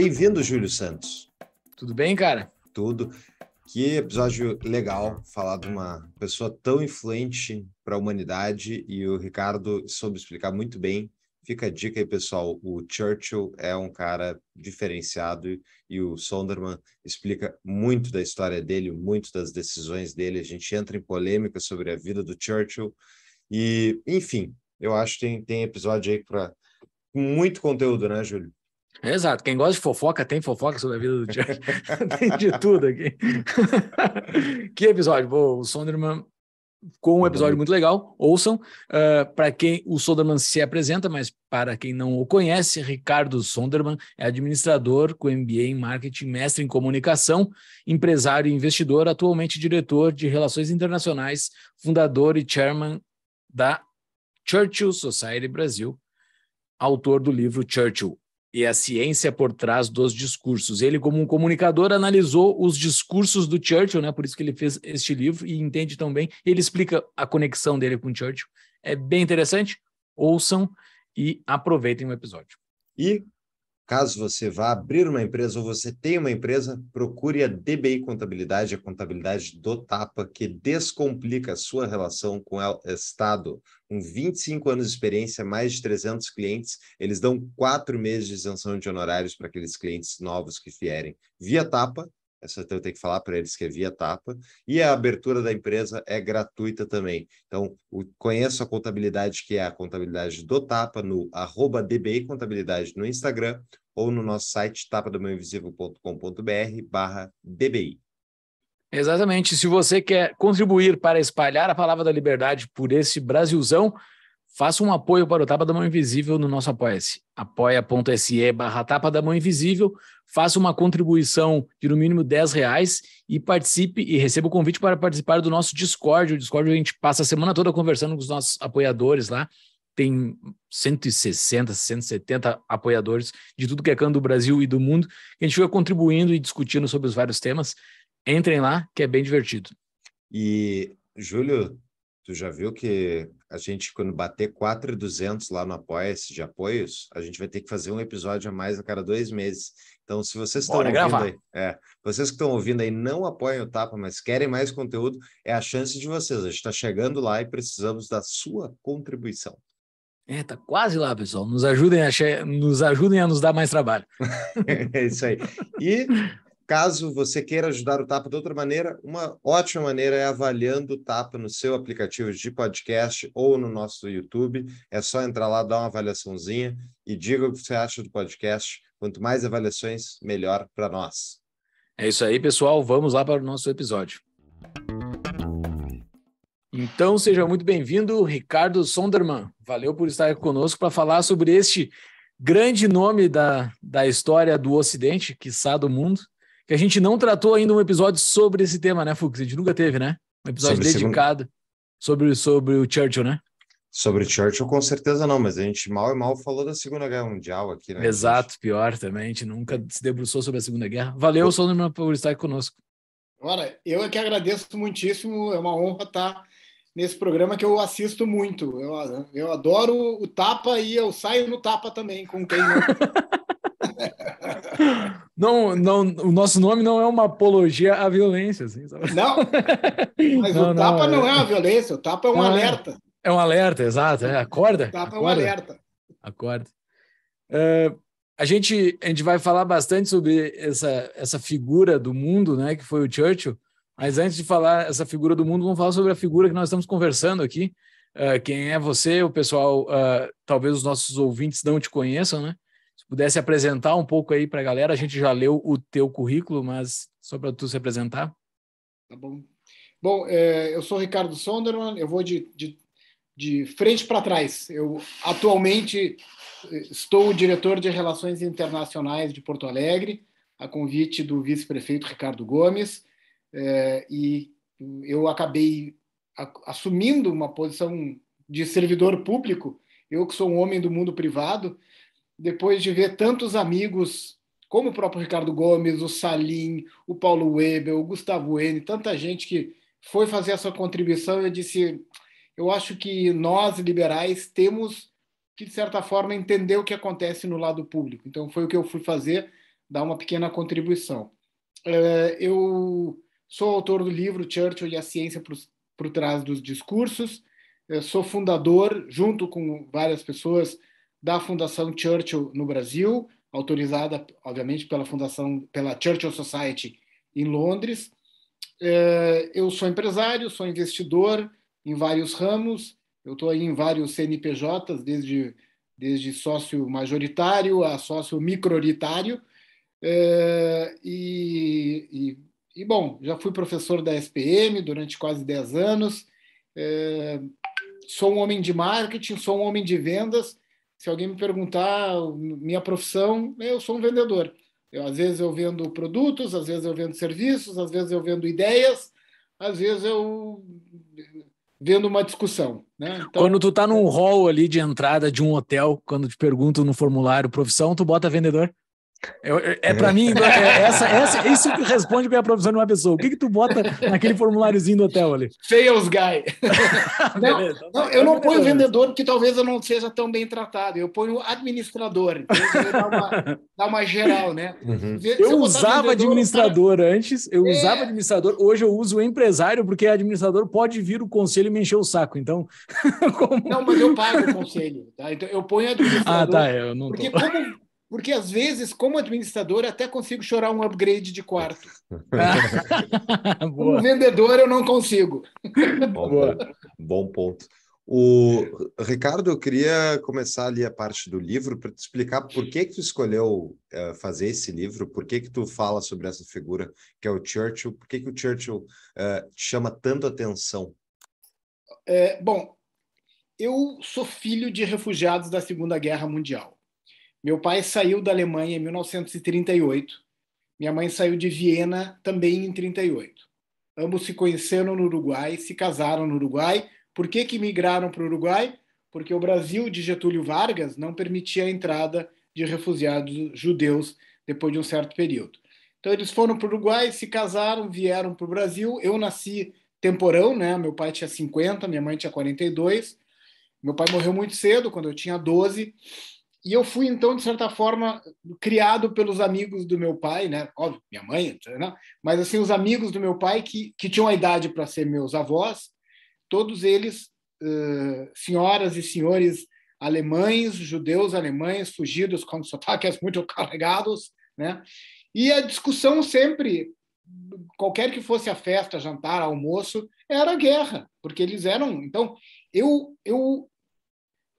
Bem-vindo, Júlio Santos. Tudo bem, cara? Tudo. Que episódio legal falar de uma pessoa tão influente para a humanidade e o Ricardo soube explicar muito bem. Fica a dica aí, pessoal. O Churchill é um cara diferenciado e o Sonderman explica muito da história dele, muito das decisões dele. A gente entra em polêmica sobre a vida do Churchill. E, enfim, eu acho que tem, tem episódio aí para muito conteúdo, né, Júlio? Exato. Quem gosta de fofoca tem fofoca sobre a vida do Jack. tem de tudo aqui. que episódio? Pô, o Sonderman com um episódio muito legal. Ouçam. Uh, ah, para quem o Sonderman se apresenta, mas para quem não o conhece, Ricardo Sonderman é administrador com MBA em marketing, mestre em comunicação, empresário e investidor, atualmente diretor de relações internacionais, fundador e chairman da Churchill Society Brasil, autor do livro Churchill e a ciência por trás dos discursos. Ele, como um comunicador, analisou os discursos do Churchill, né? Por isso que ele fez este livro e entende tão bem. Ele explica a conexão dele com Churchill. É bem interessante. Ouçam e aproveitem o episódio. E Caso você vá abrir uma empresa ou você tenha uma empresa, procure a DBI Contabilidade, a contabilidade do Tapa, que descomplica a sua relação com o Estado. Com 25 anos de experiência, mais de 300 clientes, eles dão quatro meses de isenção de honorários para aqueles clientes novos que vierem via Tapa essa eu tenho que falar para eles que é via tapa. E a abertura da empresa é gratuita também. Então, conheça conheço a contabilidade, que é a contabilidade do Tapa, no arroba DBI Contabilidade no Instagram ou no nosso site tapadomeuinvisível.com.br barra DBI. Exatamente. Se você quer contribuir para espalhar a palavra da liberdade por esse Brasilzão, Faça um apoio para o Tapa da Mão Invisível no nosso Apoia-se. apoia.se barra Tapa da Mão Invisível. Faça uma contribuição de no mínimo 10 reais e participe e receba o convite para participar do nosso Discord. O Discord a gente passa a semana toda conversando com os nossos apoiadores lá. Tem 160, 170 apoiadores de tudo que é canto do Brasil e do mundo. A gente fica contribuindo e discutindo sobre os vários temas. Entrem lá, que é bem divertido. E, Júlio, Tu já viu que a gente, quando bater 4,200 lá no Apoia-se de apoios, a gente vai ter que fazer um episódio a mais a cada dois meses. Então, se vocês estão ouvindo aí, é, vocês que estão ouvindo aí não apoiam o Tapa, mas querem mais conteúdo, é a chance de vocês. A gente está chegando lá e precisamos da sua contribuição. É, tá quase lá, pessoal. Nos ajudem a, che... nos, ajudem a nos dar mais trabalho. é isso aí. E Caso você queira ajudar o Tapa de outra maneira, uma ótima maneira é avaliando o Tapa no seu aplicativo de podcast ou no nosso YouTube. É só entrar lá, dar uma avaliaçãozinha e diga o que você acha do podcast. Quanto mais avaliações, melhor para nós. É isso aí, pessoal. Vamos lá para o nosso episódio. Então, seja muito bem-vindo, Ricardo Sonderman. Valeu por estar conosco para falar sobre este grande nome da, da história do Ocidente, quiçá do mundo, que a gente não tratou ainda um episódio sobre esse tema, né, Fux? A gente nunca teve, né? Um episódio sobre dedicado sobre, sobre o Churchill, né? Sobre o Churchill, com certeza não, mas a gente mal e mal falou da Segunda Guerra Mundial aqui, né? Exato, gente? pior também. A gente nunca se debruçou sobre a Segunda Guerra. Valeu, Solomon, por estar conosco. Ora, eu é que agradeço muitíssimo. É uma honra estar nesse programa que eu assisto muito. Eu, eu adoro o Tapa e eu saio no Tapa também, com quem não, não, o nosso nome não é uma apologia à violência. Assim, não, mas não, o tapa não, é. não é... uma a violência, o tapa é um ah, é. alerta. É um alerta, exato. É. Acorda. O tapa acorda, é um alerta. Acorda. Uh, a, gente, a gente vai falar bastante sobre essa, essa figura do mundo, né, que foi o Churchill. Mas antes de falar essa figura do mundo, vamos falar sobre a figura que nós estamos conversando aqui. Uh, quem é você? O pessoal, uh, talvez os nossos ouvintes não te conheçam, né? pudesse apresentar um pouco aí para a galera, a gente já leu o teu currículo, mas só para tu se apresentar. Tá bom. Bom, é, eu sou Ricardo Sonderman, eu vou de, de, de frente para trás. Eu atualmente estou o diretor de Relações Internacionais de Porto Alegre, a convite do vice-prefeito Ricardo Gomes, é, e eu acabei assumindo uma posição de servidor público, eu que sou um homem do mundo privado, depois de ver tantos amigos, como o próprio Ricardo Gomes, o Salim, o Paulo Weber, o Gustavo N, tanta gente que foi fazer essa contribuição, eu disse, eu acho que nós, liberais, temos que, de certa forma, entender o que acontece no lado público. Então, foi o que eu fui fazer, dar uma pequena contribuição. É, eu sou autor do livro Churchill e a Ciência por Trás dos Discursos, eu sou fundador, junto com várias pessoas, da Fundação Churchill no Brasil, autorizada, obviamente, pela Fundação, pela Churchill Society em Londres. É, eu sou empresário, sou investidor em vários ramos, eu estou aí em vários CNPJs, desde, desde sócio majoritário a sócio microritário. É, e, e, e, bom, já fui professor da SPM durante quase 10 anos. É, sou um homem de marketing, sou um homem de vendas se alguém me perguntar minha profissão, eu sou um vendedor. Eu, às vezes eu vendo produtos, às vezes eu vendo serviços, às vezes eu vendo ideias, às vezes eu vendo uma discussão. Né? Então... quando tu tá num hall ali de entrada de um hotel, quando te perguntam no formulário profissão, tu bota vendedor? Eu, eu, é para mim, é, é, essa, essa, é isso que responde qual é a profissão de uma pessoa. O que, que tu bota naquele formuláriozinho do hotel ali? Sales guy. não, não, eu não ponho vendedor porque talvez eu não seja tão bem tratado. Eu ponho administrador. Então dá, uma, dá uma geral, né? Uhum. Eu, eu usava administrador cara... antes, eu é. usava administrador. Hoje eu uso empresário porque administrador pode vir o conselho e me encher o saco. Então, como... Não, mas eu pago o conselho. Tá? Então, eu ponho administrador. Ah, tá. Eu não porque tô. como porque às vezes, como administrador, até consigo chorar um upgrade de quarto. como vendedor, eu não consigo. Bom, bom ponto. O Ricardo, eu queria começar ali a parte do livro para te explicar por que que tu escolheu uh, fazer esse livro, por que que tu fala sobre essa figura que é o Churchill, por que que o Churchill uh, te chama tanto atenção? É, bom, eu sou filho de refugiados da Segunda Guerra Mundial. Meu pai saiu da Alemanha em 1938. Minha mãe saiu de Viena também em 38. Ambos se conheceram no Uruguai, se casaram no Uruguai. Por que, que migraram para o Uruguai? Porque o Brasil de Getúlio Vargas não permitia a entrada de refugiados judeus depois de um certo período. Então eles foram para o Uruguai, se casaram, vieram para o Brasil. Eu nasci temporão, né? Meu pai tinha 50, minha mãe tinha 42. Meu pai morreu muito cedo, quando eu tinha 12. E eu fui, então, de certa forma, criado pelos amigos do meu pai, né? Óbvio, minha mãe, né? mas assim, os amigos do meu pai que, que tinham a idade para ser meus avós, todos eles, uh, senhoras e senhores alemães, judeus alemães, fugidos com sotaques muito carregados, né? E a discussão sempre, qualquer que fosse a festa, jantar, almoço, era guerra, porque eles eram. Então, eu, eu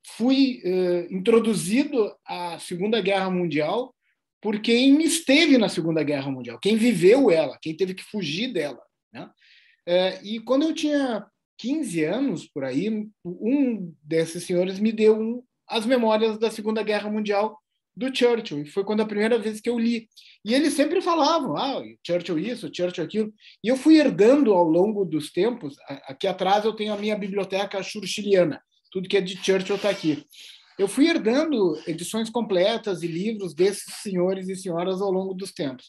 fui uh, introduzido à Segunda Guerra Mundial por quem esteve na Segunda Guerra Mundial, quem viveu ela, quem teve que fugir dela. Né? Uh, e quando eu tinha 15 anos por aí, um desses senhores me deu um, as memórias da Segunda Guerra Mundial do Churchill, e foi quando a primeira vez que eu li. E eles sempre falavam, ah, Churchill isso, Churchill aquilo, e eu fui herdando ao longo dos tempos, aqui atrás eu tenho a minha biblioteca churchilliana, tudo que é de Churchill está aqui. Eu fui herdando edições completas e livros desses senhores e senhoras ao longo dos tempos.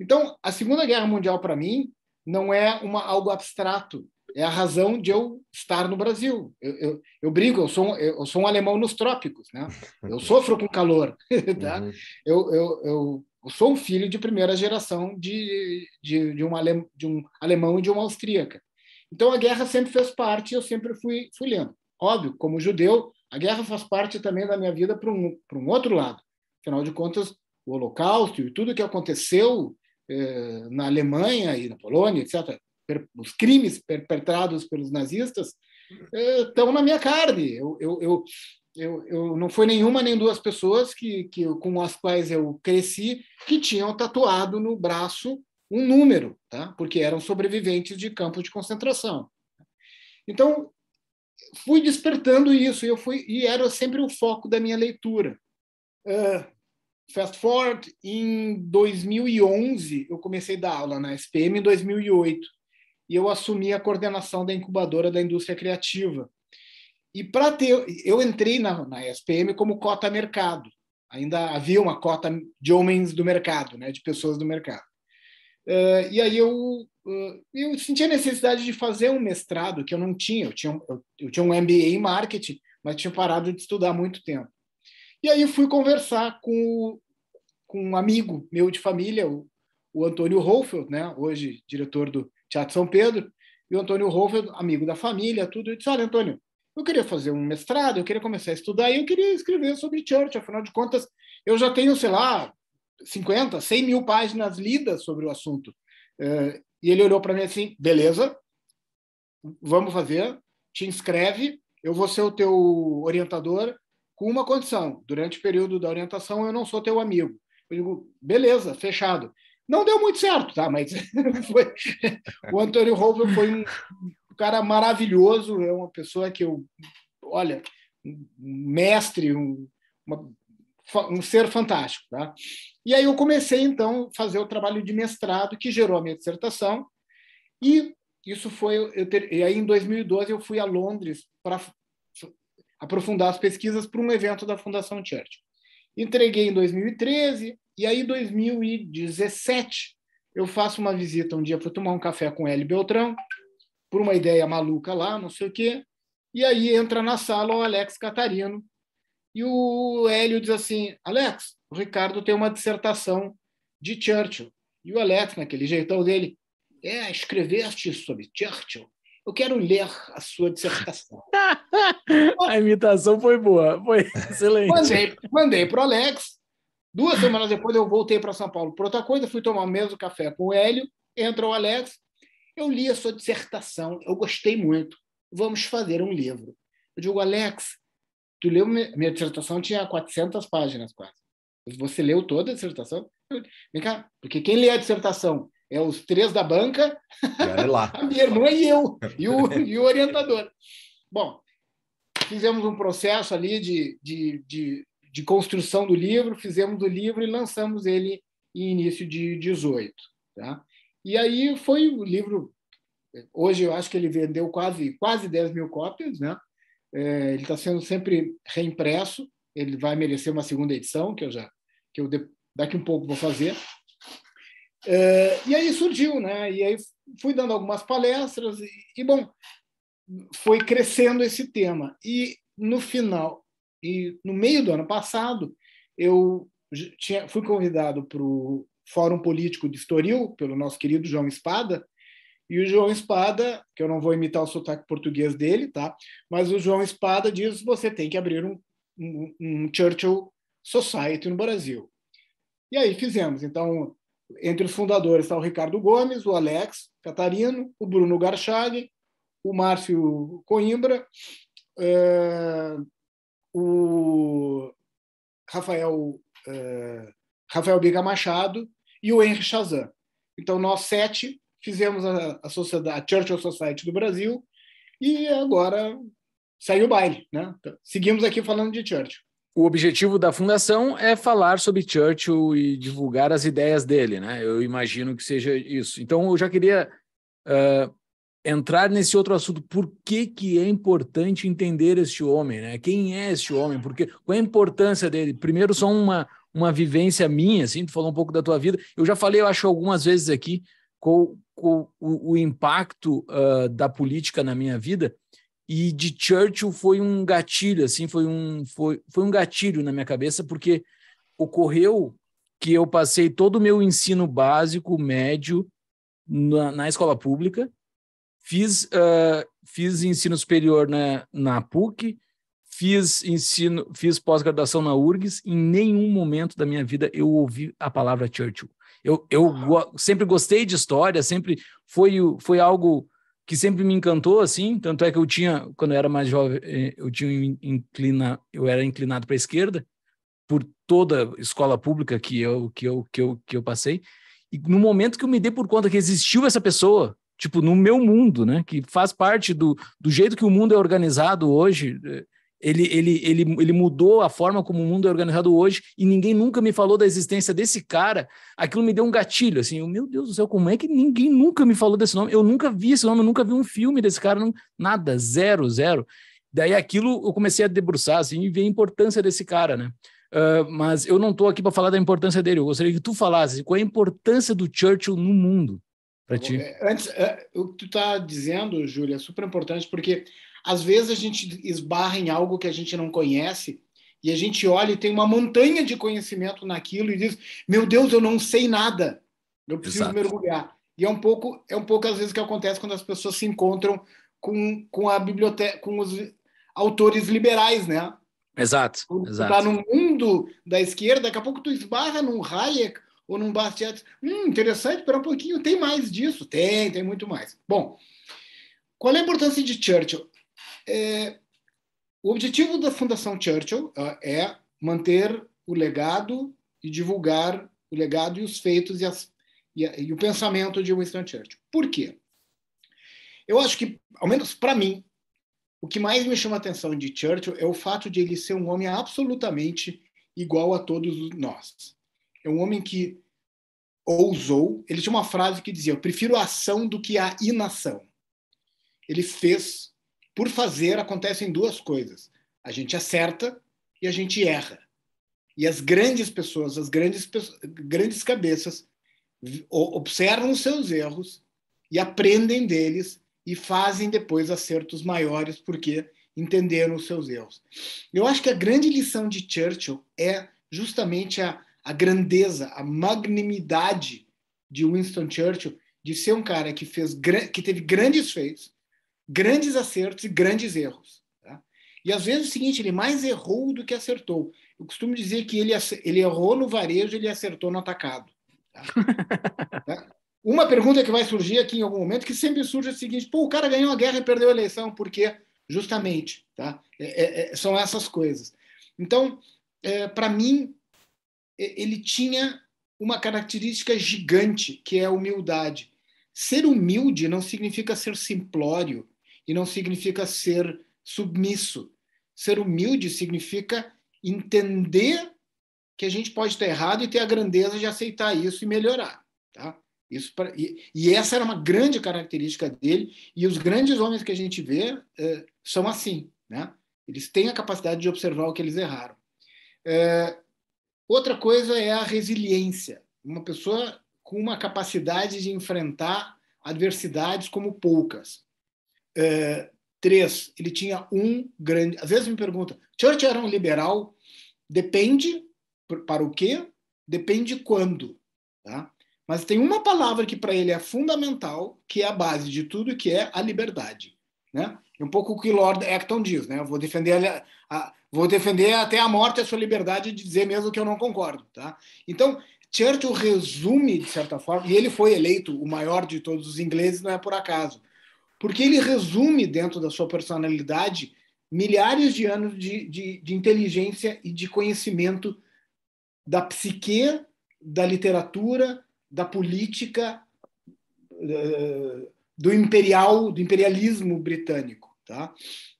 Então, a Segunda Guerra Mundial, para mim, não é uma, algo abstrato. É a razão de eu estar no Brasil. Eu, eu, eu brigo, eu sou, um, eu sou um alemão nos trópicos, né? Eu sofro com calor. Tá? Uhum. Eu, eu, eu, eu, sou um filho de primeira geração de, de, de, um, de um alemão e de uma austríaca. Então, a guerra sempre fez parte, e eu sempre fui, fui lendo. Óbvio, como judeu, a guerra faz parte também da minha vida para um, um outro lado. Afinal de contas, o Holocausto e tudo que aconteceu eh, na Alemanha e na Polônia, etc., per, os crimes perpetrados pelos nazistas, estão eh, na minha carne. Eu, eu, eu, eu, eu, não foi nenhuma nem duas pessoas que, que com as quais eu cresci que tinham tatuado no braço um número, tá? porque eram sobreviventes de campos de concentração. Então, fui despertando isso eu fui e era sempre o foco da minha leitura. Uh, fast forward em 2011 eu comecei a dar aula na SPM em 2008 e eu assumi a coordenação da incubadora da indústria criativa. E para ter, eu entrei na, na SPM como cota mercado. Ainda havia uma cota de homens do mercado, né, de pessoas do mercado. Uh, e aí eu ah, eu senti a necessidade de fazer um mestrado que eu não tinha. Eu tinha, eu, eu tinha um MBA em marketing, mas tinha parado de estudar há muito tempo. E aí fui conversar com, com um amigo meu de família, o, o Antônio Holfeld, né? hoje diretor do Teatro São Pedro, e o Antônio Holfeld, amigo da família, tudo. Eu disse: Olha, Antônio, eu queria fazer um mestrado, eu queria começar a estudar e eu queria escrever sobre Church. Afinal de contas, eu já tenho, sei lá, 50, 100 mil páginas lidas sobre o assunto. Eh, e ele olhou para mim assim: beleza, vamos fazer, te inscreve, eu vou ser o teu orientador com uma condição: durante o período da orientação eu não sou teu amigo. Eu digo, beleza, fechado. Não deu muito certo, tá? Mas foi... o Antônio Rover foi um cara maravilhoso, é uma pessoa que eu, olha, um mestre, um, uma, um ser fantástico, tá? E aí eu comecei, então, a fazer o trabalho de mestrado, que gerou a minha dissertação. E isso foi. Eu ter, e aí, em 2012, eu fui a Londres para aprofundar as pesquisas para um evento da Fundação Church. Entreguei em 2013, e aí, em 2017, eu faço uma visita. Um dia fui tomar um café com Hélio Beltrão, por uma ideia maluca lá, não sei o quê. E aí entra na sala o Alex Catarino, e o Hélio diz assim: Alex, o Ricardo tem uma dissertação de Churchill. E o Alex, naquele jeitão dele, é, escreveste sobre Churchill. Eu quero ler a sua dissertação. a imitação foi boa, foi excelente. Mandei, mandei para o Alex. Duas semanas depois eu voltei para São Paulo. Por outra coisa, fui tomar o mesmo café com o Hélio, entra o Alex. Eu li a sua dissertação, eu gostei muito. Vamos fazer um livro. Eu digo, Alex, tu leu minha dissertação, tinha 400 páginas quase. Você leu toda a dissertação? Vem cá, porque quem lê a dissertação é os três da banca, é a minha irmã e eu, e o, e o orientador. Bom, fizemos um processo ali de, de, de, de, construção do livro, fizemos o livro e lançamos ele em início de 18. Tá? E aí foi o livro. Hoje eu acho que ele vendeu quase, quase 10 mil cópias, né? É, ele está sendo sempre reimpresso ele vai merecer uma segunda edição, que eu já que eu daqui um pouco vou fazer. É, e aí surgiu, né? E aí fui dando algumas palestras e, e, bom, foi crescendo esse tema. E no final, e no meio do ano passado, eu tinha, fui convidado para o Fórum Político de Estoril pelo nosso querido João Espada. E o João Espada, que eu não vou imitar o sotaque português dele, tá? Mas o João Espada diz: você tem que abrir um um, Churchill Society no Brasil. E aí fizemos. Então, entre os fundadores está o Ricardo Gomes, o Alex Catarino, o Bruno Garchag, o Márcio Coimbra, é, o Rafael, uh, Rafael Biga Machado e o Henry Chazan. Então, nós sete fizemos a, a, sociedade, a Churchill Society do Brasil e agora saiu o baile, né? Então, seguimos aqui falando de Churchill. O objetivo da fundação é falar sobre Churchill e divulgar as ideias dele, né? Eu imagino que seja isso. Então, eu já queria uh, entrar nesse outro assunto. Por que, que é importante entender este homem, né? Quem é este homem? Porque, qual é a importância dele? Primeiro, só uma, uma vivência minha, assim, tu falou um pouco da tua vida. Eu já falei, eu acho, algumas vezes aqui, com, com o, o impacto uh, da política na minha vida e de Churchill foi um gatilho, assim, foi um, foi, foi um gatilho na minha cabeça, porque ocorreu que eu passei todo o meu ensino básico, médio, na, na escola pública, fiz, uh, fiz ensino superior na, na PUC, fiz ensino, fiz pós-graduação na URGS, em nenhum momento da minha vida eu ouvi a palavra Churchill. Eu, eu go sempre gostei de história, sempre foi, foi algo que sempre me encantou assim, tanto é que eu tinha quando eu era mais jovem, eh, eu tinha inclina, eu era inclinado para a esquerda por toda escola pública que eu que eu que eu que eu passei. E no momento que eu me dei por conta que existiu essa pessoa, tipo, no meu mundo, né, que faz parte do, do jeito que o mundo é organizado hoje, eh, ele, ele, ele, ele mudou a forma como o mundo é organizado hoje e ninguém nunca me falou da existência desse cara. Aquilo me deu um gatilho, assim, eu, meu Deus do céu, como é que ninguém nunca me falou desse nome? Eu nunca vi esse nome, eu nunca vi um filme desse cara, não, nada, zero, zero. Daí aquilo eu comecei a debruçar, assim, e ver a importância desse cara, né? Uh, mas eu não estou aqui para falar da importância dele, eu gostaria que tu falasse qual é a importância do Churchill no mundo para ti. Antes, é, o que tu está dizendo, Júlia, é super importante, porque às vezes a gente esbarra em algo que a gente não conhece e a gente olha e tem uma montanha de conhecimento naquilo e diz: "Meu Deus, eu não sei nada. Eu preciso Exato. mergulhar". E é um pouco é um pouco às vezes que acontece quando as pessoas se encontram com, com a biblioteca com os autores liberais, né? Exato. Tu tá exato. tá no mundo da esquerda, daqui a pouco tu esbarra num Hayek ou num Bastiat. Hum, interessante, espera um pouquinho, tem mais disso. Tem, tem muito mais. Bom, qual é a importância de Churchill? É, o objetivo da Fundação Churchill ah, é manter o legado e divulgar o legado e os feitos e, as, e, a, e o pensamento de Winston Churchill. Por quê? Eu acho que, ao menos para mim, o que mais me chama a atenção de Churchill é o fato de ele ser um homem absolutamente igual a todos nós. É um homem que ousou. Ele tinha uma frase que dizia: Eu prefiro a ação do que a inação. Ele fez por fazer, acontecem duas coisas. A gente acerta e a gente erra. E as grandes pessoas, as grandes, grandes cabeças, observam os seus erros e aprendem deles e fazem depois acertos maiores, porque entenderam os seus erros. Eu acho que a grande lição de Churchill é justamente a, a grandeza, a magnanimidade de Winston Churchill, de ser um cara que fez que teve grandes feitos, grandes acertos e grandes erros. Tá? E às vezes é o seguinte, ele mais errou do que acertou. Eu costumo dizer que ele, ele errou no varejo, ele acertou no atacado. Tá? tá? Uma pergunta que vai surgir aqui em algum momento, que sempre surge é o seguinte: pô, o cara ganhou a guerra e perdeu a eleição, por quê? Justamente, tá? É, é, é são essas coisas. Então, é, para mim, ele tinha uma característica gigante, que é a humildade. Ser humilde não significa ser simplório, e não significa ser submisso. Ser humilde significa entender que a gente pode estar errado e ter a grandeza de aceitar isso e melhorar. Tá? Isso pra, e, e, essa era uma grande característica dele, e os grandes homens que a gente vê eh, são assim. Né? Eles têm a capacidade de observar o que eles erraram. Eh, outra coisa é a resiliência. Uma pessoa com uma capacidade de enfrentar adversidades como poucas é, três, ele tinha um grande. Às vezes me pergunta, Churchill era um liberal? Depende para o quê? Depende quando. Tá? Mas tem uma palavra que para ele é fundamental, que é a base de tudo, que é a liberdade. Né? É um pouco o que Lord Acton diz, né? Eu vou defender, a, a, vou defender até a morte a sua liberdade de dizer mesmo que eu não concordo, tá? Então Churchill resume de certa forma, e ele foi eleito o maior de todos os ingleses, não é por acaso porque ele resume dentro da sua personalidade milhares de anos de, de, de inteligência e de conhecimento da psique, da literatura, da política, eh, do imperial, do imperialismo britânico, tá?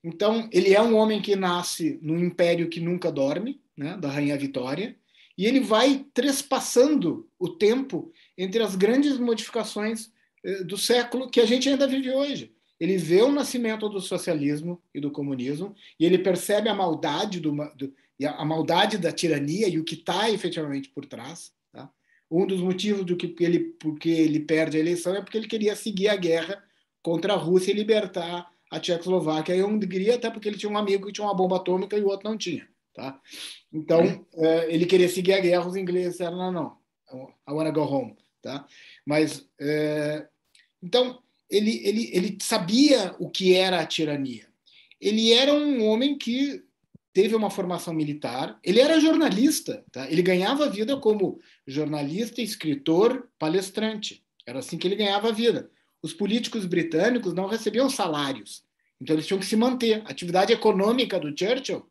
Então ele é um homem que nasce num império que nunca dorme, né, da rainha Vitória, e ele vai trespassando o tempo entre as grandes modificações eh, do século que a gente ainda vive hoje. Ele vê o nascimento do socialismo e do comunismo e ele percebe a maldade do, do a maldade da tirania e o que está efetivamente por trás. Tá? Um dos motivos do que ele porque ele perde a eleição é porque ele queria seguir a guerra contra a Rússia e libertar a Tchecoslováquia e a Hungria, até porque ele tinha um amigo que tinha uma bomba atômica e o outro não tinha. Tá? Então, é. ele queria seguir a guerra, os ingleses disseram, não, não, I wanna go home. Tá? Mas eh, então, ele, ele, ele sabia o que era a tirania. Ele era um homem que teve uma formação militar, ele era jornalista, tá? ele ganhava vida como jornalista, escritor, palestrante. Era assim que ele ganhava vida. Os políticos britânicos não recebiam salários, então eles tinham que se manter. A atividade econômica do Churchill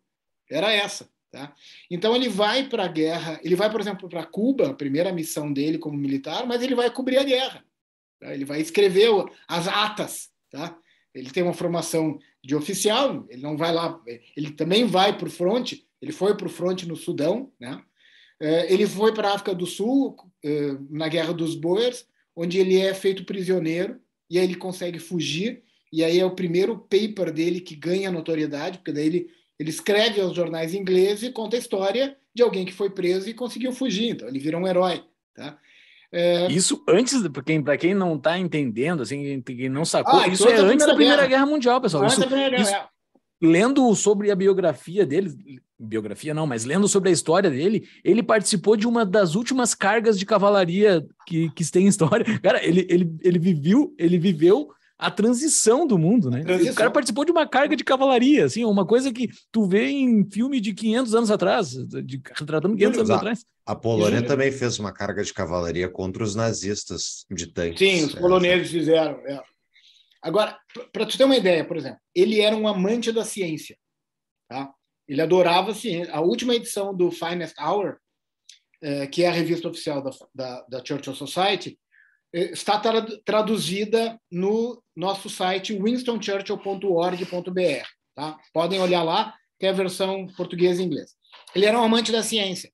era essa. Tá? Então ele vai para a guerra, ele vai, por exemplo, para Cuba, a primeira missão dele como militar, mas ele vai cobrir a guerra. Tá? Ele vai escrever as atas. Tá? Ele tem uma formação de oficial, ele não vai lá, ele também vai para o fronte, ele foi para o fronte no Sudão, né? É, ele foi para a África do Sul, é, na Guerra dos Boers, onde ele é feito prisioneiro, e aí ele consegue fugir, e aí é o primeiro paper dele que ganha notoriedade, porque daí ele, ele escreve aos jornais ingleses e conta a história de alguém que foi preso e conseguiu fugir, então ele vira um herói. Tá? É... Isso antes, para quem, quem não está entendendo, assim, quem não sacou, ah, isso é antes primeira da Primeira Guerra, Guerra Mundial, pessoal. Antes isso, da Primeira Guerra. Isso, é. lendo sobre a biografia dele, biografia não, mas lendo sobre a história dele, ele participou de uma das últimas cargas de cavalaria que, que tem história. Cara, ele, ele, ele viviu ele viveu a transição do mundo, né? O cara participou de uma carga de cavalaria, assim, uma coisa que tu vê em filme de 500 anos atrás, de, retratando 500 anos atrás. A Polônia Isso. também fez uma carga de cavalaria contra os nazistas de tanques. Sim, os é, poloneses é. fizeram. É. Agora, para tu ter uma ideia, por exemplo, ele era um amante da ciência, tá? Ele adorava a ciência. A última edição do Finest Hour, é, que é a revista oficial da, da, da Churchill Society, é, está traduzida no nosso site winstonchurchill.org.br. Tá? Podem olhar lá, tem é a versão portuguesa e inglesa. Ele era um amante da ciência.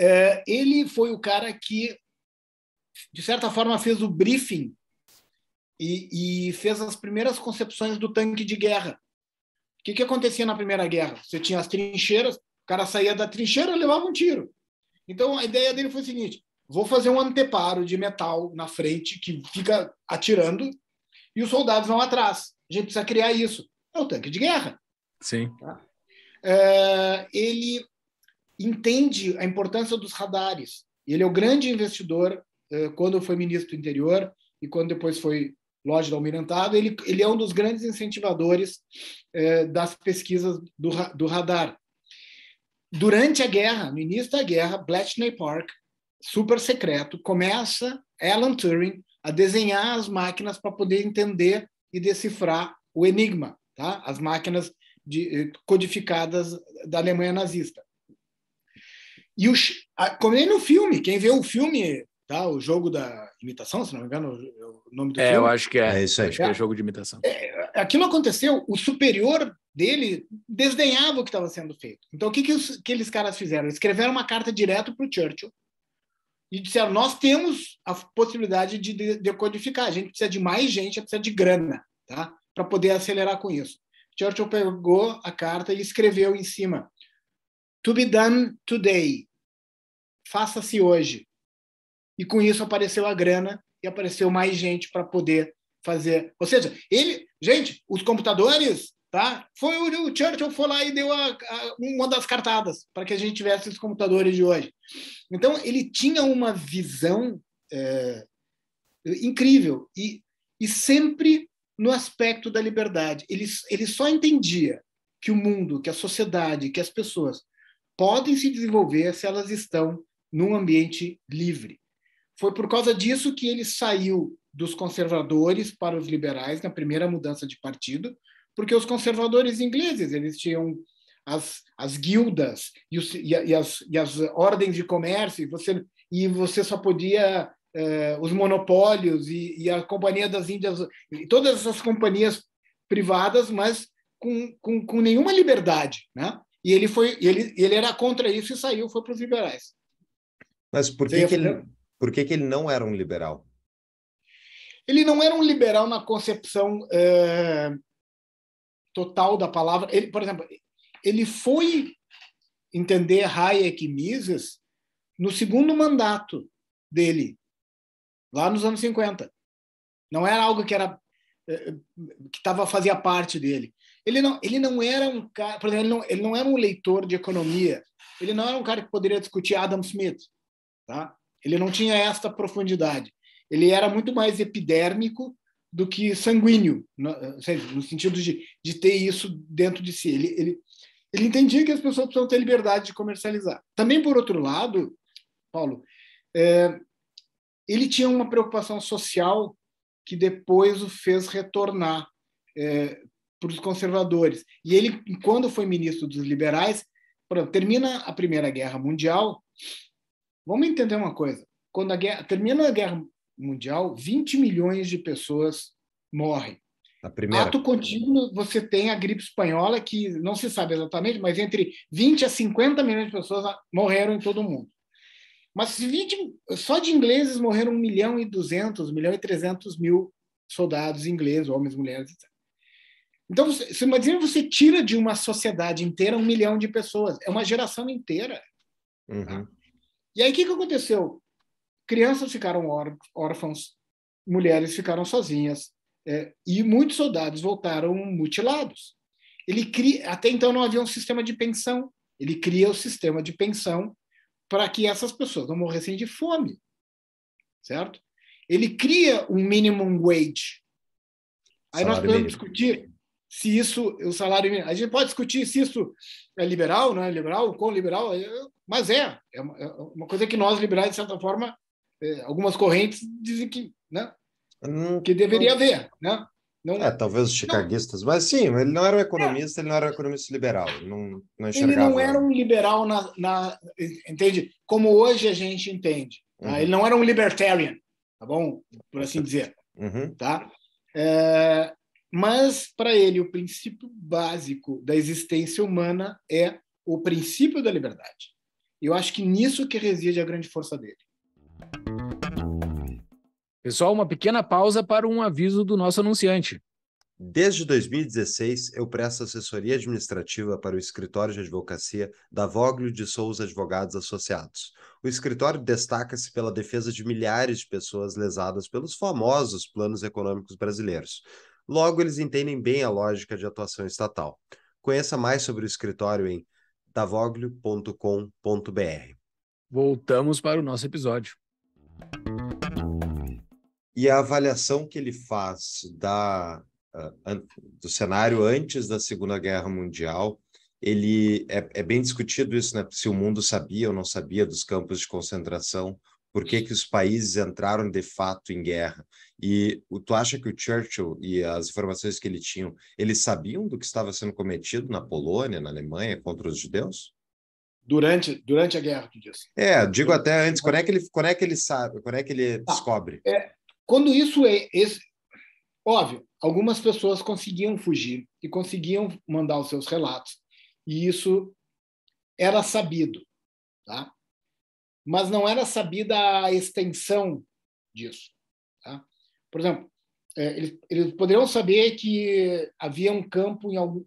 É, ele foi o cara que, de certa forma, fez o briefing e, e fez as primeiras concepções do tanque de guerra. O que, que acontecia na Primeira Guerra? Você tinha as trincheiras, o cara saía da trincheira e levava um tiro. Então, a ideia dele foi o seguinte: vou fazer um anteparo de metal na frente que fica atirando e os soldados vão atrás. A gente precisa criar isso. É o tanque de guerra. Sim. Tá? É, ele entende a importância dos radares. Ele é o grande investidor é, quando foi ministro do interior e quando depois foi loja do Almirantado. Ele, ele é um dos grandes incentivadores é, das pesquisas do, do radar. Durante a guerra, no início da guerra, Bletchley Park, super secreto, começa Alan Turing a desenhar as máquinas para poder entender e decifrar o enigma, tá? As máquinas de, eh, codificadas da Alemanha nazista. E o, a, como é no filme, quem vê o filme, tá? O jogo da imitação, se não me engano, o nome do é, filme. É, eu acho que é. é isso aí. Acho que é jogo de imitação. É, aquilo aconteceu, o superior dele desdenhava o que estava sendo feito. Então, o que, que, os, que eles caras fizeram? Escreveram uma carta direto para o Churchill, e disseram: nós temos a possibilidade de decodificar, a gente precisa de mais gente, a gente precisa de grana, tá? para poder acelerar com isso. Churchill pegou a carta e escreveu em cima: To be done today. Faça-se hoje. E com isso apareceu a grana e apareceu mais gente para poder fazer. Ou seja, ele, gente, os computadores Tá? Foi o, o Churchill foi lá e deu a, a, uma das cartadas para que a gente tivesse os computadores de hoje. Então, ele tinha uma visão é, incrível e, e sempre no aspecto da liberdade. Ele, ele só entendia que o mundo, que a sociedade, que as pessoas podem se desenvolver se elas estão num ambiente livre. Foi por causa disso que ele saiu dos conservadores para os liberais na primeira mudança de partido, porque os conservadores ingleses eles tinham as, as guildas e, os, e, e, as, e as ordens de comércio, e você, e você só podia eh, os monopólios e, e, a Companhia das Índias, todas essas companhias privadas, mas com, com, com nenhuma liberdade, né? E ele foi, ele, ele era contra isso e saiu, foi para os liberais. Mas por que, que ele, por que, que ele não era um liberal? Ele não era um liberal na concepção eh, total da palavra. Ele, por exemplo, ele foi entender Hayek e Mises no segundo mandato dele, lá nos anos 50. Não era algo que era eh, eh, que tava, fazia parte dele. Ele não, ele não era um cara, por exemplo, ele não, ele não era um leitor de economia. Ele não era um cara que poderia discutir Adam Smith, tá? Ele não tinha esta profundidade. Ele era muito mais epidérmico do que sanguíneo, no, sentido de, de ter isso dentro de si. Ele, ele, ele entendia que as pessoas precisam ter liberdade de comercializar. Também, por outro lado, Paulo, é, ele tinha uma preocupação social que depois o fez retornar é, para os conservadores. E ele, quando foi ministro dos liberais, termina a Primeira Guerra Mundial. Vamos entender uma coisa: quando a guerra, termina a Guerra mundial, 20 milhões de pessoas morrem. Ato contínuo, você tem a gripe espanhola, que não se sabe exatamente, mas entre 20 a 50 milhões de pessoas morreram em todo o mundo. Mas 20, só de ingleses morreram 1 milhão e 200, 1 milhão e 300 mil soldados ingleses, homens, mulheres, etc. Então, se você imagina você tira de uma sociedade inteira um milhão de pessoas, é uma geração inteira. Uhum. Tá? E aí, o que, que aconteceu? Crianças ficaram órfãos, mulheres ficaram sozinhas é, e muitos soldados voltaram mutilados. Ele cria, até então não havia um sistema de pensão. Ele cria o sistema de pensão para que essas pessoas não morressem de fome, certo? Ele cria um minimum wage. Aí nós podemos mínimo. discutir se isso, o salário mínimo. A gente pode discutir se isso é liberal, não é liberal, quão liberal, é, mas é. É, é uma coisa que nós, liberais, de certa forma, é, algumas correntes dizem que, né, hum, que deveria haver, né? Não, é, talvez os chicaguistas, não. mas sim, ele não era um economista, é. ele não era um economista liberal, ele não, não enxergava. Ele não era um liberal, na, na entende? Como hoje a gente entende. Tá? Uhum. Tá? Ele não era um libertarian, tá bom? Por assim dizer. Uhum. Tá? É, mas, para ele, o princípio básico da existência humana é o princípio da liberdade. Eu acho que nisso que reside a grande força dele. Pessoal, é uma pequena pausa para um aviso do nosso anunciante. Desde 2016, eu presto assessoria administrativa para o escritório de advocacia da Voglio de Souza Advogados Associados. O escritório destaca-se pela defesa de milhares de pessoas lesadas pelos famosos planos econômicos brasileiros. Logo, eles entendem bem a lógica de atuação estatal. Conheça mais sobre o escritório em davoglio.com.br. Voltamos para o nosso episódio e a avaliação que ele faz da, ah, do cenário antes da Segunda Guerra Mundial, ele é, é, bem discutido isso, né? Se o mundo sabia ou não sabia dos campos de concentração, por que, que os países entraram de fato em guerra? E tu acha que o Churchill e as informações que ele tinha, eles sabiam do que estava sendo cometido na Polônia, na Alemanha, contra os judeus? Durante, durante a guerra, tu diz. É, digo até antes, quando é que ele, quando é que ele sabe, quando é que ele ah, descobre? É, quando isso é. Esse, óbvio, algumas pessoas conseguiam fugir e conseguiam mandar os seus relatos, e isso era sabido, tá? mas não era sabida a extensão disso. Tá? Por exemplo, é, eles, eles, poderiam saber que havia um campo em algum,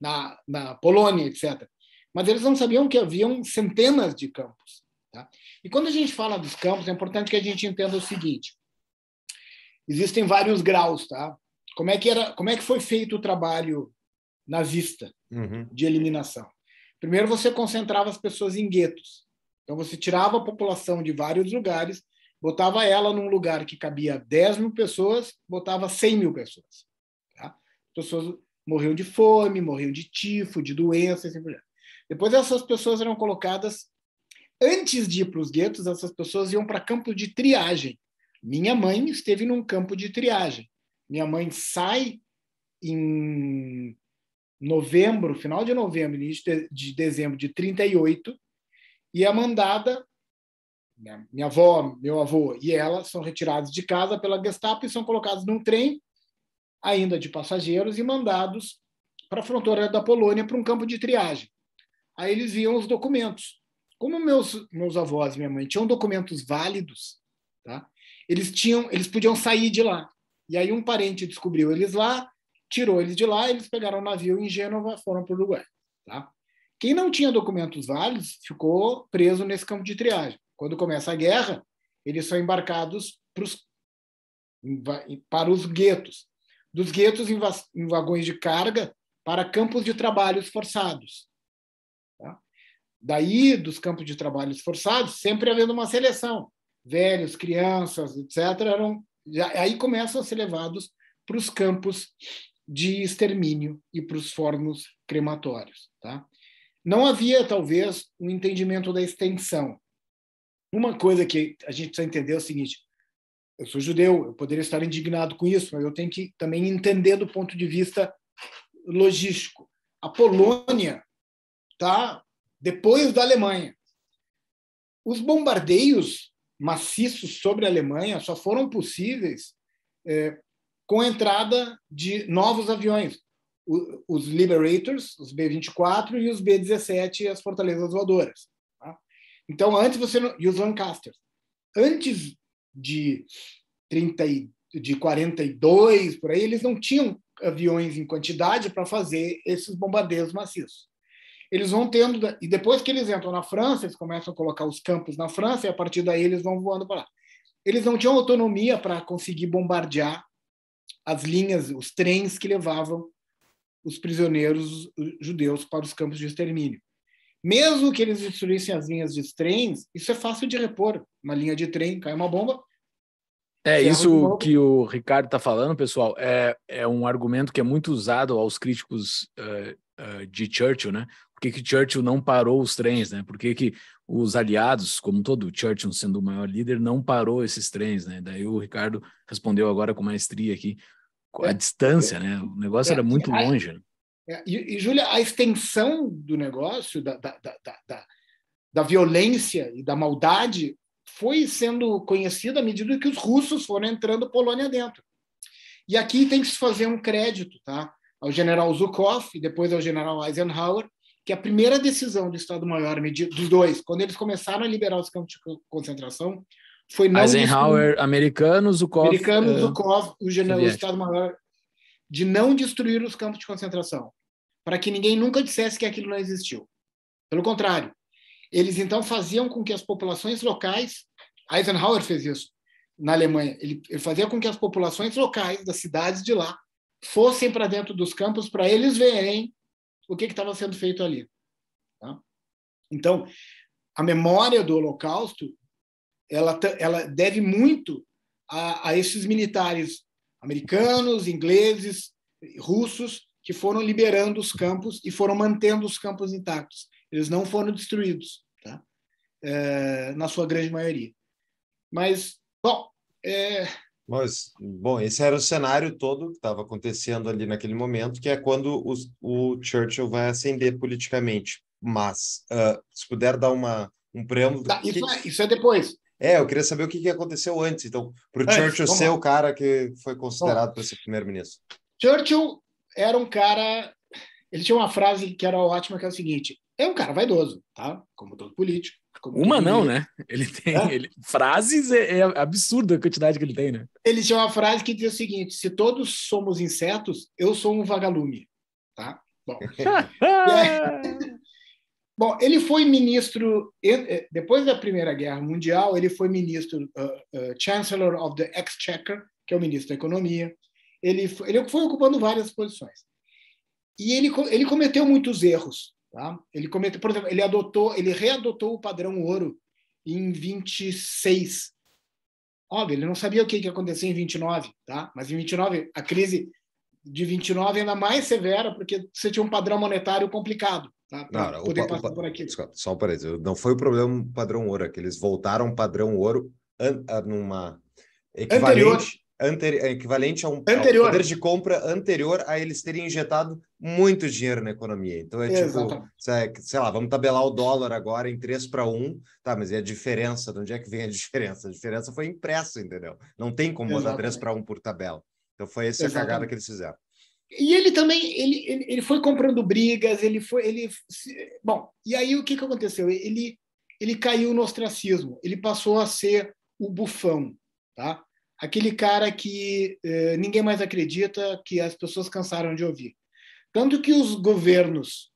na, na Polônia, etc. Mas eles não sabiam que haviam centenas de campos. Tá? E quando a gente fala dos campos, é importante que a gente entenda o seguinte: existem vários graus, tá? Como é que era, como é que foi feito o trabalho nazista uhum. de eliminação? Primeiro você concentrava as pessoas em guetos. Então você tirava a população de vários lugares, botava ela num lugar que cabia 10 mil pessoas, botava 100 mil pessoas. Tá? Pessoas morriam de fome, morriam de tifo, de doenças, assim por diante. Depois essas pessoas eram colocadas antes de ir para os guetos, essas pessoas iam para campos de triagem. Minha mãe esteve num campo de triagem. Minha mãe sai em novembro, final de novembro, início de dezembro de 38, e é mandada. Né, minha avó, meu avô e ela são retirados de casa pela Gestapo e são colocados num trem, ainda de passageiros, e mandados para a fronteira da Polônia para um campo de triagem. Aí eles viam os documentos. Como meus, meus avós e minha mãe tinham documentos válidos, tá? eles tinham, eles podiam sair de lá. E aí um parente descobriu eles lá, tirou eles de lá, eles pegaram um navio em Gênova, foram para o Uruguai, tá? Quem não tinha documentos válidos ficou preso nesse campo de triagem. Quando começa a guerra, eles são embarcados pros, para os guetos. Dos guetos em, va em vagões de carga para campos de trabalhos forçados. Tá? Daí, dos campos de trabalhos forçados, sempre havendo uma seleção velhos, crianças, etc., eram, já, aí começam a ser levados para os campos de extermínio e para os fornos crematórios. Tá? Não havia, talvez, um entendimento da extensão. Uma coisa que a gente precisa entender é o seguinte: eu sou judeu, eu poderia estar indignado com isso, mas eu tenho que também entender do ponto de vista logístico. A Polônia está depois da Alemanha. Os bombardeios maciços sobre a Alemanha só foram possíveis é, com a entrada de novos aviões, o, os Liberators, os B-24 e os B-17, as fortalezas voadoras. Tá? Então, antes você não, e os Lancaster. Antes de 30 e, de 42 por aí, eles não tinham aviões em quantidade para fazer esses bombardeios maciços eles vão tendo. E depois que eles entram na França, eles começam a colocar os campos na França, e a partir daí eles vão voando para lá. Eles não tinham autonomia para conseguir bombardear as linhas, os trens que levavam os prisioneiros judeus para os campos de extermínio. Mesmo que eles destruíssem as linhas de trens, isso é fácil de repor. Uma linha de trem, cai uma bomba, é isso que o Ricardo está falando, pessoal. É, é um argumento que é muito usado aos críticos uh, uh, de Churchill, né? por que, que Churchill não parou os trens, né? Por que, que os aliados, como todo Churchill sendo o maior líder, não parou esses trens, né? Daí o Ricardo respondeu agora com maestria aqui, a é, distância, é, né? O negócio é, era muito é, longe. Né? É, e, e Júlia, a extensão do negócio, da, da, da, da, da violência e da maldade foi sendo conhecida à medida que os russos foram entrando Polônia dentro. E aqui tem que se fazer um crédito, tá? Ao general Zhukov e depois ao general Eisenhower, que a primeira decisão do Estado-Maior, dos dois, quando eles começaram a liberar os campos de concentração, foi não... Eisenhower, destruir, americanos, Zukov... Americanos, uh, o, general, o Estado-Maior, de não destruir os campos de concentração, para que ninguém nunca dissesse que aquilo não existiu. Pelo contrário, eles então faziam com que as populações locais, Eisenhower fez isso na Alemanha, ele, ele fazia com que as populações locais das cidades de lá fossem para dentro dos campos para eles verem o que estava sendo feito ali. Tá? Então, a memória do Holocausto ela, ela deve muito a, a esses militares americanos, ingleses, russos que foram liberando os campos e foram mantendo os campos intactos. Eles não foram destruídos, tá? É, na sua grande maioria. Mas, bom, é, mas, bom, esse era o cenário todo que estava acontecendo ali naquele momento, que é quando o Churchill vai ascender politicamente. Mas, uh, se puder dar uma, um preâmbulo. Tá, isso, que... é, isso é depois. É, eu queria saber o que, que aconteceu antes, então, para o é, Churchill ser o cara que foi considerado para ser primeiro-ministro. Churchill era um cara. Ele tinha uma frase que era ótima, que é o seguinte: é um cara vaidoso, tá? Como todo político. Como uma não, ele... né? Ele tem é? ele... frases, é, é, absurda a quantidade que ele tem, né? Ele tinha uma frase que dizia o seguinte: se todos somos insetos, eu sou um vagalume, tá? Bom. é... Bom, ele foi ministro depois da Primeira Guerra Mundial. Ele foi ministro uh, uh, Chancellor of the Exchequer, que é o ministro da Economia. Ele foi, ele foi ocupando várias posições e ele ele cometeu muitos erros Tá? Ele comenta por exemplo, ele adotou, ele readotou o padrão ouro em 26. Óbvio, ele não sabia o que que acontecer em 29, tá? Mas em 29 a crise de 29 é ainda mais severa porque você tinha um padrão monetário complicado. Tá, não, poder o, passar o, por aqui. só para dizer Não foi o problema padrão ouro, é que eles voltaram padrão ouro an, numa equivalente, Anterior. É equivalente a um anterior. poder de compra anterior a eles terem injetado muito dinheiro na economia. Então é tipo, é, sei lá, vamos tabelar o dólar agora em 3 para 1, tá, mas e a diferença? De onde é que vem a diferença? A diferença foi impressa, entendeu? Não tem como Exatamente. botar 3 para 1 por tabela. Então foi essa Exatamente. cagada que eles fizeram. E ele também, ele, ele, ele foi comprando brigas, ele foi, ele... Bom, e aí o que, que aconteceu? Ele, ele caiu no ostracismo, ele passou a ser o bufão, tá? aquele cara que eh, ninguém mais acredita, que as pessoas cansaram de ouvir. Tanto que os governos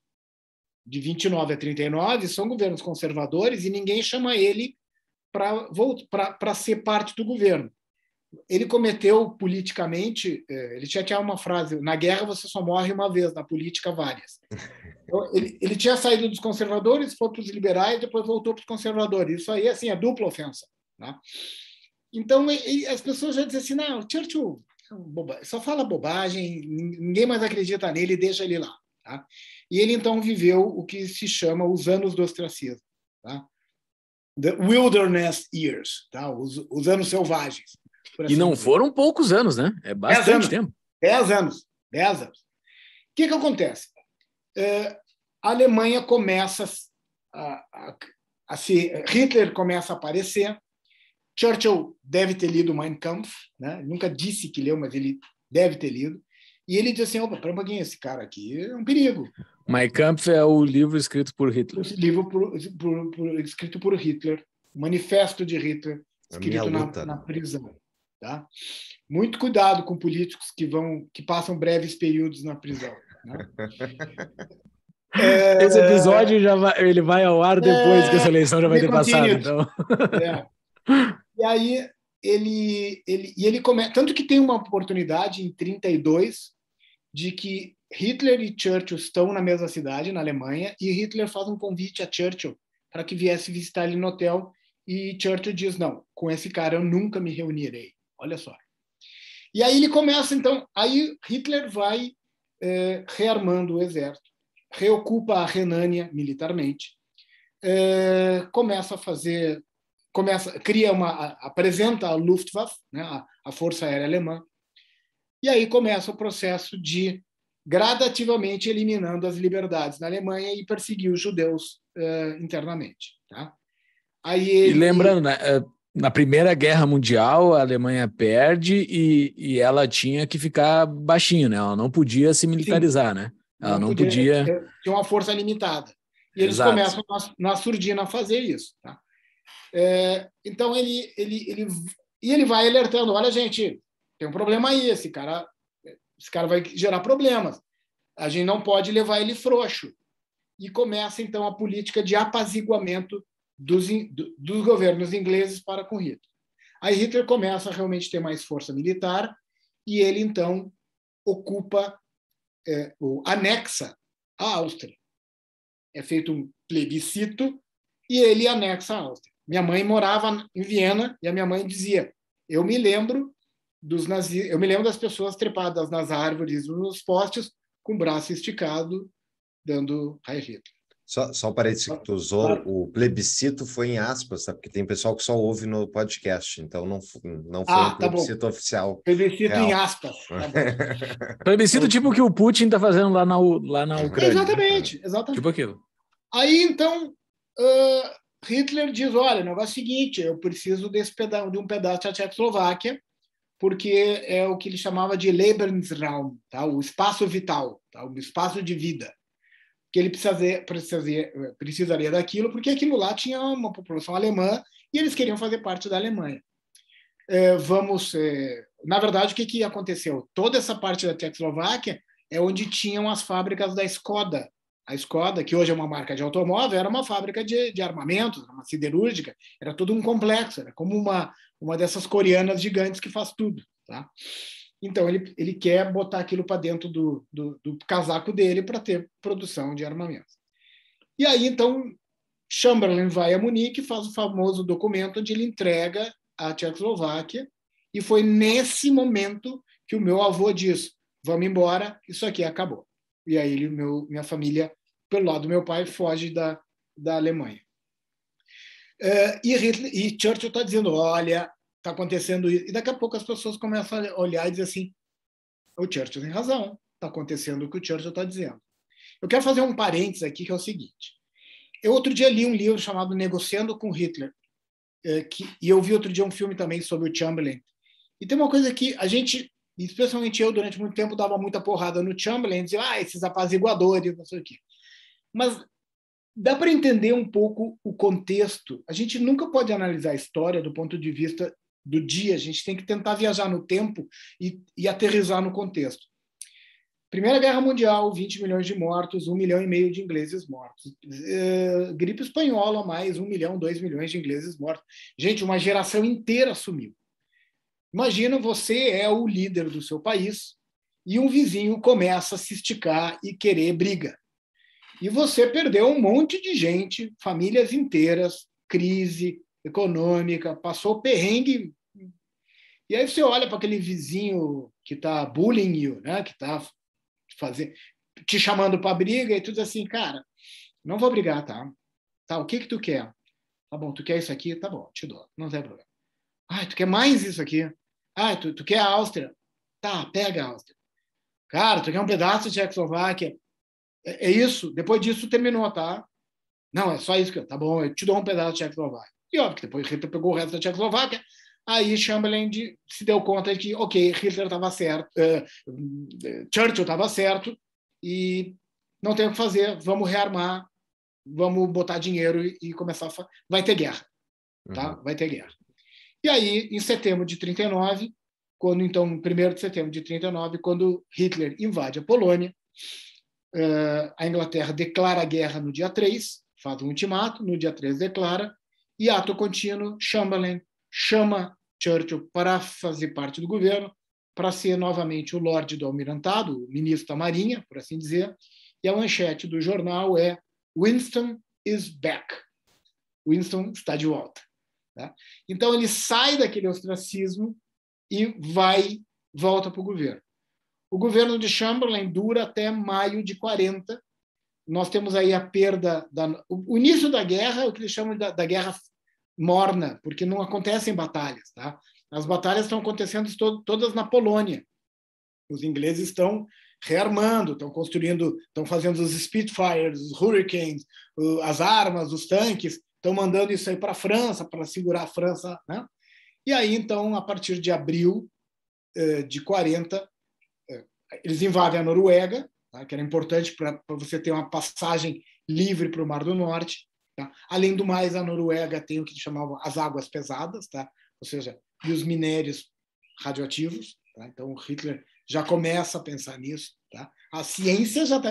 de 29 a 39 são governos conservadores e ninguém chama ele para ser parte do governo. Ele cometeu politicamente, eh, ele tinha, até uma frase: na guerra você só morre uma vez, na política várias. Então, ele, ele tinha saído dos conservadores, foi para os liberais, depois voltou para os conservadores. Isso aí assim, é dupla ofensa. Né? Então, e, e as pessoas já dizem assim, não, Churchill só fala bobagem, ninguém mais acredita nele, deixa ele lá. Tá? E ele, então, viveu o que se chama os anos do ostracismo. Tá? The Wilderness Years, tá? os, os anos selvagens. Assim e não dizer. foram poucos anos, né? É bastante dez anos, tempo. Dez anos. Dez anos. O que, que acontece? É, a Alemanha começa a, a, a se. Hitler começa a aparecer, Churchill deve ter lido Mein Kampf, né? nunca disse que leu, mas ele deve ter lido. E ele diz assim: opa, para um pouquinho, esse cara aqui é um perigo. Mein Kampf é o livro escrito por Hitler. O livro por, por, por, escrito por Hitler, manifesto de Hitler, é escrito na, né? na, prisão. Tá? Muito cuidado com políticos que vão, que passam breves períodos na prisão. Né? é... Esse episódio já vai, ele vai ao ar depois é... que essa eleição já vai ter passado. Então. É. E aí ele, ele, e ele começa. Tanto que tem uma oportunidade em 32 de que Hitler e Churchill estão na mesma cidade, na Alemanha, e Hitler faz um convite a Churchill para que viesse visitar ele no hotel. E Churchill diz: Não, com esse cara eu nunca me reunirei. Olha só. E aí ele começa, então. Aí Hitler vai é, rearmando o exército, reocupa a Renânia militarmente, é, começa a fazer começa, cria uma, apresenta a Luftwaffe, né, a, a Força Aérea Alemã, e aí começa o processo de gradativamente eliminando as liberdades na Alemanha e perseguir os judeus uh, internamente. Tá? Aí ele... E lembrando, na, né, eh, na, Primeira Guerra Mundial, a Alemanha perde e, e, ela tinha que ficar baixinho, né? ela não podia se militarizar, Sim. né? ela não, não podia, podia. Eh, tinha uma força limitada. E eles Exato. começam na, na surdina a fazer isso. Tá? É, então ele, ele, ele, e ele vai alertando: olha, gente, tem um problema aí, esse cara, esse cara vai gerar problemas. A gente não pode levar ele frouxo. E começa então a política de apaziguamento dos, dos governos ingleses para com Hitler. Aí Hitler começa a realmente ter mais força militar e ele então ocupa, é, ou anexa a Áustria. É feito um plebiscito e ele anexa a Áustria. Minha mãe morava em Viena e a minha mãe dizia: "Eu me lembro dos nazis, eu me lembro das pessoas trepadas nas árvores, nos postes, com o braço esticado, dando raio Só, só um parênteses que tu usou, o plebiscito foi em aspas, tá? porque tem pessoal que só ouve no podcast, então não, não foi ah, um tá plebiscito tá oficial. Plebiscito real. em aspas. Tá plebiscito tipo o que o Putin está fazendo lá na, lá na uhum. Ucrânia. Né? Exatamente, exatamente. Tipo aquilo. Aí, então, uh, Hitler diz: olha, o negócio é o seguinte, eu preciso desse peda de um pedaço da Tchecoslováquia, porque é o que ele chamava de Lebensraum, tá? o espaço vital, tá? o espaço de vida. Que ele precisaria, precisaria, precisaria daquilo, porque aquilo lá tinha uma população alemã e eles queriam fazer parte da Alemanha. É, vamos. É, na verdade, o que, que aconteceu? Toda essa parte da Tchecoslováquia é onde tinham as fábricas da Skoda, a Skoda, que hoje é uma marca de automóvel, era uma fábrica de, de armamentos, uma siderúrgica, era todo um complexo, era como uma, uma dessas coreanas gigantes que faz tudo. Tá? Então, ele, ele quer botar aquilo para dentro do, do, do casaco dele para ter produção de armamentos. E aí, então, Chamberlain vai a Munique e faz o famoso documento onde ele entrega a Tchecoslováquia. E foi nesse momento que o meu avô diz: vamos embora, isso aqui acabou. E aí ele, meu, minha família, pelo lado do meu pai, foge da, da Alemanha. Uh, e, Hitler, e Churchill está dizendo, olha, está acontecendo isso. E daqui a pouco as pessoas começam a olhar e dizer assim, o Churchill tem razão, está acontecendo o que o Churchill está dizendo. Eu quero fazer um parênteses aqui, que é o seguinte. Eu outro dia li um livro chamado Negociando com Hitler, é, que, e eu vi outro dia um filme também sobre o Chamberlain. E tem uma coisa que a gente especialmente eu, durante muito tempo, dava muita porrada no Chamberlain, dizia, ah, esses apaziguadores, não sei o quê. Mas dá para entender um pouco o contexto. A gente nunca pode analisar a história do ponto de vista do dia, a gente tem que tentar viajar no tempo e, e aterrizar no contexto. Primeira Guerra Mundial, 20 milhões de mortos, 1 milhão e meio de ingleses mortos. Uh, gripe espanhola, mais 1 milhão, 2 milhões de ingleses mortos. Gente, uma geração inteira sumiu. Imagina você é o líder do seu país e um vizinho começa a se esticar e querer briga. E você perdeu um monte de gente, famílias inteiras, crise econômica, passou perrengue. E aí você olha para aquele vizinho que está bullying you, né? que está te chamando para briga e tudo assim, cara, não vou brigar, tá? Tá, o que que tu quer? Tá bom, tu quer isso aqui? Tá bom, te dou, não tem problema. Ai, tu quer mais isso aqui? Ah, tu, tu quer a Áustria? Tá, pega a Áustria. Cara, tu quer um pedaço de Tchecoslováquia? É, é isso. Depois disso, terminou, tá? Não, é só isso que eu... Tá bom, eu te dou um pedaço de Tchecoslováquia. E óbvio que depois Hitler pegou o resto da Tchecoslováquia. Aí Chamberlain de, se deu conta de que, ok, Hitler estava certo, uh, Churchill estava certo, e não tem o que fazer, vamos rearmar, vamos botar dinheiro e, e começar a. Vai ter guerra. Tá? Uhum. Vai ter guerra. E aí, em setembro de 39, quando então, primeiro de setembro de 39, quando Hitler invade a Polônia, eh, a Inglaterra declara guerra no dia 3, faz um ultimato, no dia 3 declara, e ato contínuo, Chamberlain chama Churchill para fazer parte do governo, para ser novamente o Lorde do Almirantado, o ministro da Marinha, por assim dizer, e a manchete do jornal é Winston is back. Winston está de volta. Tá? Então ele sai daquele ostracismo e vai volta para o governo. O governo de Chamberlain dura até maio de 40. Nós temos aí a perda da o início da guerra, é o que eles chamam da, da guerra morna, porque não acontecem batalhas, tá? As batalhas estão acontecendo to todas na Polônia. Os ingleses estão rearmando, estão construindo, estão fazendo os Spitfires, os Hurricanes, as armas, os tanques, Estão mandando isso aí para a França, para segurar a França. Né? E aí, então, a partir de abril eh, de 40, eh, eles invadem a Noruega, tá? que era importante para você ter uma passagem livre para o Mar do Norte. Tá? Além do mais, a Noruega tem o que chamavam as águas pesadas, tá? ou seja, e os minérios radioativos. Tá? Então, Hitler já começa a pensar nisso. Tá? A ciência já está.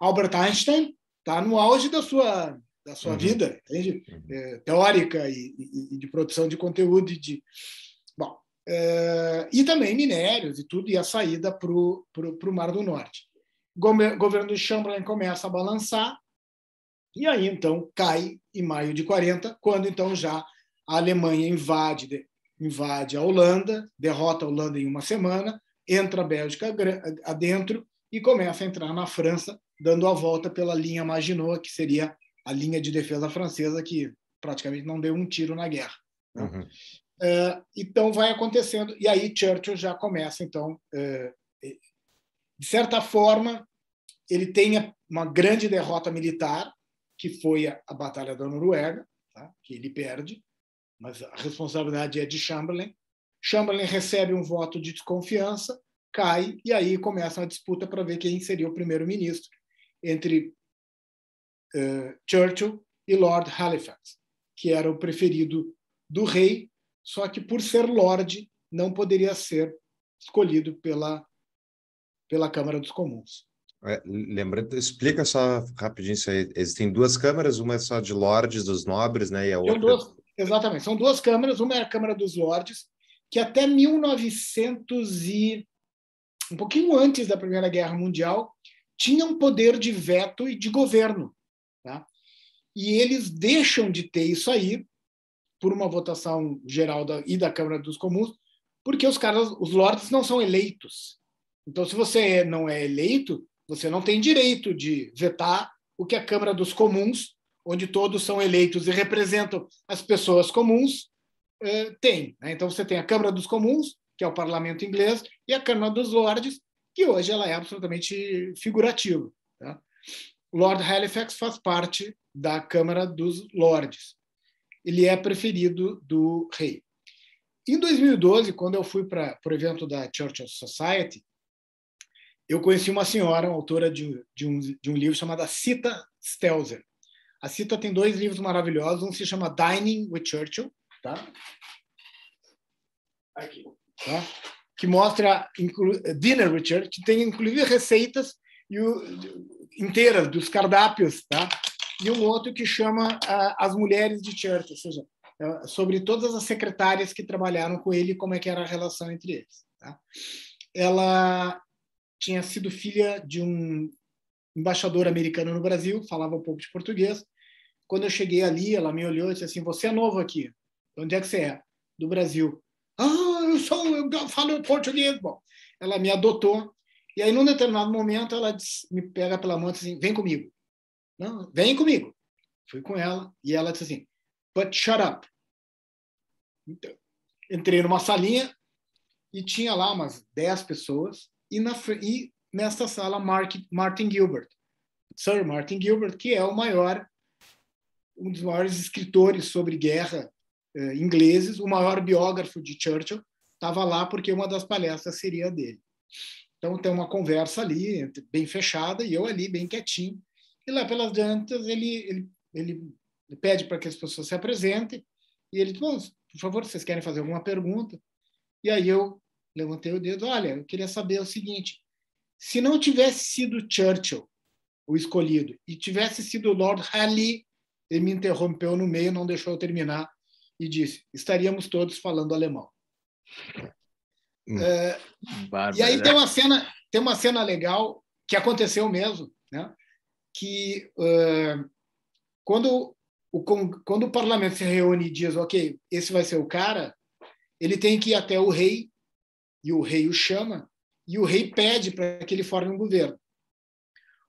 Albert Einstein está no auge da sua da sua uhum. vida, entende? Uhum. É, teórica e, e, e, de produção de conteúdo. E, de... Bom, é, e também minérios e tudo, e a saída para o Mar do Norte. O governo de Chamberlain começa a balançar, e aí então cai em maio de 40, quando então já a Alemanha invade, invade a Holanda, derrota a Holanda em uma semana, entra a Bélgica adentro e começa a entrar na França, dando a volta pela linha Maginot, que seria a linha de defesa francesa que praticamente não deu um tiro na guerra. Né? Uhum. Uh, então vai acontecendo e aí Churchill já começa então uh, de certa forma ele tem uma grande derrota militar que foi a, a batalha da Noruega tá? que ele perde mas a responsabilidade é de Chamberlain Chamberlain recebe um voto de desconfiança cai e aí começa uma disputa para ver quem seria o primeiro ministro entre uh, Churchill e Lord Halifax, que era o preferido do rei, só que por ser Lord não poderia ser escolhido pela pela Câmara dos Comuns. É, lembrando, explica só rapidinho isso aí. Existem duas câmaras, uma é só de lords dos nobres, né? E a outra. É duas, exatamente, são duas câmaras. Uma é a Câmara dos Lordes, que até 1900 e um pouquinho antes da Primeira Guerra Mundial tinha um poder de veto e de governo. Tá? E eles deixam de ter isso aí por uma votação geral da, e da Câmara dos Comuns, porque os caras, os lords não são eleitos. Então, se você é, não é eleito, você não tem direito de vetar o que a Câmara dos Comuns, onde todos são eleitos e representam as pessoas comuns, eh, tem. Né? Então, você tem a Câmara dos Comuns, que é o parlamento inglês, e a Câmara dos Lordes, que hoje ela é absolutamente figurativa. Tá? Lord Halifax faz parte da Câmara dos Lordes. Ele é preferido do rei. Em 2012, quando eu fui para o evento da Churchill Society, eu conheci uma senhora, uma autora de, de, um, de um livro chamado Cita Stelzer. A Cita tem dois livros maravilhosos. Um se chama Dining with Churchill, tá? Aqui, tá? Que mostra Dinner with Churchill, que tem inclusive receitas e o, inteiras dos cardápios, tá? E um outro que chama ah, As Mulheres de Church, ou seja, é, sobre todas as secretárias que trabalharam com ele, como é que era a relação entre eles. Tá? Ela tinha sido filha de um embaixador americano no Brasil, falava um pouco de português. Quando eu cheguei ali, ela me olhou e disse assim: "Você é novo aqui? De onde é que você é? Do Brasil? Ah, eu sou, eu falo português. Bom, ela me adotou e aí, num determinado momento, ela diz, me pega pela mão e diz assim: vem comigo. Não, vem comigo. Fui com ela e ela disse assim: but shut up. Então, entrei numa salinha e tinha lá umas 10 pessoas e, na, e nessa sala Mark, Martin Gilbert, Sir Martin Gilbert, que é o maior, um dos maiores escritores sobre guerra eh, ingleses, o maior biógrafo de Churchill, estava lá porque uma das palestras seria dele. Então tem uma conversa ali, bem fechada, e eu ali, bem quietinho. E lá pelas jantas, ele, ele, ele pede para que as pessoas se apresentem, e ele diz: por favor, vocês querem fazer alguma pergunta? E aí eu levantei o dedo: Olha, eu queria saber o seguinte, se não tivesse sido Churchill o escolhido e tivesse sido Lord Halley, ele me interrompeu no meio, não deixou eu terminar e disse: estaríamos todos falando alemão. Hum. É, e aí tem né? uma cena, tem uma cena legal que aconteceu mesmo, né? Que uh, quando o quando o parlamento se reúne e diz, ok, esse vai ser o cara, ele tem que ir até o rei e o rei o chama e o rei pede para que ele forme um governo.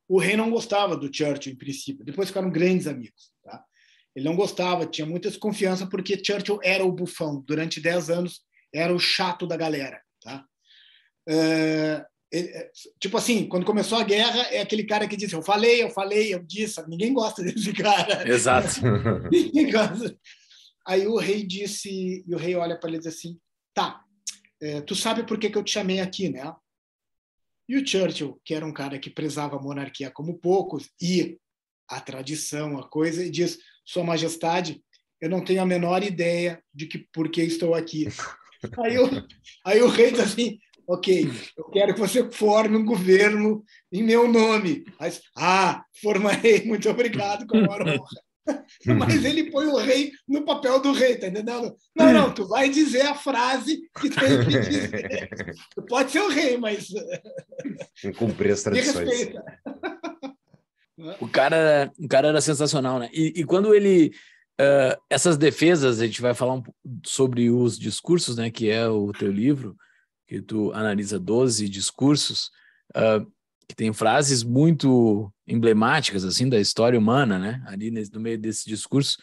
O rei não gostava do Churchill em princípio, depois ficaram grandes amigos. Tá? Ele não gostava, tinha muita desconfiança porque Churchill era o bufão durante 10 anos, era o chato da galera. Tá? É, ele, é, tipo assim, quando começou a guerra, é aquele cara que disse: Eu falei, eu falei, eu disse. Ninguém gosta desse cara. Exato. Ninguém gosta. Aí o rei disse, e o rei olha para ele e diz assim: Tá, é, tu sabe por que, que eu te chamei aqui, né? E o Churchill, que era um cara que prezava a monarquia como poucos e a tradição, a coisa, e diz: Sua Majestade, eu não tenho a menor ideia de que por que estou aqui. Aí o, aí o rei está assim, ok, eu quero que você forme um governo em meu nome. Aí, ah, formarei, muito obrigado, com a maior honra. Mas ele põe o rei no papel do rei, tá entendendo? Não, não, tu vai dizer a frase que tem que dizer. Tu pode ser o rei, mas. Cumprir as tradições. O cara, o cara era sensacional, né? E, e quando ele ah, essas defesas, a gente vai falar um, sobre os discursos, né, que é o teu livro, que tu analisa 12 discursos, uh, que tem frases muito emblemáticas, assim, da história humana, né, ali nesse, no meio desse discurso.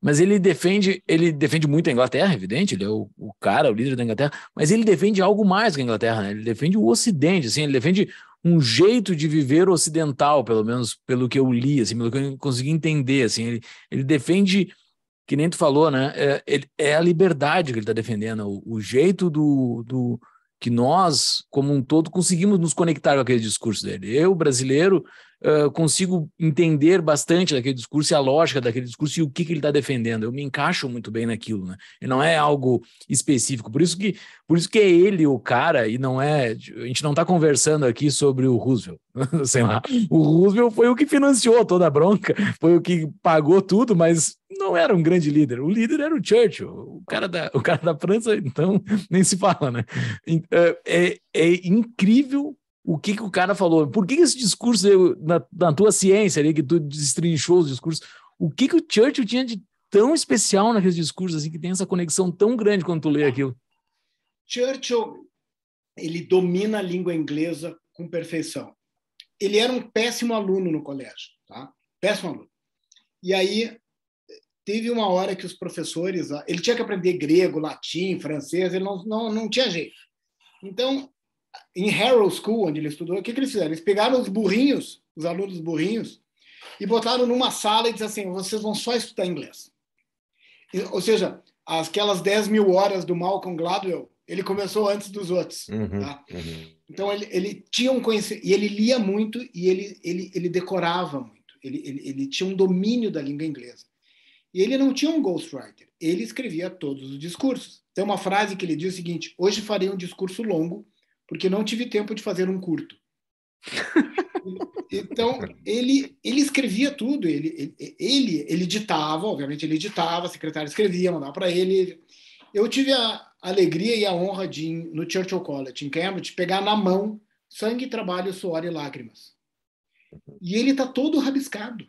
Mas ele defende, ele defende muito a Inglaterra, evidente, ele é o, o cara, o líder da Inglaterra, mas ele defende algo mais que a Inglaterra, né? ele defende o Ocidente, assim, ele defende um jeito de viver ocidental, pelo menos pelo que eu li, assim, pelo que eu consegui entender. Assim, ele, ele defende, que nem tu falou, né? É, ele, é a liberdade que ele está defendendo, o, o jeito do, do que nós, como um todo, conseguimos nos conectar com aquele discurso dele. Eu, brasileiro, consigo entender bastante daquele discurso e a lógica daquele discurso e o que, que ele está defendendo. Eu me encaixo muito bem naquilo, né? E não é algo específico. Por isso que, por isso que é ele o cara e não é. A gente não está conversando aqui sobre o Roosevelt. Sei lá. O Roosevelt foi o que financiou toda a bronca, foi o que pagou tudo, mas não era um grande líder. O líder era o Churchill, o cara da, o cara da França, então nem se fala, né? É, é incrível o que, que o cara falou. Por que, esse discurso, na, na, tua ciência ali, que tu destrinchou os discursos, o que, que o Churchill tinha de tão especial naqueles discursos, assim, que tem essa conexão tão grande quando tu lê aquilo? Churchill, ele domina a língua inglesa com perfeição. Ele era um péssimo aluno no colégio, tá? Péssimo aluno. E aí teve uma hora que os professores, ele tinha que aprender grego, latim, francês, ele não, não, não tinha jeito. Então, em Harrow School, onde ele estudou, o que, que eles fizeram? Eles pegaram os burrinhos, os alunos burrinhos, e botaram numa sala e disseram assim: vocês vão só estudar inglês. E, ou seja, aquelas 10 mil horas do Malcolm Gladwell, ele começou antes dos outros. Uhum, tá? uhum. Então, ele, ele tinha um conhecimento, e ele lia muito, e ele, ele, ele decorava muito. Ele, ele, ele tinha um domínio da língua inglesa. E ele não tinha um ghostwriter, ele escrevia todos os discursos. Tem uma frase que ele diz o seguinte: hoje farei um discurso longo porque não tive tempo de fazer um curto. então ele ele escrevia tudo ele ele ele ditava obviamente ele ditava a secretária escrevia mandava para ele eu tive a alegria e a honra de no Churchill College em Cambridge pegar na mão sangue trabalho suor e lágrimas e ele está todo rabiscado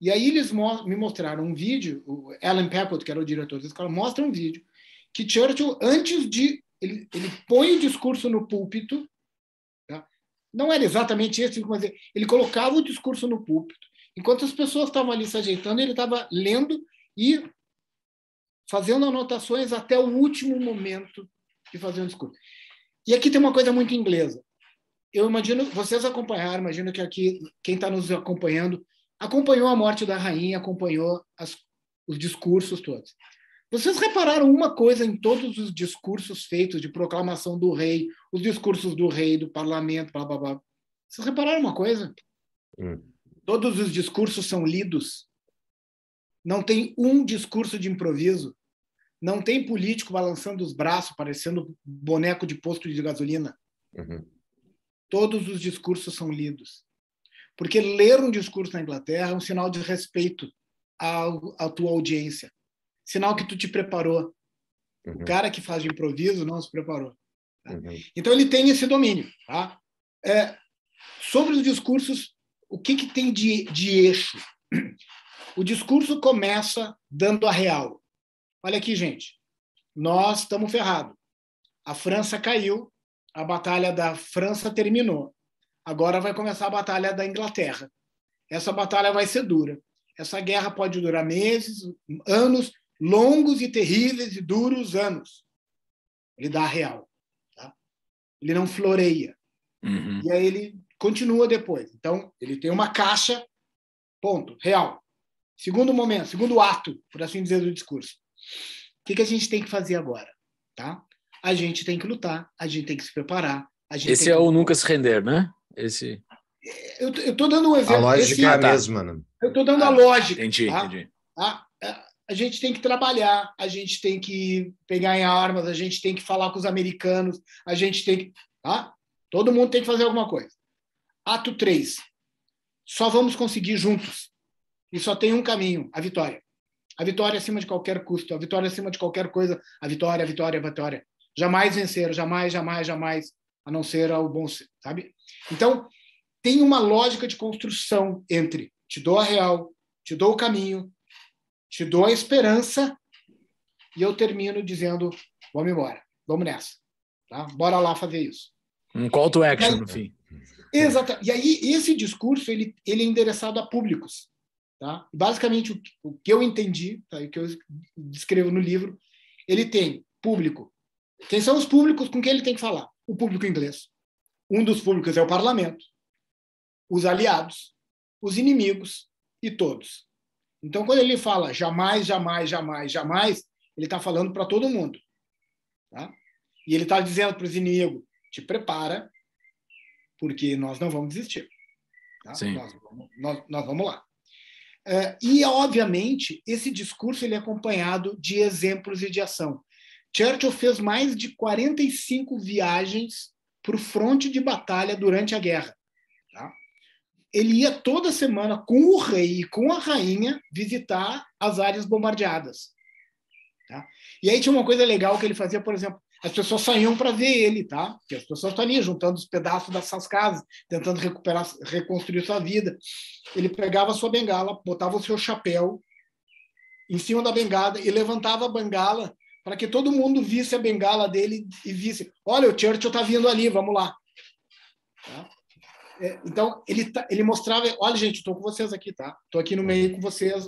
e aí eles mo me mostraram um vídeo o Alan Pepper que era o diretor da escola mostra um vídeo que Churchill antes de ele, ele põe o discurso no púlpito, tá? não era exatamente esse, mas ele colocava o discurso no púlpito. Enquanto as pessoas estavam ali se ajeitando, ele estava lendo e fazendo anotações até o último momento de fazer um discurso. E aqui tem uma coisa muito inglesa. Eu imagino, vocês acompanharam, imagino que aqui, quem está nos acompanhando, acompanhou a morte da rainha, acompanhou as, os discursos todos. Vocês repararam uma coisa em todos os discursos feitos de proclamação do rei, os discursos do rei, do parlamento, blá blá blá. Vocês repararam uma coisa? Hum. Todos os discursos são lidos. Não tem um discurso de improviso. Não tem político balançando os braços, parecendo boneco de posto de gasolina. Uhum. Todos os discursos são lidos. Porque ler um discurso na Inglaterra é um sinal de respeito à, à tua audiência sinal que tu te preparou. Uhum. O cara que faz de improviso não se preparou. Tá? Uhum. Então ele tem esse domínio. Tá? É, sobre os discursos, o que, que tem de, de eixo? O discurso começa dando a real. Olha aqui, gente. Nós estamos ferrados. A França caiu, a batalha da França terminou. Agora vai começar a batalha da Inglaterra. Essa batalha vai ser dura. Essa guerra pode durar meses, anos, longos e terríveis e duros anos. Ele dá a real. Tá? Ele não floreia. Uhum. E aí ele continua depois. Então, ele tem uma caixa, ponto, real. Segundo momento, segundo ato, por assim dizer, do discurso. O que, que a gente tem que fazer agora? Tá? A gente tem que lutar, a gente tem que se preparar. Esse é que... o nunca se render, né? Esse... Eu, eu tô dando um exemplo. A lógica é a mesma. Né? Eu tô dando ah, a lógica. Entendi, tá? entendi. Tá? a gente tem que trabalhar, a gente tem que pegar em armas, a gente tem que falar com os americanos, a gente tem que. Tá? Todo mundo tem que fazer alguma coisa. Ato 3. Só vamos conseguir juntos. E só tem um caminho: a vitória. A vitória acima de qualquer custo, a vitória acima de qualquer coisa, a vitória, a vitória, a vitória. Jamais vencer, jamais, jamais, jamais, a não ser ao bom, sabe? Então, tem uma lógica de construção entre te dou a real, te dou o caminho, te dou a esperança e eu termino dizendo: vamos embora, vamos nessa. Tá? Bora lá fazer isso. Um call to action, aí, no fim. Exato. E aí, esse discurso ele, ele é endereçado a públicos. Tá? Basicamente, o, o que eu entendi, tá? o que eu descrevo no livro, ele tem público. Quem são os públicos com quem ele tem que falar? O público inglês. Um dos públicos é o parlamento, os aliados, os inimigos e todos. Então, quando ele fala jamais, jamais, jamais, jamais, ele está falando para todo mundo. Tá? E ele está dizendo para os inimigos: te prepara, porque nós não vamos desistir. Tá? Nós, vamos, nós, nós, vamos lá. É, e, obviamente, esse discurso ele é acompanhado de exemplos e de ação. Churchill fez mais de 45 viagens para o fronte de batalha durante a guerra ele ia toda semana com o rei e com a rainha visitar as áreas bombardeadas. Tá? E aí tinha uma coisa legal que ele fazia, por exemplo, as pessoas saíam para ver ele, tá? Porque as pessoas estariam juntando os pedaços dessas casas, tentando recuperar, reconstruir sua vida. Ele pegava a sua bengala, botava o seu chapéu em cima da bengala e levantava a bengala para que todo mundo visse a bengala dele e visse: olha, o Churchill está vindo ali, vamos lá. Tá? É, então, ele, tá, ele mostrava, olha, gente, estou com vocês aqui, tá? Estou aqui no meio uhum. com vocês,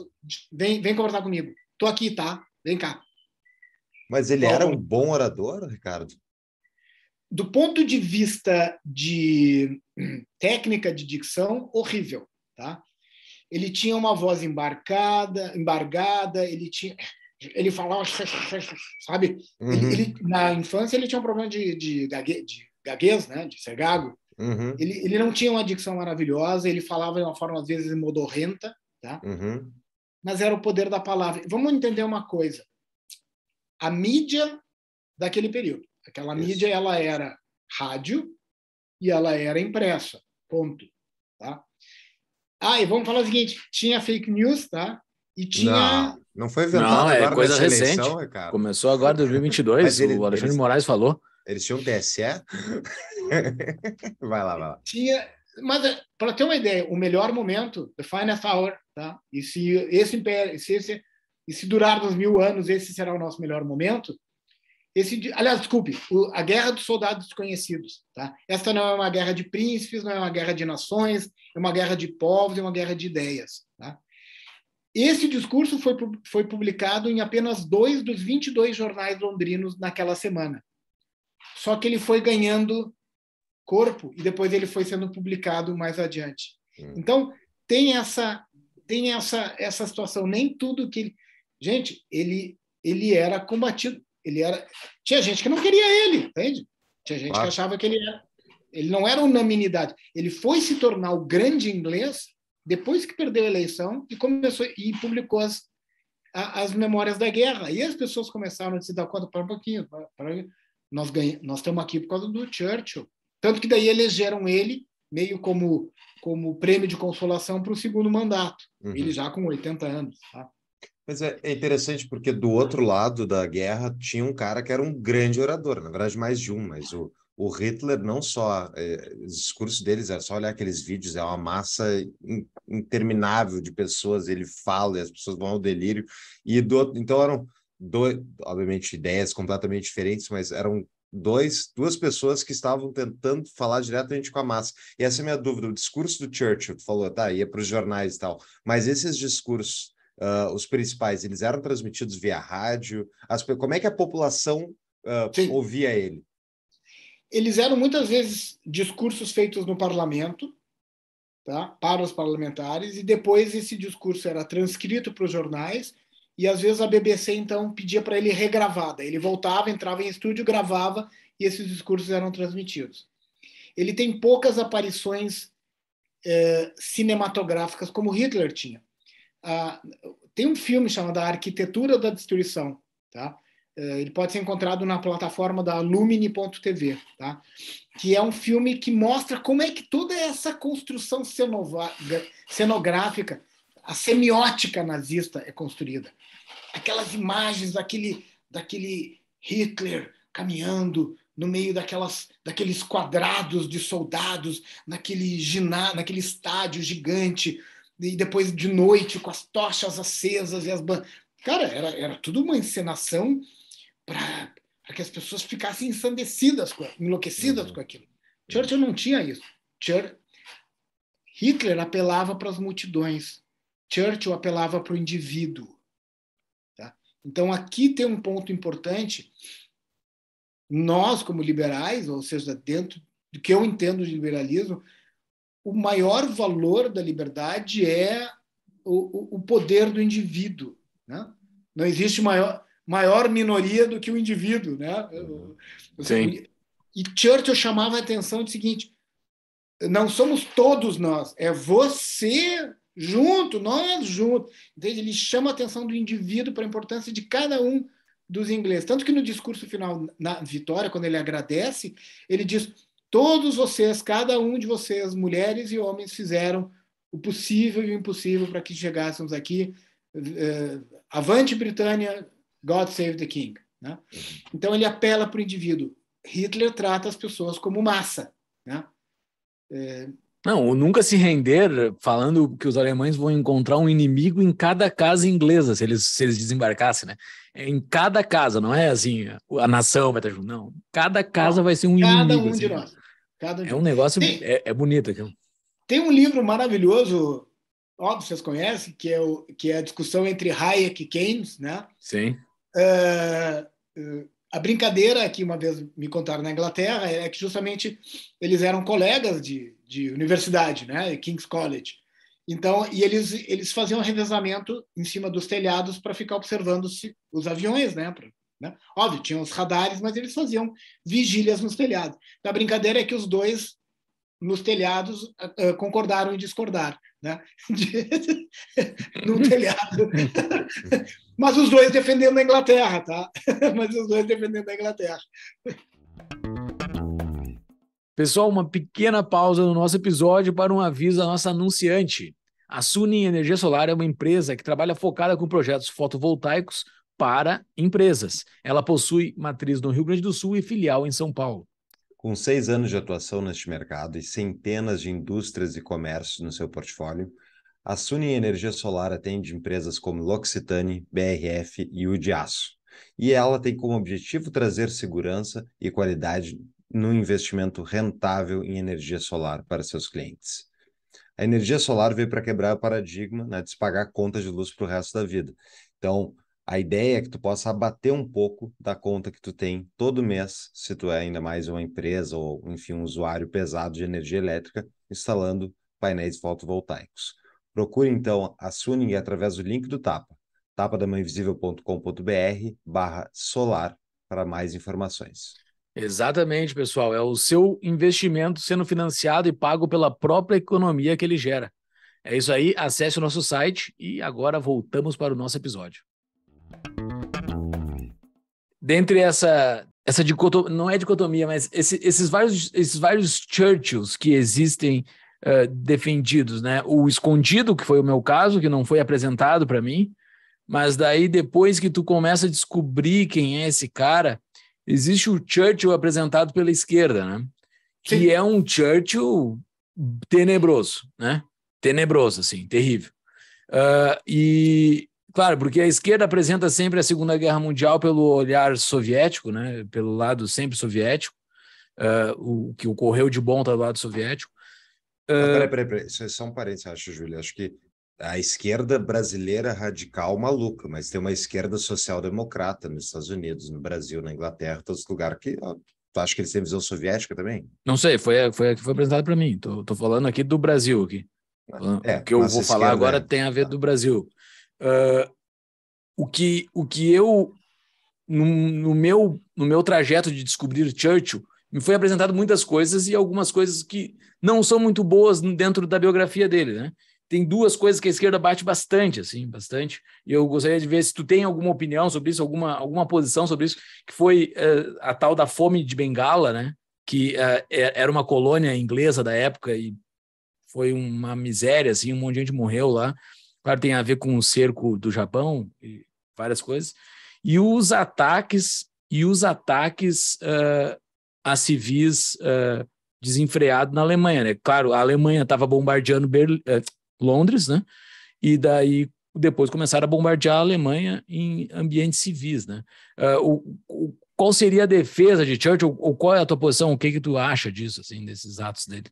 vem, vem conversar comigo. Estou aqui, tá? Vem cá. Mas ele era então, um bom orador, Ricardo? Do ponto de vista de hum, técnica de dicção, horrível, tá? Ele tinha uma voz embarcada, embargada, ele tinha ele falava, sabe? Uhum. Ele, ele, na infância ele tinha um problema de, de, gague, de gaguez, né? De ser gago. Uhum. Ele, ele não tinha uma dicção maravilhosa, ele falava de uma forma, às vezes, modorrenta, tá? Uhum. mas era o poder da palavra. Vamos entender uma coisa. A mídia daquele período, aquela Isso. mídia, ela era rádio e ela era impressa, ponto. Tá? Ah, e vamos falar o seguinte, tinha fake news, tá? E tinha... Não, não foi verdade. não, é coisa recente. Eleição, é, Começou agora em 2022, ele, o Alexandre ele... Moraes falou. Eles tinham TSE? vai lá, vai lá. Tinha, mas eh, para ter uma ideia, o melhor momento, the finest hour, tá? E se esse império, se esse, e se durar dois mil anos, esse será o nosso melhor momento. Esse, aliás, desculpe, o, a guerra dos soldados desconhecidos, tá? Esta não é uma guerra de príncipes, não é uma guerra de nações, é uma guerra de povos, é uma guerra de ideias, tá? Esse discurso foi, foi publicado em apenas dois dos 22 jornais londrinos naquela semana. Só que ele foi ganhando corpo e depois ele foi sendo publicado mais adiante. Hum. Então, tem essa tem essa essa situação, nem tudo que ele... gente, ele ele era combatido, ele era tinha gente que não queria ele, entende? Tinha gente claro. que achava que ele era ele não era unanimidade. Ele foi se tornar o grande inglês depois que perdeu a eleição e começou e publicou as, as memórias da guerra. E as pessoas começaram a se dar conta para um pouquinho, para nós ganha, nós estamos aqui por causa do Churchill. Tanto que daí elegeram ele meio como como prêmio de consolação para o segundo mandato, uhum. ele já com 80 anos. Tá? Mas é, é interessante porque do outro lado da guerra tinha um cara que era um grande orador, na verdade mais de um, mas o, o Hitler não só é, os discursos deles é só olhar aqueles vídeos é uma massa in, interminável de pessoas ele fala e as pessoas vão ao delírio e do então eram dois, obviamente, ideias completamente diferentes, mas eram dois, duas pessoas que estavam tentando falar diretamente com a massa. E essa é a minha dúvida. O discurso do Churchill, tu falou, tá, ia para os jornais e tal, mas esses discursos, uh, os principais, eles eram transmitidos via rádio? As, como é que a população uh, ouvia ele? Eles eram muitas vezes discursos feitos no parlamento, tá, para os parlamentares, e depois esse discurso era transcrito para os jornais e às vezes a BBC então pedia para ele regravada. Ele voltava, entrava em estúdio, gravava e esses discursos eram transmitidos. Ele tem poucas aparições eh, cinematográficas como Hitler tinha. Ah, tem um filme chamado A Arquitetura da Destruição, tá? Eh, ele pode ser encontrado na plataforma da Lumine.tv, tá? que é um filme que mostra como é que toda essa construção cenográfica a semiótica nazista é construída. Aquelas imagens daquele, daquele Hitler caminhando no meio daquelas, daqueles quadrados de soldados, naquele, giná, naquele estádio gigante, e depois de noite com as tochas acesas e as bandas. Cara, era, era tudo uma encenação para que as pessoas ficassem ensandecidas, com, enlouquecidas uhum. com aquilo. Churchill não tinha isso. Churchill, Hitler apelava para as multidões. Churchill apelava para o indivíduo. Tá? Então, aqui tem um ponto importante. Nós, como liberais, ou seja, dentro do que eu entendo de liberalismo, o maior valor da liberdade é o, o poder do indivíduo. Né? Não existe maior, maior minoria do que o indivíduo. Né? Sim. E Churchill chamava a atenção do seguinte: não somos todos nós, é você junto, nós é juntos. Entende? Ele chama a atenção do indivíduo para a importância de cada um dos ingleses. Tanto que no discurso final, na vitória, quando ele agradece, ele diz: Todos vocês, cada um de vocês, mulheres e homens, fizeram o possível e o impossível para que chegássemos aqui. Uh, avante, Britânia, God save the king. Né? Então ele apela para o indivíduo. Hitler trata as pessoas como massa. Né? Eh, não, o nunca se render, falando que os alemães vão encontrar um inimigo em cada casa inglesa, se eles, se eles desembarcassem, né? Em cada casa, não é assim, a nação vai estar junto, não. Cada casa vai ser um cada inimigo. Um assim. de nós. Cada um de nós. É um negócio, tem, é, é bonito Tem um livro maravilhoso, óbvio, vocês conhecem, que é, o, que é a discussão entre Hayek e Keynes, né? Sim. uh, a brincadeira que uma vez me contaram na Inglaterra é que justamente eles eram colegas de, de universidade, né? King's College. Então, e eles, eles faziam revezamento em cima dos telhados para ficar observando se, os aviões, né? Pra, né? Óbvio, tinham os radares, mas eles faziam vigílias nos telhados. Então, a brincadeira é que os dois, nos telhados, uh, concordaram em discordar. Né? De... telhado. Mas os dois defendendo a Inglaterra, tá? Mas os dois defendendo a Inglaterra. Pessoal, uma pequena pausa no nosso episódio para um aviso à nossa anunciante. A Suni Energia Solar é uma empresa que trabalha focada com projetos fotovoltaicos para empresas. Ela possui matriz no Rio Grande do Sul e filial em São Paulo. Com seis anos de atuação neste mercado e centenas de indústrias e comércios no seu portfólio, a Suni Energia Solar atende empresas como L'Occitane, BRF e Udiaço. E ela tem como objetivo trazer segurança e qualidade no investimento rentável em energia solar para seus clientes. A energia solar veio para quebrar o paradigma né, de se pagar conta de luz para o resto da vida. Então, a ideia é que tu possa abater um pouco da conta que tu tem todo mês, se tu é ainda mais uma empresa ou, enfim, um usuário pesado de energia elétrica, instalando painéis fotovoltaicos. Procure então a Suning através do link do Tapa, tapadamãoinvisível.com.br barra solar para mais informações. Exatamente, pessoal. É o seu investimento sendo financiado e pago pela própria economia que ele gera. É isso aí, acesse o nosso site e agora voltamos para o nosso episódio. Dentre essa, essa dicotomia, não é dicotomia, mas esse, esses, vários, esses vários Churchills que existem eh, defendidos, né? O escondido, que foi o meu caso, que não foi apresentado para mim, mas daí depois que tu começa a descobrir quem é esse cara, existe o Churchill apresentado pela esquerda, né? Sim. Que é um Churchill tenebroso, né? Tenebroso, assim, terrível. Uh, e, claro, porque a esquerda apresenta sempre a Segunda Guerra Mundial pelo olhar soviético, né? Pelo lado sempre soviético, uh, o que ocorreu de bom está do lado soviético. Ah, ah, peraí, peraí, peraí. Isso é só um parênteses, acho, Júlio. Acho que a esquerda brasileira radical maluca, mas tem uma esquerda social-democrata nos Estados Unidos, no Brasil, na Inglaterra, todos os lugares que. Ó, tu acha que eles têm visão soviética também? Não sei, foi, foi a que foi apresentada para mim. Tô, tô, falando aqui do Brasil. Aqui. Ah, é, o que eu vou falar agora é. tem a ver tá. do Brasil. Uh, o, que, o que eu. No, no, meu, no meu trajeto de descobrir Churchill, me foi apresentado muitas coisas e algumas coisas que não são muito boas dentro da biografia dele, né? Tem duas coisas que a esquerda bate bastante, assim, bastante. E eu gostaria de ver se tu tem alguma opinião sobre isso, alguma, alguma posição sobre isso, que foi uh, a tal da fome de Bengala, né? Que uh, era uma colônia inglesa da época e foi uma miséria, assim, um monte de gente morreu lá. Claro, tem a ver com o cerco do Japão e várias coisas. E os ataques e os ataques uh, a civis uh, desenfreado na Alemanha, né? Claro, a Alemanha estava bombardeando eh, Londres, né? E daí depois começaram a bombardear a Alemanha em ambientes civis, né? Uh, o, o, qual seria a defesa de Churchill? Ou qual é a tua posição? O que que tu acha disso, assim, desses atos dele?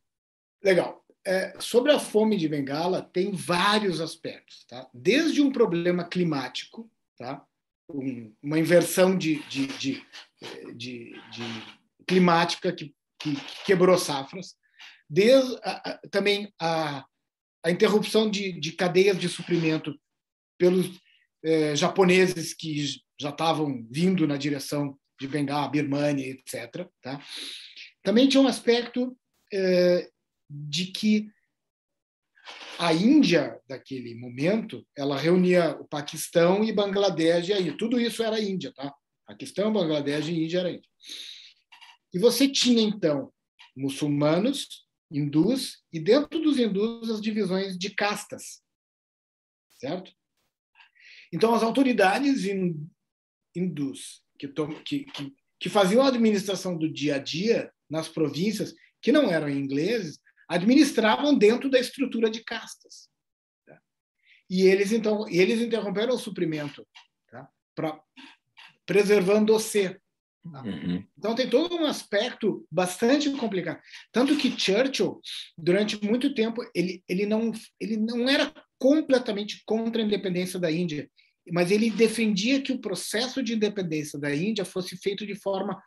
Legal. É, sobre a fome de Bengala tem vários aspectos, tá? Desde um problema climático, tá? Um, uma inversão de, de, de, de climática que, que, que quebrou safras, desde a, a, também a, a interrupção de, de, cadeias de suprimento pelos eh, japoneses que já estavam vindo na direção de Bengala, Birmania, etc. Tá? Também tinha um aspecto eh, de que a Índia, daquele momento, ela reunia o Paquistão e Bangladesh e aí Tudo isso era Índia, tá? Paquistão, Bangladesh e Índia era Índia. E você tinha, então, muçulmanos, hindus, e dentro dos hindus as divisões de castas. Certo? Então, as autoridades hindus que, que, que, que faziam a administração do dia a dia nas províncias, que não eram ingleses, administravam dentro da estrutura de castas. Tá? E eles então, eles interromperam o suprimento, tá? Pra, preservando o C. Tá? Uhum. Então tem todo um aspecto bastante complicado. Tanto que Churchill, durante muito tempo, ele, ele, não, ele não era completamente contra a independência da Índia, mas ele defendia que o processo de independência da Índia fosse feito de forma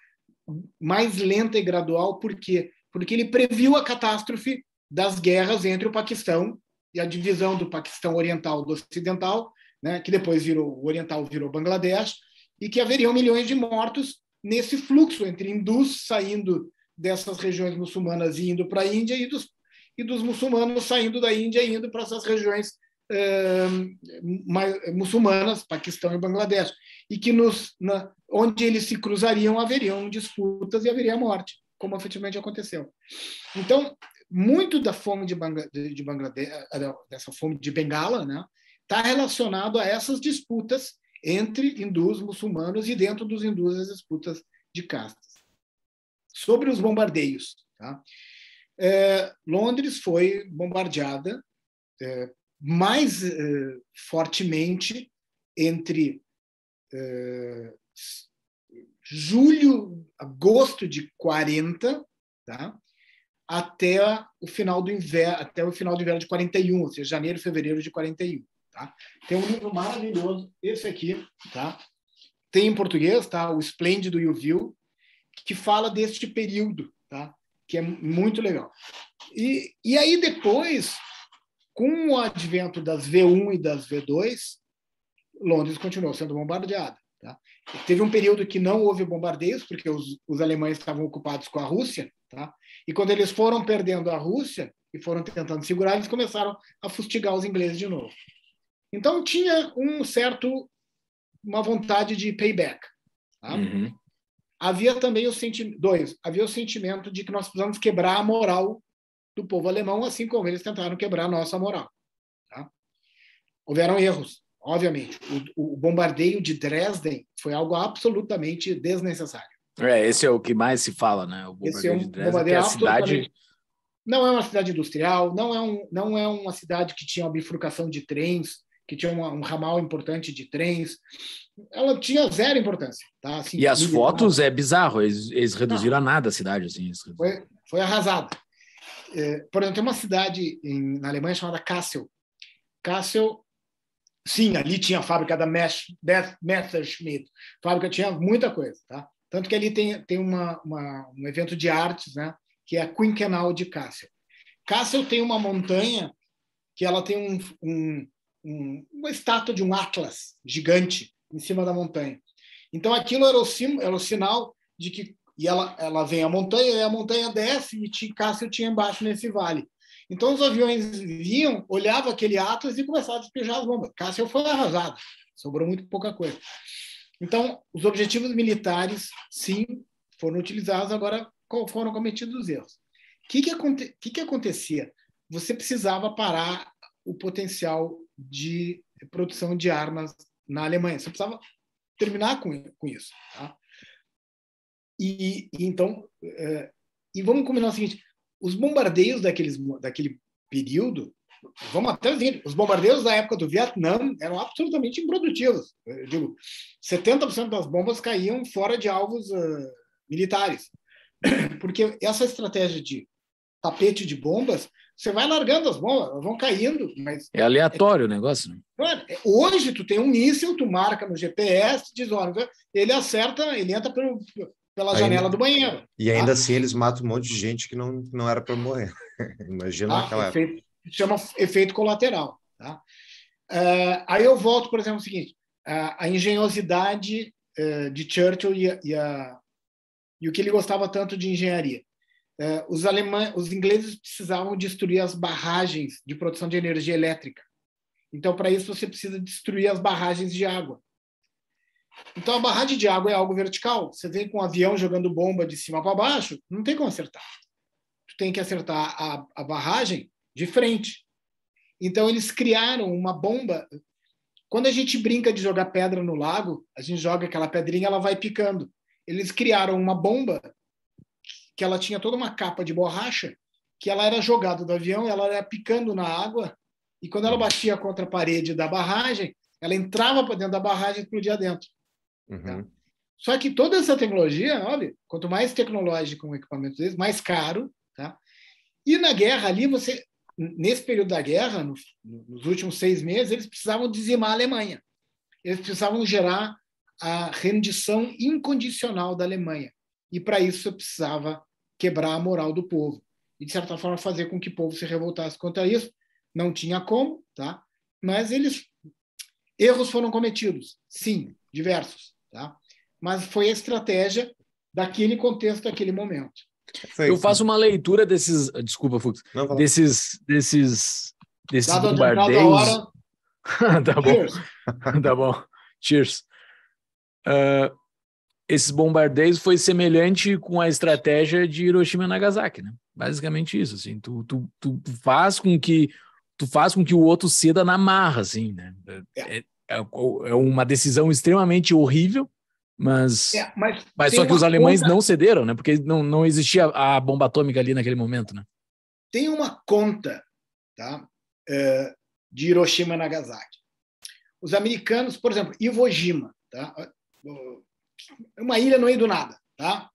mais lenta e gradual, por quê? Porque ele previu a catástrofe das guerras entre o Paquistão e a divisão do Paquistão Oriental do Ocidental, né, que depois virou o Oriental virou Bangladesh, e que haveriam milhões de mortos nesse fluxo entre hindus saindo dessas regiões muçulmanas e indo para a Índia e dos, e dos muçulmanos saindo da Índia e indo para essas regiões mais, muçulmanas, Paquistão e Bangladesh, e que nos, na, onde eles se cruzariam haveriam disputas e haveria morte, como efetivamente aconteceu. Então, muito da fome de, Bangla, de Bangladesh, eh, dessa fome de Bengala, né, está relacionado a essas disputas entre hindus, muçulmanos e dentro dos hindus as disputas de castas. Sobre os bombardeios, tá? é, Londres foi bombardeada é, mais é, fortemente entre é, julho, agosto de 40, tá? até o final do inverno, até o final do inverno de 41, ou seja, janeiro, fevereiro de 41. Tá? Tem um livro maravilhoso, esse aqui, tá? tem em português, tá? o Esplêndido e que fala deste período, tá? que é muito legal. E, e aí depois, com o advento das V1 e das V2, Londres continuou sendo bombardeada. Tá? Teve um período que não houve bombardeios, porque os, os alemães estavam ocupados com a Rússia, tá? e quando eles foram perdendo a Rússia e foram tentando segurar, eles começaram a fustigar os ingleses de novo. Então tinha um certo uma vontade de payback. Tá? Uhum. Havia também o sentimento dois, havia o sentimento de que nós precisamos quebrar a moral do povo alemão, assim como eles tentaram quebrar a nossa moral. Tá? Houveram erros, obviamente. O, o bombardeio de Dresden foi algo absolutamente desnecessário. É, esse é o que mais se fala, né? O é bombardeio é um de Dresden, bombardeio que é a cidade não é uma cidade industrial, não é, um, não é uma cidade que tinha uma bifurcação de trens, que tinha um, um ramal importante de trens. Ela tinha zero importância. Tá? Assim, e as fotos é bizarro, eles, eles reduziram Não. a nada a cidade. Assim, foi, foi arrasada. É, por exemplo, tem uma cidade em, na Alemanha chamada Kassel. Kassel, sim, ali tinha a fábrica da Messerschmitt. A fábrica tinha muita coisa. Tá? Tanto que ali tem, tem uma, uma, um evento de artes, né? que é a Quinquenal de Kassel. Kassel tem uma montanha que ela tem um, um um, uma estátua de um Atlas gigante em cima da montanha. Então aquilo era o, sim, era o sinal de que e ela, ela vem a montanha, e a montanha desce, e Cássio tinha embaixo nesse vale. Então os aviões vinham, olhavam aquele Atlas e começavam a despejar as bombas. Cássio foi arrasado, sobrou muito pouca coisa. Então, os objetivos militares, sim, foram utilizados, agora foram cometidos erros. O que, que, aconte, que, que acontecia? Você precisava parar o potencial de produção de armas na Alemanha. Você precisava terminar com, com isso. Tá? E, e, então, é, e vamos combinar o seguinte: os bombardeios daqueles, daquele período, vamos até dizer, os bombardeios da época do Vietnã eram absolutamente improdutivos. Eu digo, 70% das bombas caíam fora de alvos uh, militares, porque essa estratégia de tapete de bombas você vai largando as bombas, elas vão caindo. Mas é aleatório é... o negócio. Né? É, hoje tu tem um míssil, tu marca no GPS, diz, olha, ele acerta, ele entra pelo, pela ainda... janela do banheiro. E ainda tá? assim eles matam um monte de gente que não, não era para morrer. Imagina ah, aquela... Efeito, chama efeito colateral. Tá? Uh, aí eu volto, por exemplo, o seguinte, uh, a engenhosidade uh, de Churchill e, a, e, a, e o que ele gostava tanto de engenharia. Eh, os, alemã, os ingleses precisavam destruir as barragens de produção de energia elétrica. Então, para isso, você precisa destruir as barragens de água. Então, a barragem de água é algo vertical. Você vem com um avião jogando bomba de cima para baixo, não tem como acertar. Tu tem que acertar a, a barragem de frente. Então, eles criaram uma bomba. Quando a gente brinca de jogar pedra no lago, a gente joga aquela pedrinha, ela vai picando. Eles criaram uma bomba que ela tinha toda uma capa de borracha que ela era jogada do avião, ela era picando na água e quando ela batia contra a parede da barragem, ela entrava para dentro da barragem e explodia dentro. Uhum. Tá? Só que toda essa tecnologia, olha, quanto mais tecnológico um equipamento desse, mais caro, tá? E na guerra ali, você, nesse período da guerra, nos últimos seis meses, eles precisavam dizimar a Alemanha. Eles precisavam gerar a rendição incondicional da Alemanha. E para isso precisava quebrar a moral do povo e, de certa forma, fazer com que o povo se revoltasse contra isso. Não tinha como, tá? mas eles erros foram cometidos, sim, diversos. Tá? Mas foi a estratégia daquele contexto, daquele momento. eu faço uma leitura desses. Desculpa, Fux. Não, desses. Desses. Desses Dado bombardeios. tá bom. tá bom. Cheers. Uh, esses bombardeios foi semelhante com a estratégia de Hiroshima e Nagasaki, né? Basicamente isso, assim, tu, tu, tu faz com que tu faz com que o outro ceda na marra, assim, né? É, é, é, é, é uma decisão extremamente horrível, mas é, mas, mas só que os alemães conta... não cederam, né? Porque não, não existia a bomba atômica ali naquele momento, né? Tem uma conta, tá? É, de Hiroshima e Nagasaki. Os americanos, por exemplo, Iwo Jima, tá? uma ilha no meio do nada, tá?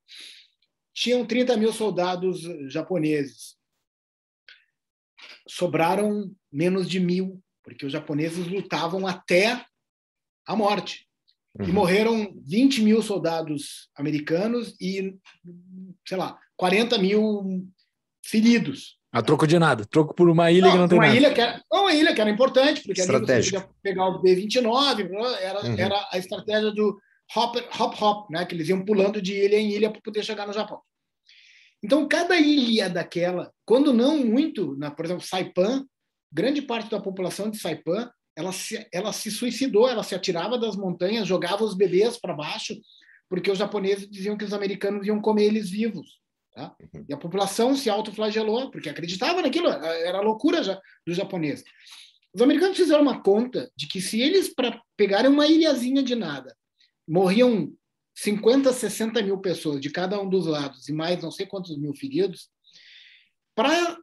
Tinham 30 mil soldados japoneses. Sobraram menos de mil, porque os japoneses lutavam até a morte. E uhum. morreram 20 mil soldados americanos e, sei lá, 40 mil feridos. A troco de nada, troco por uma ilha não, que não tem uma nada. Ilha que era, uma ilha que era importante, porque ali você podia pegar o B-29, era, uhum. era a estratégia do, hop, hop, hop, né? que eles iam pulando de ilha em ilha para poder chegar no Japão. Então, cada ilha daquela, quando não muito, na, né, por exemplo, Saipan, grande parte da população de Saipan, ela se, ela se suicidou, ela se atirava das montanhas, jogava os bebês para baixo, porque os japoneses diziam que os americanos iam comer eles vivos. Tá? Uhum. E a população se autoflagelou, porque acreditava naquilo, era loucura já, do japonês. Os americanos fizeram uma conta de que se eles para pegarem uma ilhazinha de nada morriam 50, 60 mil pessoas de cada um dos lados e mais não sei quantos mil feridos, para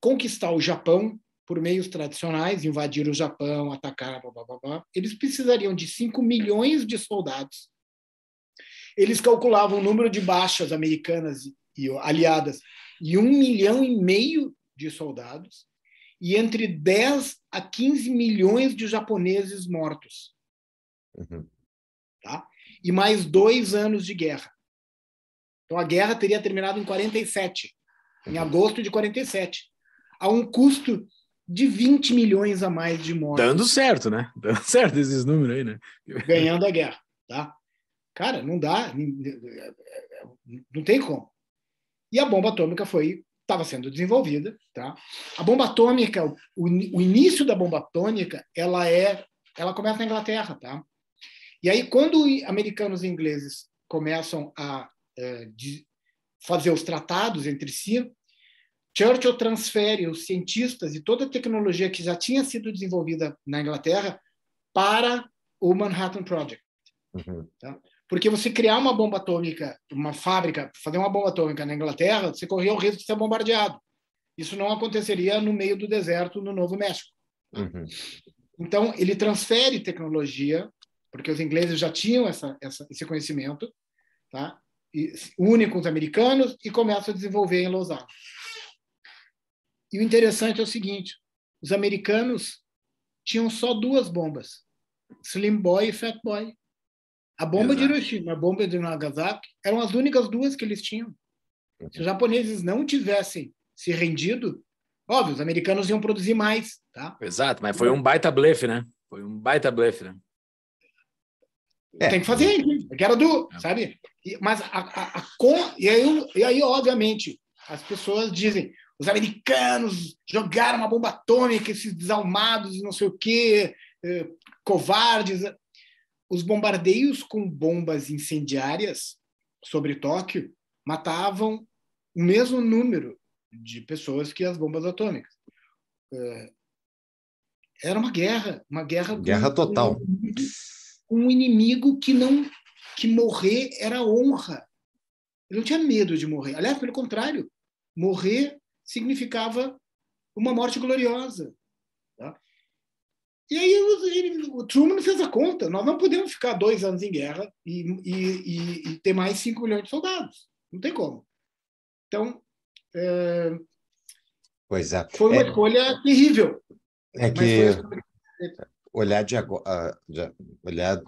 conquistar o Japão por meios tradicionais, invadir o Japão, atacar, blá, blá, blá, eles precisariam de 5 milhões de soldados. Eles calculavam o número de baixas americanas e aliadas e um milhão e meio de soldados e entre 10 a 15 milhões de japoneses mortos. Uhum. Tá? E mais dois anos de guerra. Então a guerra teria terminado em 47, uhum. em agosto de 47, a um custo de 20 milhões a mais de mortes. Dando certo, né? Dando certo esses números aí, né? Ganhando a guerra, tá? Cara, não dá, não tem como. E a bomba atômica foi estava sendo desenvolvida, tá? A bomba atômica, o, o, início da bomba atômica, ela é, ela começa na Inglaterra, tá? E aí, quando americanos e ingleses começam a é, fazer os tratados entre si, Churchill transfere os cientistas e toda a tecnologia que já tinha sido desenvolvida na Inglaterra para o Manhattan Project. Uhum. Tá? Porque você criar uma bomba atômica, uma fábrica, fazer uma bomba atômica na Inglaterra, você corria o risco de ser bombardeado. Isso não aconteceria no meio do deserto no Novo México. Uhum. Então, ele transfere tecnologia porque os ingleses já tinham essa, essa, esse conhecimento, tá? e, com os americanos e começam a desenvolver em Lausanne. E o interessante é o seguinte: os americanos tinham só duas bombas, Slim Boy e Fat Boy. A bomba Exato. de Hiroshima, a bomba de Nagasaki, eram as únicas duas que eles tinham. Uhum. Se os japoneses não tivessem se rendido, óbvio, os americanos iam produzir mais, tá? Exato, mas então foi um baita blefe, né? Foi um baita blefe, né? É. Tem que fazer, eu era do, é. sabe? E, mas a, a, a com, e, aí, e aí, obviamente, as pessoas dizem: os americanos jogaram uma bomba atômica, esses desalmados e não sei o quê, eh, covardes. Os bombardeios com bombas incendiárias sobre Tóquio matavam o mesmo número de pessoas que as bombas atômicas. Eh, era uma guerra, uma guerra. Guerra com, total. Com um inimigo que não que morrer era honra. Ele não tinha medo de morrer. Aliás, pelo contrário, morrer significava uma morte gloriosa. Tá? E aí ele, o Truman fez a conta. Nós não podemos ficar dois anos em guerra e, e, e, e ter mais 5 milhões de soldados. Não tem como. Então, é, pois é. foi uma é, escolha terrível. É que olhar de agora, ah, de, olhar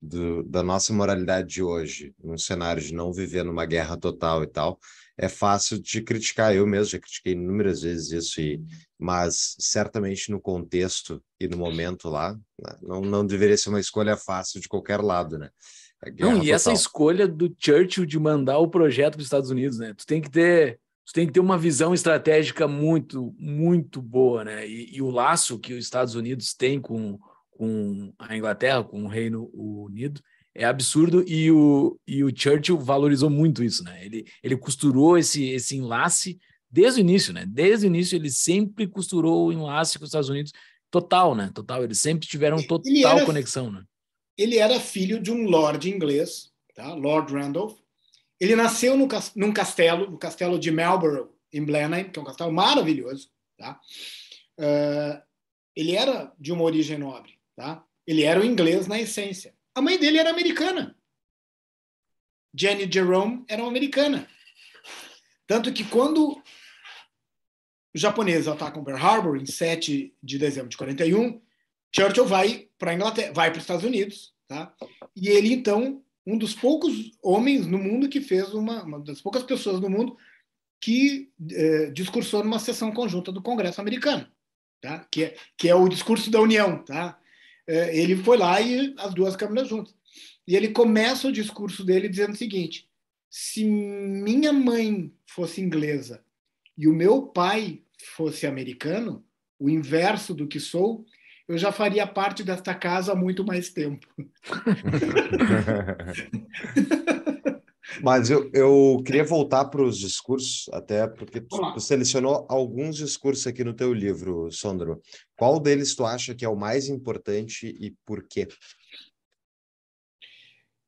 do, da nossa moralidade de hoje, num cenário de não viver numa guerra total e tal, é fácil de criticar. Eu mesmo já critiquei inúmeras vezes isso, e, mas certamente no contexto e no momento lá, né, não, não deveria ser uma escolha fácil de qualquer lado, né? Não, e total. essa escolha do Churchill de mandar o projeto para os Estados Unidos, né? Tu tem que ter você tem que ter uma visão estratégica muito, muito boa, né? E, e o laço que os Estados Unidos têm com, com a Inglaterra, com o Reino Unido, é absurdo e o, e o Churchill valorizou muito isso, né? Ele, ele costurou esse, esse enlace desde o início, né? Desde o início ele sempre costurou o enlace com os Estados Unidos total, né? Total, eles sempre tiveram total era, conexão, né? Ele era filho de um lord inglês, tá? Lord Randolph, ele nasceu no, num castelo, no castelo de Marlborough, em Blenheim, que é um castelo maravilhoso. Tá? Uh, ele era de uma origem nobre. Tá? Ele era o inglês na essência. A mãe dele era americana. Jenny Jerome era uma americana. Tanto que quando os japoneses atacam Pearl Harbor em 7 de dezembro de 41, Churchill vai para Inglaterra, vai para os Estados Unidos, tá? E ele então um dos poucos homens no mundo que fez uma, uma das poucas pessoas no mundo que é, discursou numa sessão conjunta do Congresso americano, tá? que, é, que é o discurso da União. Tá? É, ele foi lá e as duas câmeras juntas. E ele começa o discurso dele dizendo o seguinte: se minha mãe fosse inglesa e o meu pai fosse americano, o inverso do que sou, eu já faria parte desta casa há muito mais tempo. Mas eu, eu queria voltar para os discursos, até porque tu, tu, selecionou alguns discursos aqui no teu livro, Sondro. Qual deles tu acha que é o mais importante e por quê?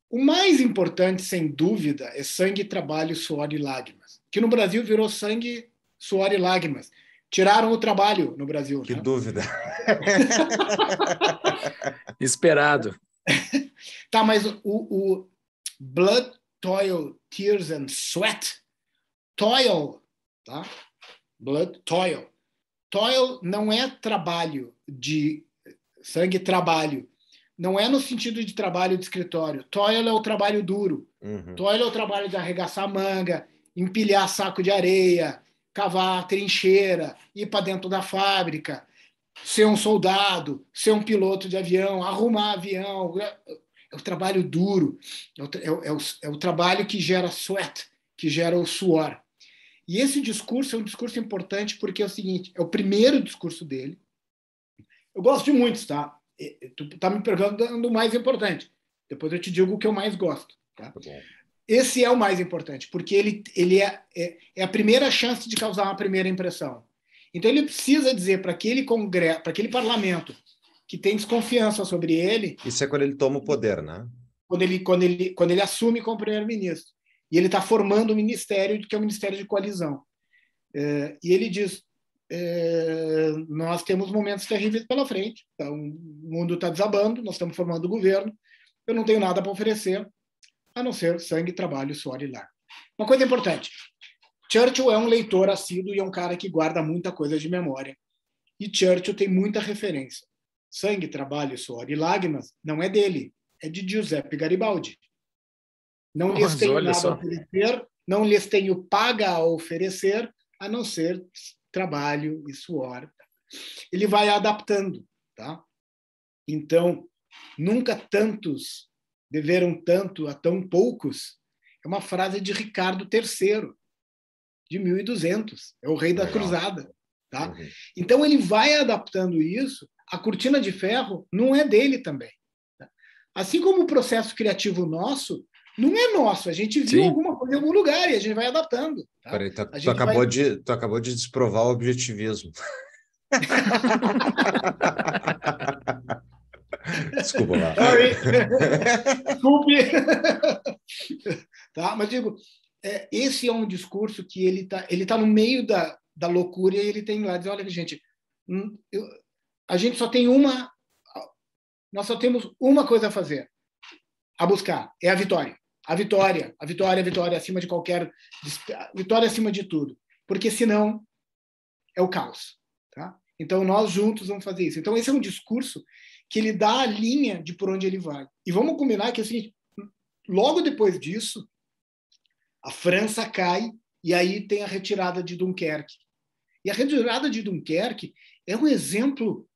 O mais importante, sem dúvida, é sangue, trabalho, suor e lágrimas, que no Brasil virou sangue, suor e lágrimas tiraram o trabalho no Brasil. Que né? dúvida. Esperado. tá, mas o, o Blood, Toil, Tears and Sweat, Toil, tá? Blood, Toil. Toil não é trabalho de sangue, trabalho. Não é no sentido de trabalho de escritório. Toil é o trabalho duro. Uhum. Toil é o trabalho de arregaçar manga, empilhar saco de areia, cavar trincheira, ir para dentro da fábrica, ser um soldado, ser um piloto de avião, arrumar avião. É o trabalho duro, é, é o, é o, é o trabalho que gera sweat, que gera o suor. E esse discurso é um discurso importante porque é o seguinte: é o primeiro discurso dele. Eu gosto de muitos, tá? Tu tá me perguntando o mais importante. Depois eu te digo o que eu mais gosto. Tá? tá okay. Esse é o mais importante, porque ele, ele é, é, é a primeira chance de causar uma primeira impressão. Então ele precisa dizer para aquele congresso, para aquele parlamento que tem desconfiança sobre ele. Isso é quando ele toma o poder, né? Quando ele, quando ele, quando ele assume como primeiro-ministro. E ele está formando o um ministério, que é o um Ministério de Coalizão. É, e ele diz: é, nós temos momentos terríveis pela frente, então, o mundo está desabando, nós estamos formando o governo, eu não tenho nada para oferecer, a não ser sangue, trabalho, suor e lar. Uma coisa importante: Churchill é um leitor assíduo e é um cara que guarda muita coisa de memória. E Churchill tem muita referência. Sangue, trabalho, suor e lágrimas não é dele, é de Giuseppe Garibaldi. Não Mas lhes tenho nada só. a oferecer, não lhes tenho paga a oferecer, a não ser trabalho e suor. Ele vai adaptando, tá? Então, nunca tantos deveram tanto a tão poucos, é uma frase de Ricardo III, de 1200, é o rei da Legal. cruzada. Tá? Uhum. Então ele vai adaptando isso, a cortina de ferro não é dele também. Tá? Assim como o processo criativo nosso, não é nosso, a gente viu Sim. alguma coisa em algum lugar e a gente vai adaptando. Tá? Peraí, tá, tu, acabou vai... de, tu acabou de desprovar o objetivismo. Desculpa lá. Desculpe. tá, mas digo, é, esse é um discurso que ele está ele tá no meio da, da loucura e ele tem lá, diz, olha, gente, hum, eu, a gente só tem uma, nós só temos uma coisa a fazer, a buscar, é a vitória. A vitória, a vitória, a vitória acima de qualquer, vitória acima de tudo, porque senão é o caos, tá? Então nós juntos vamos fazer isso. Então esse é um discurso que ele dá a linha de por onde ele vai. E vamos combinar que assim, logo depois disso, a França cai e aí tem a retirada de Dunkerque. E a retirada de Dunkerque é um exemplo.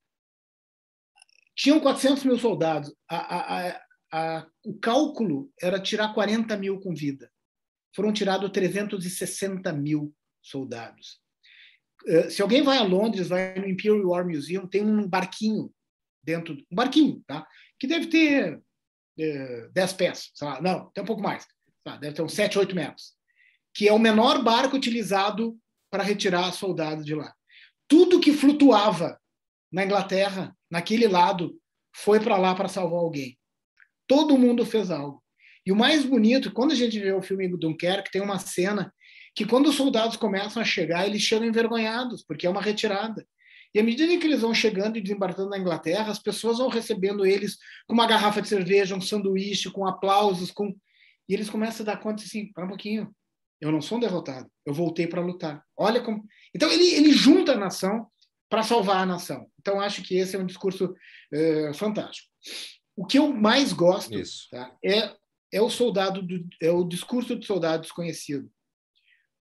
Tinham 400 mil soldados. A, a, a, o cálculo era tirar 40 mil com vida. Foram tirados 360 mil soldados. Eh, se alguém vai a Londres, vai no Imperial War Museum, tem um barquinho dentro de um barquinho, tá? que deve ter é, 10 pés, sei lá, não, Tem um pouco mais, tá? deve ter uns 7, 8 metros, que é o menor barco utilizado para retirar soldados de lá. Tudo que flutuava na Inglaterra, naquele lado, foi para lá para salvar alguém. Todo mundo fez algo. E o mais bonito, quando a gente vê o filme Dunkerque, tem uma cena que quando os soldados começam a chegar, eles chegam envergonhados, porque é uma retirada. E à medida que eles vão chegando e desembarcando na Inglaterra, as pessoas vão recebendo eles com uma garrafa de cerveja, um sanduíche, com aplausos, com e eles começam a dar conta assim, para um pouquinho, eu não sou um derrotado, eu voltei para lutar. Olha como. Então ele ele junta a nação para salvar a nação. Então acho que esse é um discurso eh, fantástico. O que eu mais gosto tá, é é o soldado do, é o discurso do soldado desconhecido,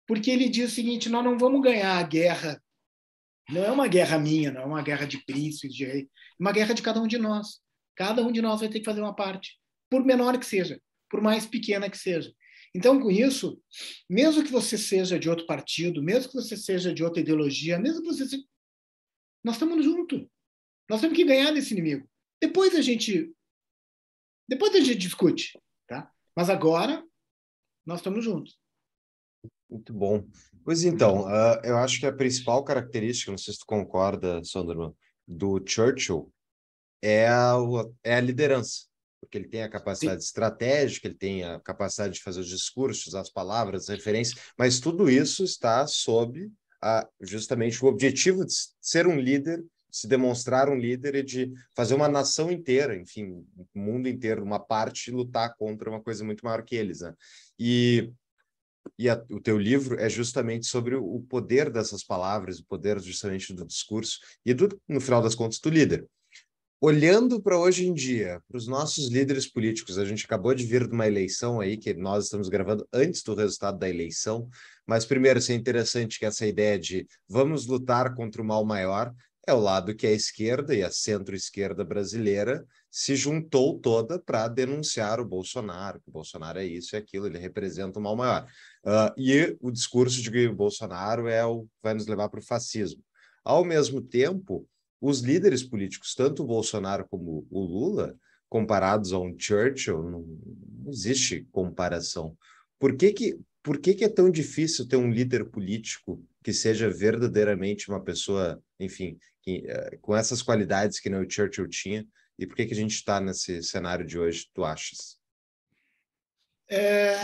porque ele diz o seguinte: nós não vamos ganhar a guerra não é uma guerra minha, não é uma guerra de príncipes, de rei. É uma guerra de cada um de nós. Cada um de nós vai ter que fazer uma parte, por menor que seja, por mais pequena que seja. Então, com isso, mesmo que você seja de outro partido, mesmo que você seja de outra ideologia, mesmo que você seja... Nós estamos juntos. Nós temos que ganhar desse inimigo. Depois a gente... Depois a gente discute, tá? Mas agora, nós estamos juntos. Muito bom. Pois então, uh, eu acho que a principal característica, não sei se tu concorda, Sonderman, do Churchill é a, é a liderança, porque ele tem a capacidade Sim. estratégica, ele tem a capacidade de fazer os discursos, as palavras, as referências, mas tudo isso está sob a, justamente o objetivo de ser um líder, se demonstrar um líder e de fazer uma nação inteira, enfim, o mundo inteiro, uma parte, lutar contra uma coisa muito maior que eles. Né? E e a, o teu livro é justamente sobre o poder dessas palavras, o poder justamente do discurso e, do, no final das contas, do líder. Olhando para hoje em dia, para os nossos líderes políticos, a gente acabou de vir de uma eleição aí, que nós estamos gravando antes do resultado da eleição, mas primeiro, assim, é interessante que essa ideia de vamos lutar contra o mal maior é o lado que a esquerda e a centro-esquerda brasileira se juntou toda para denunciar o Bolsonaro, que o Bolsonaro é isso e é aquilo, ele representa o mal maior. Uh, e o discurso de que Bolsonaro é o vai nos levar para o fascismo. Ao mesmo tempo, os líderes políticos, tanto o Bolsonaro como o Lula, comparados a um Churchill, não, não existe comparação. Por que que, por que que é tão difícil ter um líder político que seja verdadeiramente uma pessoa, enfim, que, uh, com essas qualidades que não o Churchill tinha? E por que que a gente está nesse cenário de hoje, tu achas? É...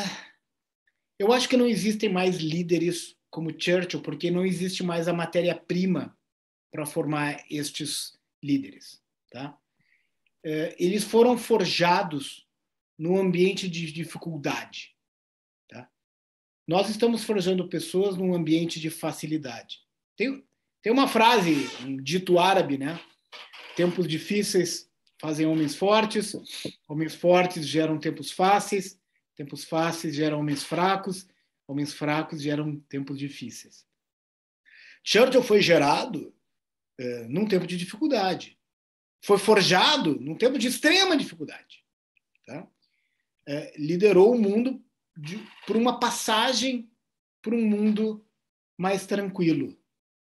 Eu acho que não existem mais líderes como Churchill, porque não existe mais a matéria-prima para formar estes líderes. Tá? É, eles foram forjados num ambiente de dificuldade. Tá? Nós estamos forjando pessoas num ambiente de facilidade. Tem, tem uma frase, um dito árabe, né? Tempos difíceis fazem homens fortes, homens fortes geram tempos fáceis, Tempos fáceis geram homens fracos, homens fracos geram tempos difíceis. Churchill foi gerado é, num tempo de dificuldade, foi forjado num tempo de extrema dificuldade. Tá? É, liderou o mundo de, por uma passagem para um mundo mais tranquilo.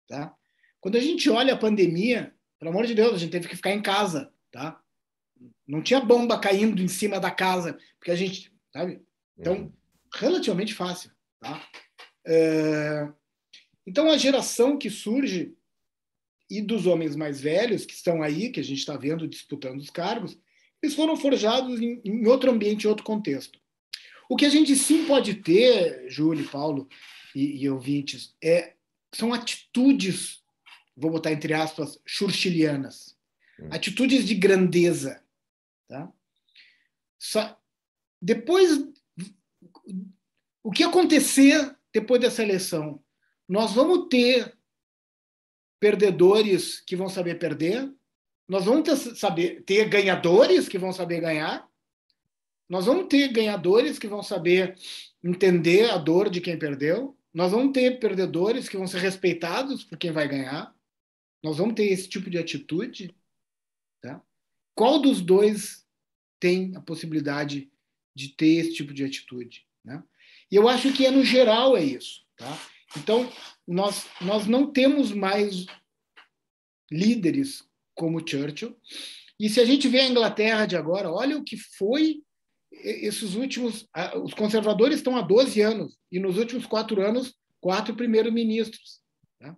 Tá? Quando a gente olha a pandemia, pelo amor de Deus, a gente teve que ficar em casa. Tá? Não tinha bomba caindo em cima da casa, porque a gente sabe? Então, uhum. relativamente fácil, tá? É... Então, a geração que surge e dos homens mais velhos que estão aí, que a gente está vendo disputando os cargos, eles foram forjados em, em, outro ambiente, em outro contexto. O que a gente sim pode ter, Júlio, Paulo e, e ouvintes, é, são atitudes, vou botar entre aspas, churchilianas, uhum. atitudes de grandeza. Tá? Só, depois, o que acontecer depois dessa eleição? Nós vamos ter perdedores que vão saber perder, nós vamos ter, saber, ter ganhadores que vão saber ganhar, nós vamos ter ganhadores que vão saber entender a dor de quem perdeu, nós vamos ter perdedores que vão ser respeitados por quem vai ganhar, nós vamos ter esse tipo de atitude. Tá? Qual dos dois tem a possibilidade de ter esse tipo de atitude. Né? E eu acho que é no geral é isso. Tá? Então, nós, nós não temos mais líderes como Churchill. E se a gente vê a Inglaterra de agora, olha o que foi esses últimos. Os conservadores estão há 12 anos, e nos últimos quatro anos, quatro primeiros-ministros. Tá? Né?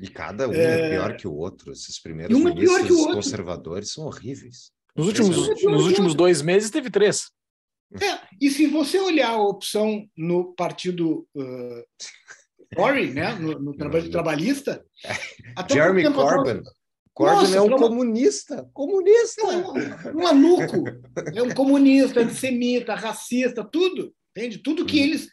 E cada um é... é... pior que o outro. Esses primeiros é ministros conservadores são horríveis. Nos últimos, nos últimos dois meses teve três. É, e se você olhar a opção no partido uh, né, no, no trabalho trabalhista, é, até Jeremy tempo, Corbyn. Corbyn Nossa, é um comunista, comunista, é um, é um maluco, é um comunista, antissemita, racista, tudo, entende? Tudo que hum. eles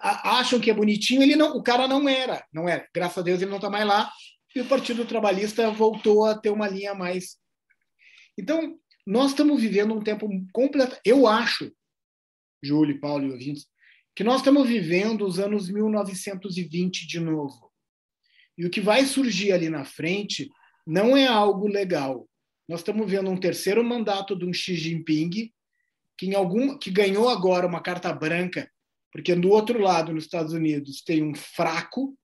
acham que é bonitinho, ele não, o cara não era, não era. É. Graças a Deus ele não está mais lá e o Partido Trabalhista voltou a ter uma linha mais. Então nós estamos vivendo um tempo completo. Eu acho, Júlio, Paulo e ouvintes, que nós estamos vivendo os anos 1920 de novo. E o que vai surgir ali na frente não é algo legal. Nós estamos vendo um terceiro mandato de um Xi Jinping que, em algum, que ganhou agora uma carta branca, porque do outro lado, nos Estados Unidos, tem um fraco,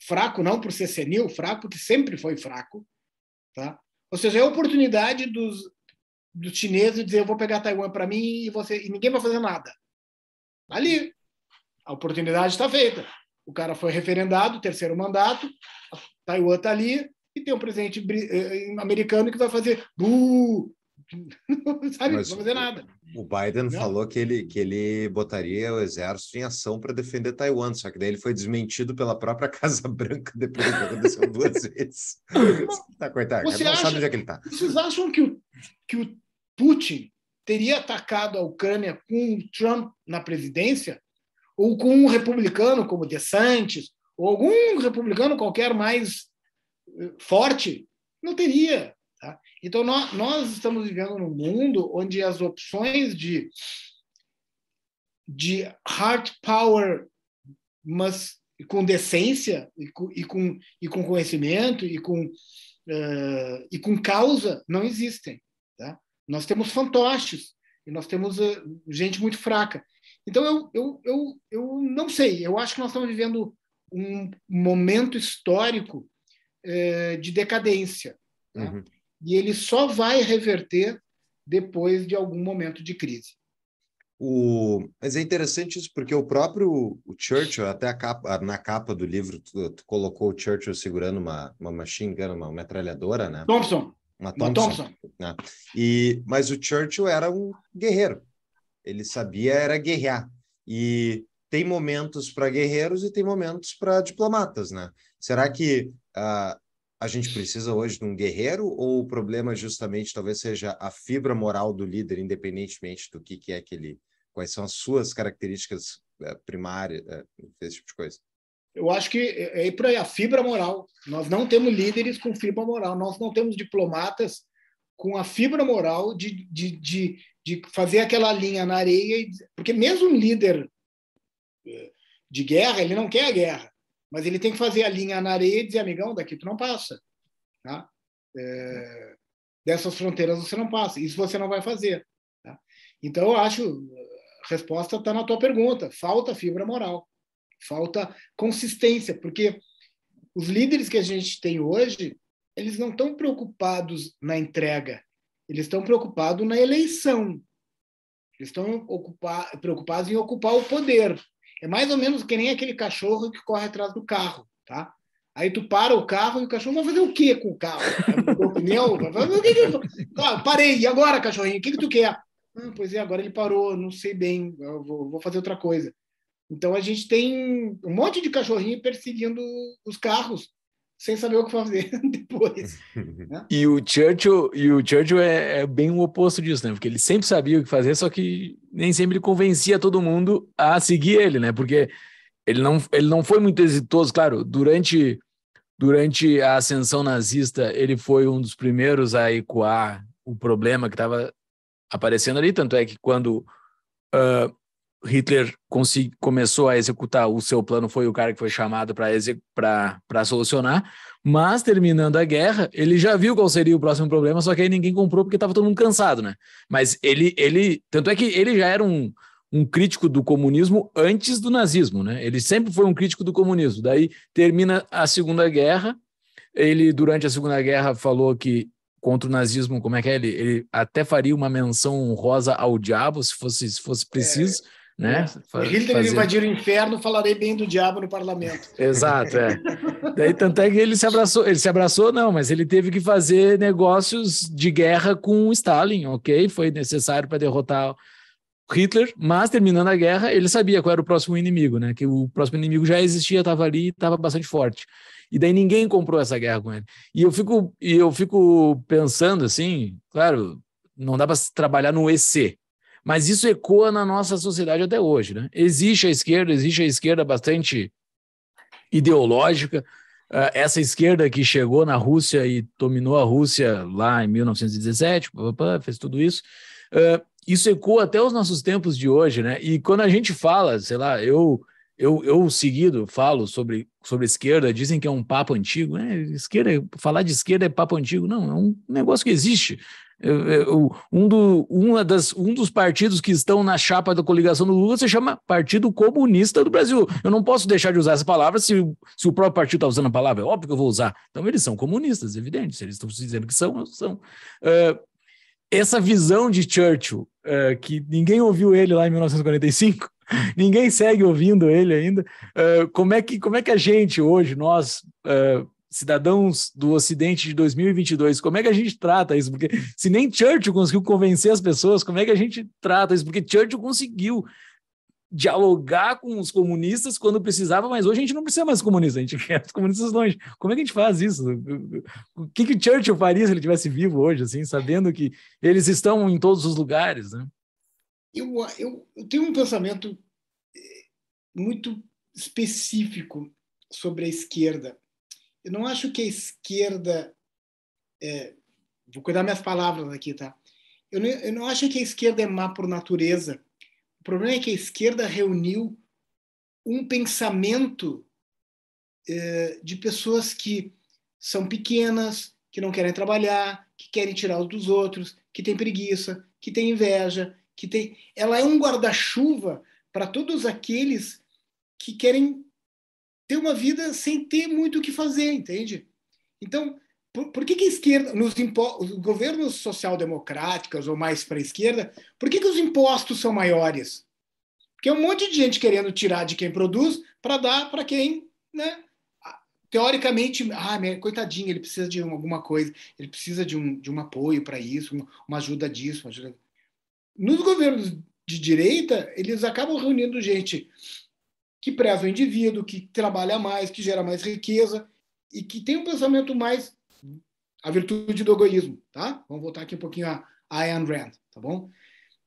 fraco não por ser senil, fraco que sempre foi fraco, tá? Ou seja, é a oportunidade dos, dos chineses dizer eu vou pegar Taiwan para mim e, você, e ninguém vai fazer nada. Ali, a oportunidade está feita. O cara foi referendado, terceiro mandato, Taiwan está ali e tem um presidente eh, eh, americano que vai fazer bu, sabe? Mas fazer nada. O Biden não. falou que ele, que ele botaria o exército em ação para defender Taiwan, só que daí ele foi desmentido pela própria Casa Branca depois que aconteceu duas vezes. tá, coitado, Você não acha, sabe onde é que ele tá? Vocês acham que o, que o Putin teria atacado a Ucrânia com o Trump na presidência? Ou com um republicano como DeSantis? Ou algum republicano qualquer mais eh, forte? Não teria. Tá? Então, nós, nós estamos vivendo num mundo onde as opções de, de hard power, mas com decência, e com, e com, e com conhecimento, e com, uh, e com causa, não existem. Tá? Nós temos fantoches, e nós temos uh, gente muito fraca. Então, eu, eu, eu, eu não sei, eu acho que nós estamos vivendo um momento histórico uh, de decadência. Tá? Uhum e ele só vai reverter depois de algum momento de crise. O... Mas é interessante isso, porque o próprio o Churchill, até capa, na capa do livro, tu, tu, colocou o Churchill segurando uma, uma machine gun, uma metralhadora, né? Thompson. Uma Thompson. Uma Thompson. Né? E, mas o Churchill era um guerreiro. Ele sabia era guerrear. E tem momentos para guerreiros e tem momentos para diplomatas, né? Será que uh, a gente precisa hoje de um guerreiro ou o problema justamente talvez seja a fibra moral do líder, independentemente do que, que é aquele, quais são as suas características eh, primárias, eh, esse tipo de coisa? Eu acho que é ir é aí a fibra moral. Nós não temos líderes com fibra moral, nós não temos diplomatas com a fibra moral de, de, de, de fazer aquela linha na areia. Porque mesmo um líder eh, de guerra, ele não quer a guerra. Mas ele tem que fazer a linha na areia e dizer, amigão, daqui tu não passa. Tá? É, dessas fronteiras você não passa. Isso você não vai fazer. Tá? Então, eu acho, a resposta está na tua pergunta. Falta fibra moral. Falta consistência. Porque os líderes que a gente tem hoje, eles não estão preocupados na entrega. Eles estão preocupados na eleição. Eles estão preocupados em ocupar o poder. É mais ou menos que nem aquele cachorro que corre atrás do carro, tá? Aí tu para o carro e o cachorro é vai fazer o quê com o carro? O tá, pneu? Vai o parei. E agora, cachorrinho? O que, que tu quer? Ah, pois é, agora ele parou. Não sei bem. Eu vou, vou fazer outra coisa. Então a gente tem um monte de cachorrinho perseguindo os carros sem saber o que fazer depois. Né? E o Churchill, e o Churchill é, é, bem o oposto disso, né? Porque ele sempre sabia o que fazer, só que nem sempre ele convencia todo mundo a seguir ele, né? Porque ele não, ele não foi muito exitoso, claro, durante, durante a ascensão nazista, ele foi um dos primeiros a ecoar o problema que estava aparecendo ali, tanto é que quando uh, Hitler começou a executar o seu plano, foi o cara que foi chamado para solucionar, mas terminando a guerra, ele já viu qual seria o próximo problema, só que aí ninguém comprou porque estava todo mundo cansado, né? Mas ele, ele tanto é que ele já era um, um crítico do comunismo antes do nazismo, né? Ele sempre foi um crítico do comunismo. Daí termina a Segunda Guerra, ele durante a Segunda Guerra falou que contra o nazismo, como é que é? Ele, ele até faria uma menção honrosa ao diabo, se fosse, se fosse é. preciso. É né? É. Hitler fazer... invadir o inferno, falarei bem do diabo no parlamento. Exato, é. Daí tanto é que ele se abraçou, ele se abraçou não, mas ele teve que fazer negócios de guerra com Stalin, ok? Foi necessário para derrotar Hitler, mas terminando a guerra, ele sabia qual era o próximo inimigo, né? Que o próximo inimigo já existia, estava ali, estava bastante forte. E daí ninguém comprou essa guerra com ele. E eu fico, e eu fico pensando assim, claro, não dá para trabalhar no EC, mas isso ecoa na nossa sociedade até hoje. Né? Existe a esquerda, existe a esquerda bastante ideológica. Ah, essa esquerda que chegou na Rússia e dominou a Rússia lá em 1917, fez tudo isso. Ah, isso ecoa até os nossos tempos de hoje, né? E quando a gente fala, sei lá, eu eu, eu seguido falo sobre, sobre esquerda, dizem que é um papo antigo. Né? Esquerda, falar de esquerda é papo antigo. Não, é um negócio que existe. Um, do, uma das, um dos partidos que estão na chapa da coligação do Lula se chama Partido Comunista do Brasil. Eu não posso deixar de usar essa palavra se, se o próprio partido está usando a palavra. É óbvio que eu vou usar. Então, eles são comunistas, é evidente. Se eles estão dizendo que são, são. Uh, essa visão de Churchill, uh, que ninguém ouviu ele lá em 1945, ninguém segue ouvindo ele ainda. Uh, como, é que, como é que a gente hoje, nós cidadãos do Ocidente de 2022, como é que a gente trata isso? Porque se nem Churchill conseguiu convencer as pessoas, como é que a gente trata isso? Porque Churchill conseguiu dialogar com os comunistas quando precisava, mas hoje a gente não precisa mais comunista, a gente quer os comunistas longe. Como é que a gente faz isso? O que, que Churchill faria se ele tivesse vivo hoje, assim, sabendo que eles estão em todos os lugares, né? Eu, eu, eu tenho um pensamento eh, muito específico sobre a esquerda eu não acho que a esquerda. É, vou cuidar minhas palavras aqui, tá? Eu não, eu não acho que a esquerda é má por natureza. O problema é que a esquerda reuniu um pensamento é, de pessoas que são pequenas, que não querem trabalhar, que querem tirar os dos outros, que têm preguiça, que têm inveja, que tem. Ela é um guarda-chuva para todos aqueles que querem ter uma vida sem ter muito o que fazer, entende? Então, por, por que, que a esquerda, nos os governos social-democráticos ou mais para a esquerda, por que, que os impostos são maiores? Porque é um monte de gente querendo tirar de quem produz para dar para quem, né? Ah, teoricamente, ah, coitadinho, ele precisa de alguma coisa, ele precisa de um, de um apoio para isso, uma ajuda disso, uma ajuda. Nos governos de direita, eles acabam reunindo gente que preza o indivíduo, que trabalha mais, que gera mais riqueza e que tem um pensamento mais a virtude do egoísmo, tá? Vamos voltar aqui um pouquinho a, Ayn Rand, tá bom?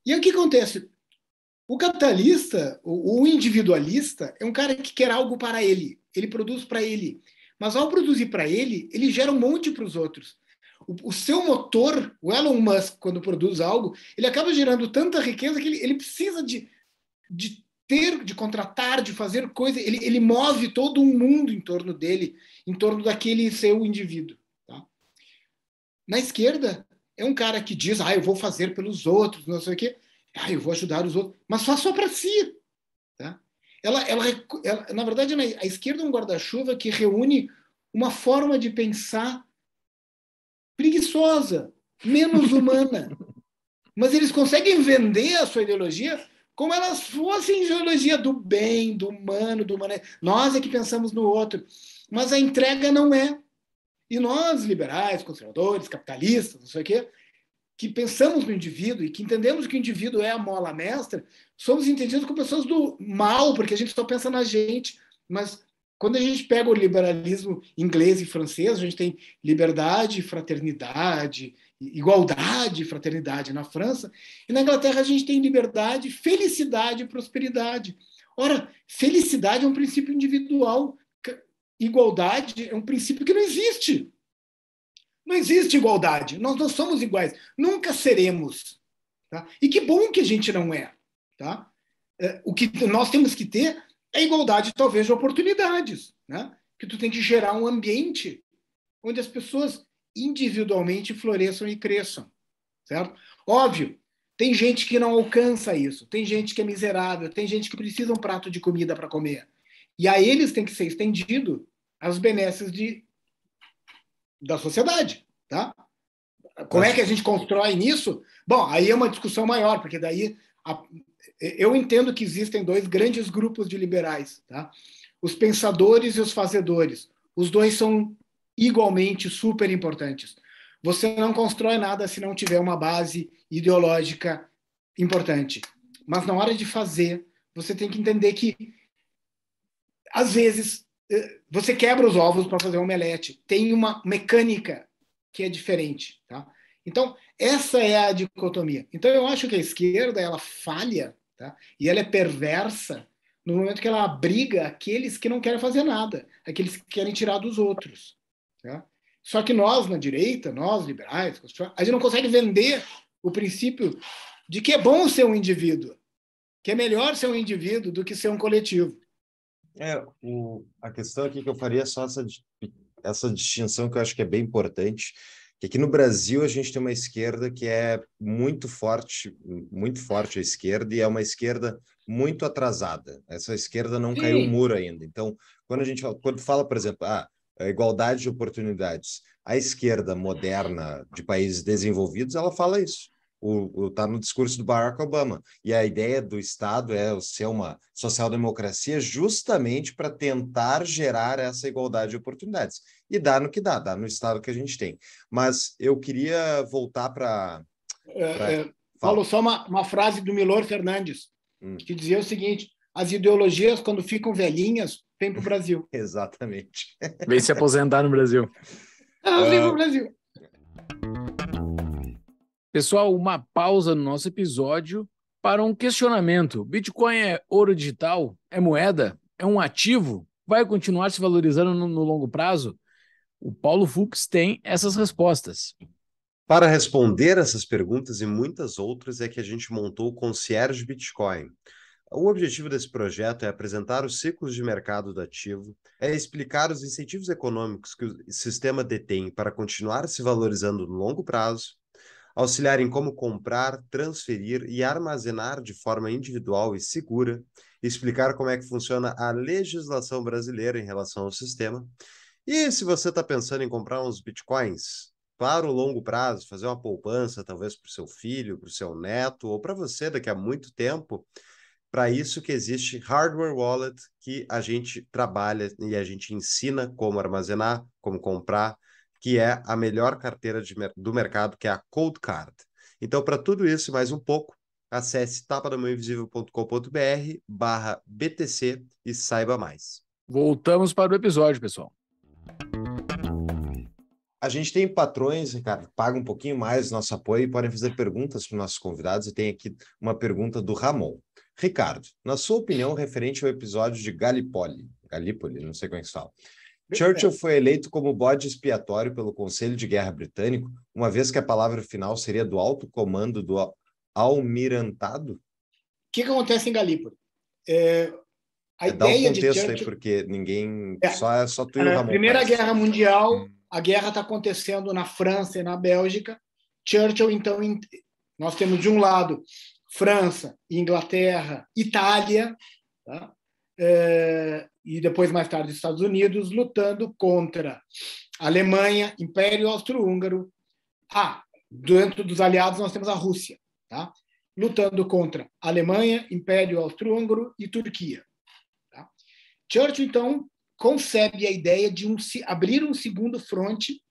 E o que acontece? O capitalista, o, o individualista, é um cara que quer algo para ele. Ele produz para ele. Mas ao produzir para ele, ele gera um monte para os outros. O, o, seu motor, o Elon Musk, quando produz algo, ele acaba gerando tanta riqueza que ele, ele precisa de, de ter, de contratar, de fazer coisa. Ele, ele move todo um mundo em torno dele, em torno daquele seu indivíduo. Tá? Na esquerda, é um cara que diz, ah, eu vou fazer pelos outros, não sei o quê, ah, eu vou ajudar os outros, mas só só para si. Tá? Ela, ela, ela, na verdade, né, a esquerda é um guarda-chuva que reúne uma forma de pensar preguiçosa, menos humana. mas eles conseguem vender a sua ideologia como elas fossem ideologia do bem, do humano, do humano. Nós é que pensamos no outro. Mas a entrega não é. E nós, liberais, conservadores, capitalistas, não sei o quê, que pensamos no indivíduo e que entendemos que o indivíduo é a mola mestra, somos entendidos como pessoas do mal, porque a gente só pensa na gente. Mas quando a gente pega o liberalismo inglês e francês, a gente tem liberdade, fraternidade, igualdade, fraternidade na França, e na Inglaterra a gente tem liberdade, felicidade e prosperidade. Ora, felicidade é um princípio individual, igualdade é um princípio que não existe. Não existe igualdade, nós não somos iguais, nunca seremos. Tá? E que bom que a gente não é. Tá? É, o que nós temos que ter é igualdade talvez de oportunidades, né? Que tu tem que gerar um ambiente onde as pessoas individualmente floresçam e cresçam, certo? Óbvio, tem gente que não alcança isso, tem gente que é miserável, tem gente que precisa um prato de comida para comer. E a eles tem que ser estendido as benesses de, da sociedade, tá? Como é que a gente constrói nisso? Bom, aí é uma discussão maior, porque daí a, eu entendo que existem dois grandes grupos de liberais, tá? Os pensadores e os fazedores. Os dois são igualmente super importantes. Você não constrói nada se não tiver uma base ideológica importante. Mas na hora de fazer, você tem que entender que às vezes eh, você quebra os ovos para fazer um omelete. Tem uma mecânica que é diferente, tá? Então, essa é a dicotomia. Então, eu acho que a esquerda ela falha tá? e ela é perversa no momento que ela abriga aqueles que não querem fazer nada, aqueles que querem tirar dos outros. Tá? Só que nós, na direita, nós, liberais, a gente não consegue vender o princípio de que é bom ser um indivíduo, que é melhor ser um indivíduo do que ser um coletivo. É, o, a questão aqui que eu faria é só essa, essa distinção que eu acho que é bem importante, que aqui no Brasil a gente tem uma esquerda que é muito forte, muito forte a esquerda, e é uma esquerda muito atrasada. Essa esquerda não Sim. caiu o muro ainda. Então, quando a gente fala, quando fala por exemplo, ah, a igualdade de oportunidades, a esquerda moderna de países desenvolvidos, ela fala isso. O, tá no discurso do Barack Obama. E a ideia do Estado é ser uma social-democracia justamente para tentar gerar essa igualdade de oportunidades e dá no que dá, dá no estado que a gente tem. Mas eu queria voltar para. É, pra... é, só uma, uma, frase do Milor Fernandes, hum. que dizia o seguinte: as ideologias, quando ficam velhinhas, vêm para o Brasil. Exatamente. Vem se aposentar no Brasil. Elas ah, vêm para o ah. Brasil. Pessoal, uma pausa no nosso episódio para um questionamento. Bitcoin é ouro digital? É moeda? É um ativo? Vai continuar se valorizando no longo prazo? O Paulo Fux tem essas respostas. Para responder essas perguntas e muitas outras é que a gente montou o Concierge Bitcoin. O objetivo desse projeto é apresentar os ciclos de mercado do ativo, é explicar os incentivos econômicos que o sistema detém para continuar se valorizando no longo prazo, auxiliar em como comprar, transferir e armazenar de forma individual e segura, explicar como é que funciona a legislação brasileira em relação ao sistema e se você está pensando em comprar uns bitcoins para o longo prazo, fazer uma poupança, talvez para o seu filho, para o seu neto ou para você daqui a muito tempo, para isso que existe hardware wallet que a gente trabalha e a gente ensina como armazenar, como comprar, que é a melhor carteira de, do mercado, que é a Cold Card. Então, para tudo isso e mais um pouco, acesse tapadamãoinvisível.com.br barra BTC e saiba mais. Voltamos para o episódio, pessoal. A gente tem patrões, Ricardo, que pagam um pouquinho mais nosso apoio e podem fazer perguntas para nossos convidados. E tem aqui uma pergunta do Ramon. Ricardo, na sua opinião, referente ao episódio de Gallipoli, Gallipoli, não sei como é que se fala, Churchill foi eleito como bode expiatório pelo Conselho de Guerra Britânico, uma vez que a palavra final seria do alto comando do almirantado? O que, que acontece em Gallipoli? É, a é, ideia dá um contexto Churchill... aí, porque ninguém. É, só, é só tu e o Ramon. Primeira parece. Guerra Mundial, hum a guerra está acontecendo na França e na Bélgica. Churchill, então, nós temos de um lado França, Inglaterra, Itália, tá? é, e depois, mais tarde, Estados Unidos, lutando contra Alemanha, Império Austro-Húngaro. Ah, dentro dos aliados, nós temos a Rússia, tá? lutando contra Alemanha, Império Austro-Húngaro e Turquia. Tá? Churchill, então, concebe a ideia de um, abrir um segundo fronte,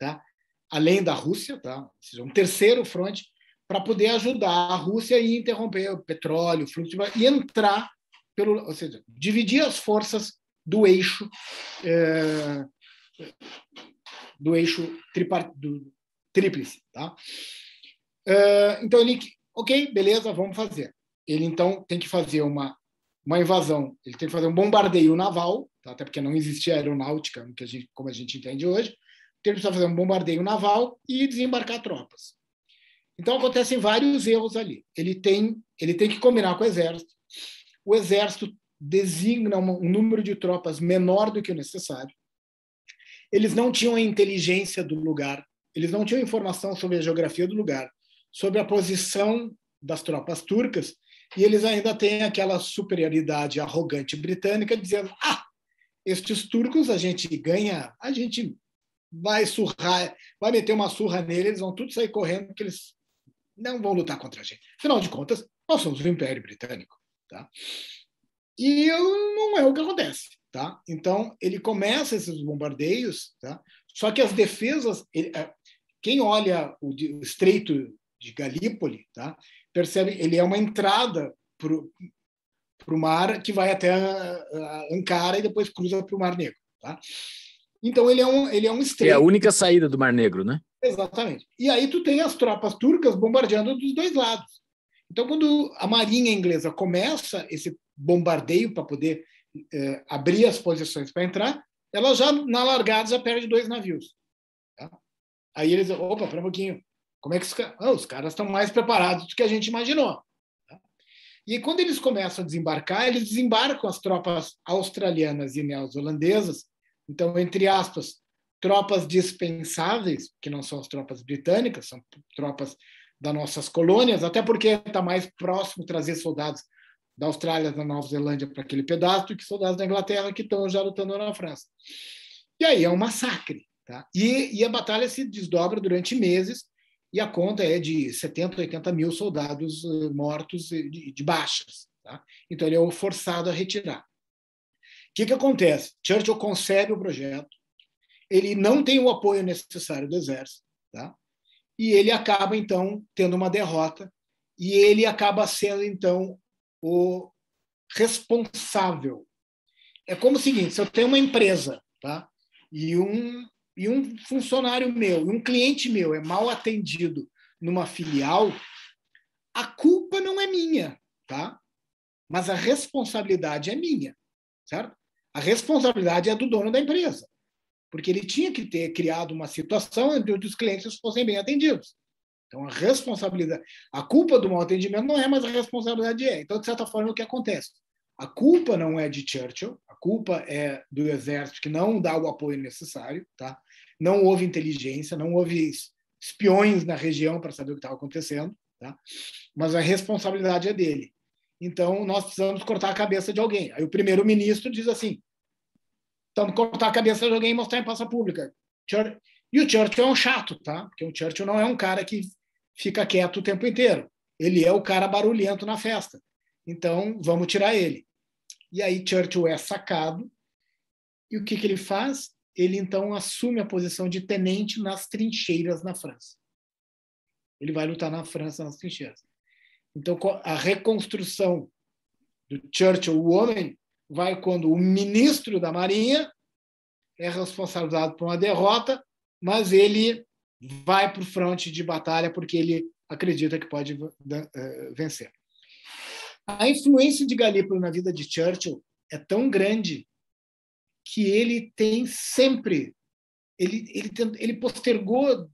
tá? além da Rússia, tá? um terceiro fronte, para poder ajudar a Rússia a interromper o petróleo, o fluxo de... e entrar pelo, ou seja, dividir as forças do eixo é, do eixo tripart, do, tríplice, tá? É, então ele, ok, beleza, vamos fazer. Ele então tem que fazer uma uma invasão, ele tem que fazer um bombardeio naval, tá? até porque não existia aeronáutica, que a gente, como a gente entende hoje, então ele precisava fazer um bombardeio naval e desembarcar tropas. Então acontecem vários erros ali. Ele tem, ele tem que combinar com o exército. O exército designa um número de tropas menor do que o necessário. Eles não tinham a inteligência do lugar, eles não tinham informação sobre a geografia do lugar, sobre a posição das tropas turcas, e eles ainda têm aquela superioridade arrogante britânica dizendo: "Ah, estes turcos, a gente ganha, a gente vai surrar, vai meter uma surra nele, eles vão tudo sair correndo, porque eles não vão lutar contra a gente. Afinal de contas, nós somos o Império Britânico. Tá? E não é o que acontece. Tá? Então, ele começa esses bombardeios, tá? só que as defesas. Ele, é, quem olha o, o Estreito de Galípoli tá? percebe ele é uma entrada para o mar, que vai até ah, ah, Ankara e depois cruza para o Mar Negro. Tá? Então ele é um ele é um estreito. É a única saída do Mar Negro, né? Exatamente. E aí tu tem as tropas turcas bombardeando dos dois lados. Então quando a marinha inglesa começa esse bombardeio para poder eh, abrir as posições para entrar, ela já na largada já perde dois navios. Tá? Aí eles, opa, para um pouquinho. Como é que os, ah, os caras estão mais preparados do que a gente imaginou? E quando eles começam a desembarcar, eles desembarcam as tropas australianas e neozelandesas, então, entre aspas, tropas dispensáveis, que não são as tropas britânicas, são tropas das nossas colônias, até porque está mais próximo trazer soldados da Austrália, da Nova Zelândia para aquele pedaço, do que soldados da Inglaterra que estão já lutando na França. E aí é um massacre. Tá? E, e a batalha se desdobra durante meses, e a conta é de 70, 80 mil soldados eh, mortos de, de baixas. Tá? Então ele é forçado a retirar. O que, que acontece? Churchill concebe o projeto, ele não tem o apoio necessário do exército, tá? e ele acaba, então, tendo uma derrota, e ele acaba sendo, então, o responsável. É como o seguinte: se eu tenho uma empresa tá? e um e um funcionário meu, e um cliente meu é mal atendido numa filial, a culpa não é minha, tá? Mas a responsabilidade é minha, certo? A responsabilidade é do dono da empresa, porque ele tinha que ter criado uma situação em que os clientes fossem bem atendidos. Então, a responsabilidade, a culpa do mau atendimento não é, mas a responsabilidade é. Então, de certa forma, o que acontece? A culpa não é de Churchill, a culpa é do exército que não dá o apoio necessário, tá? não houve inteligência, não houve espiões na região para saber o que estava acontecendo, tá? mas a responsabilidade é dele. Então, nós precisamos cortar a cabeça de alguém. Aí o primeiro-ministro diz assim, estamos cortar a cabeça de alguém e mostrar em praça pública. E o Churchill é um chato, tá? Porque o Churchill não é um cara que fica quieto o tempo inteiro. Ele é o cara barulhento na festa. Então, vamos tirar ele. E aí Churchill é sacado. E o que, que ele faz? ele então assume a posição de tenente nas trincheiras na França. Ele vai lutar na França nas trincheiras. Então, a reconstrução do Churchill, o homem, vai quando o ministro da Marinha é responsabilizado por uma derrota, mas ele vai para o fronte de batalha porque ele acredita que pode eh, vencer. A influência de Galípolo na vida de Churchill é tão grande que ele tem sempre. Ele, ele, ele postergou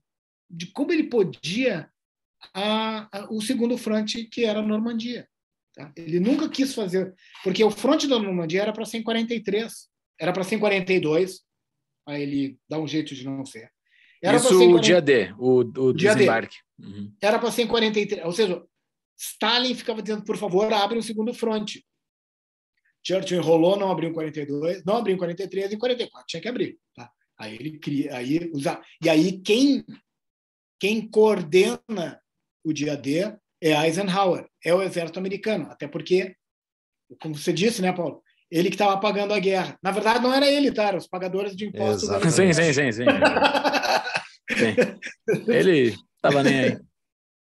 de como ele podia a, a, o segundo fronte, que era a Normandia. Tá? Ele nunca quis fazer, porque o fronte da Normandia era para 143, era para 142, aí ele dá um jeito de não ser. Era Isso o dia D, o, o dia desembarque. D. Uhum. Era para 143, ou seja, Stalin ficava dizendo, por favor, abre o um segundo fronte. Churchill enrolou, não abriu em 42, não abriu em 43, em 44 tinha que abrir. Tá? Aí ele cria, aí usa. E aí quem, quem coordena o dia D é Eisenhower, é o exército americano, até porque, como você disse, né, Paulo? Ele que estava pagando a guerra. Na verdade, não era ele, tá? Era os pagadores de impostos. Sim, sim, sim, sim. sim. Ele estava nem aí.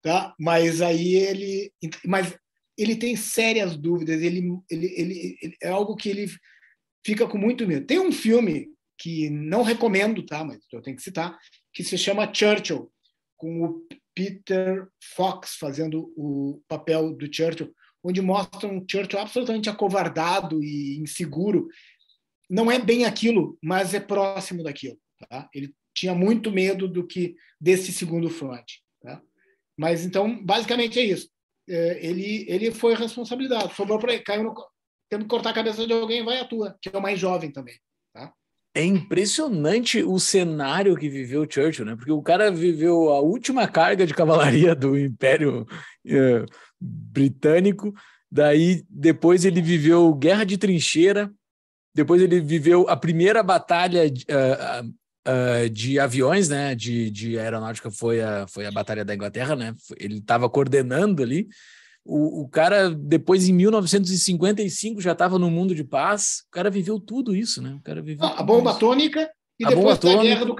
Tá? Mas aí ele. Mas ele tem sérias dúvidas, ele, ele, ele, ele, é algo que ele fica com muito medo. Tem um filme que não recomendo, tá, mas eu tenho que citar, que se chama Churchill, com o Peter Fox fazendo o papel do Churchill, onde mostra um Churchill absolutamente acovardado e inseguro. Não é bem aquilo, mas é próximo daquilo. Tá? Ele tinha muito medo do que desse segundo front. Tá? Mas então, basicamente é isso. É, ele, ele foi responsabilizado. Sobrou para ele, caiu no, tendo que cortar a cabeça de alguém, vai a tua, que é o mais jovem também. Tá? É impressionante o cenário que viveu Churchill, né? Porque o cara viveu a última carga de cavalaria do Império é, Britânico, daí depois ele viveu guerra de trincheira, depois ele viveu a primeira batalha, uh, de aviões, né? De, de aeronáutica foi a, foi a Batalha da Inglaterra, né? Ele estava coordenando ali. O, o, cara, depois em 1955, já estava no mundo de paz. O cara viveu tudo isso, né? O cara viveu a bomba atômica e a depois a guerra do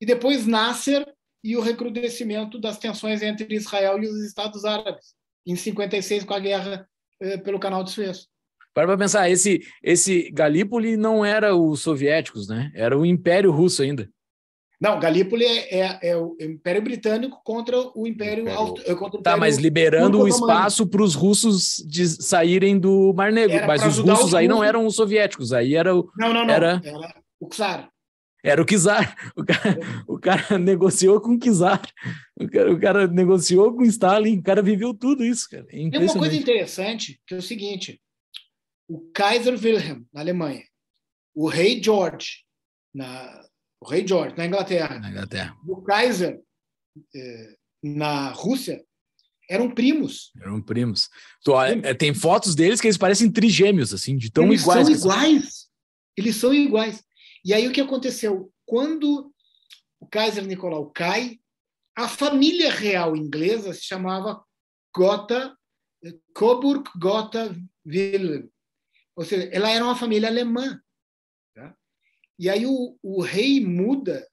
e depois Nasser e o recrudescimento das tensões entre Israel e os Estados Árabes em 56 com a guerra eh, pelo Canal de Suez. Para pra pensar, esse, esse Galípoli não era os soviéticos, né? Era o Império Russo ainda. Não, Galípoli é, é, é, o Império Britânico contra o Império. Império. Alto, contra o tá, mas liberando o espaço para os russos de saírem do Mar Negro. Era mas os russos os aí não eram os soviéticos, aí era o. Não, não, não. Era, era o czar. Era o czar. O cara, o cara negociou com o czar. O cara, o cara negociou com Stalin. O cara viveu tudo isso, cara. É Tem uma coisa interessante que é o seguinte: o Kaiser Wilhelm, na Alemanha, o rei George, na, o rei George, na Inglaterra, na Inglaterra. o Kaiser, eh, na Rússia, eram primos. Eram primos. Tu, olha, é, tem fotos deles que eles parecem trigêmeos, assim, de tão eles iguais. Eles são iguais. Eles são iguais. E aí o que aconteceu? Quando o Kaiser Nicolau cai, a família real inglesa se chamava Gotha, é, Coburg Gotha Wilhelm. Ou seja, ela era uma família alemã. Tá? E aí o, o, rei muda.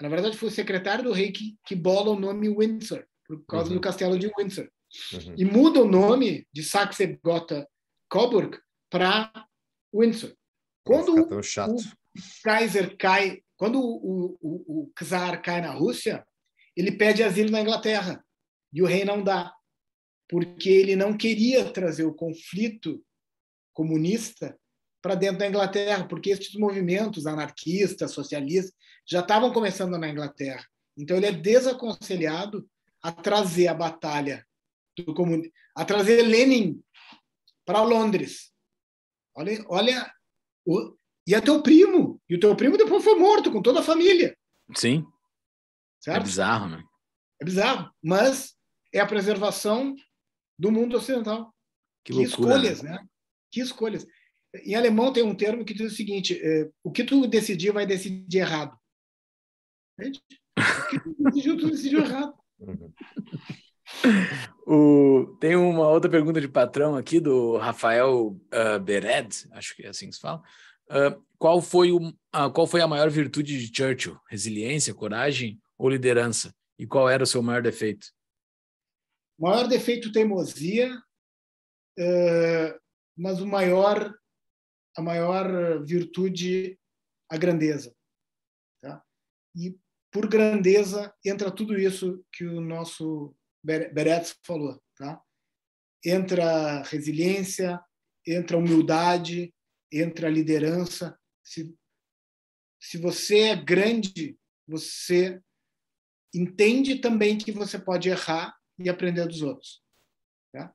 Na verdade, foi o secretário do rei que, que bola o nome Windsor, por causa uhum. do castelo de Windsor. Uhum. E muda o nome de Saxe-Gotha-Coburg para Windsor. Quando o Kaiser cai, quando o, o, o czar cai na Rússia, ele pede asilo na Inglaterra e o rei não dá, porque ele não queria trazer o conflito comunista para dentro da Inglaterra, porque esses movimentos anarquistas, socialistas, já estavam começando na Inglaterra. Então ele é desaconselhado a trazer a batalha do comunismo, a trazer Lenin para Londres. Olha, olha o, e é teu primo, e o teu primo depois foi morto com toda a família. Sim. Certo? É bizarro, né? É bizarro, mas é a preservação do mundo ocidental. Que, que loucura, escolhas, né? né? Que escolhas? Em alemão tem um termo que diz o seguinte: é, o que tu decidir vai decidir errado. Entende? O que tu decidiu, tu decidiu errado. Uhum. O, tem uma outra pergunta de patrão aqui do Rafael uh, Bered, acho que é assim que se fala. Uh, qual, foi o, uh, qual foi a maior virtude de Churchill? Resiliência, coragem ou liderança? E qual era o seu maior defeito? Maior defeito, teimosia mas o maior, a maior virtude, a grandeza. Tá? E por grandeza entra tudo isso que o nosso Beretz falou, tá? Entra resiliência, entra humildade, entra liderança. Se, se você é grande, você entende também que você pode errar e aprender dos outros. Tá?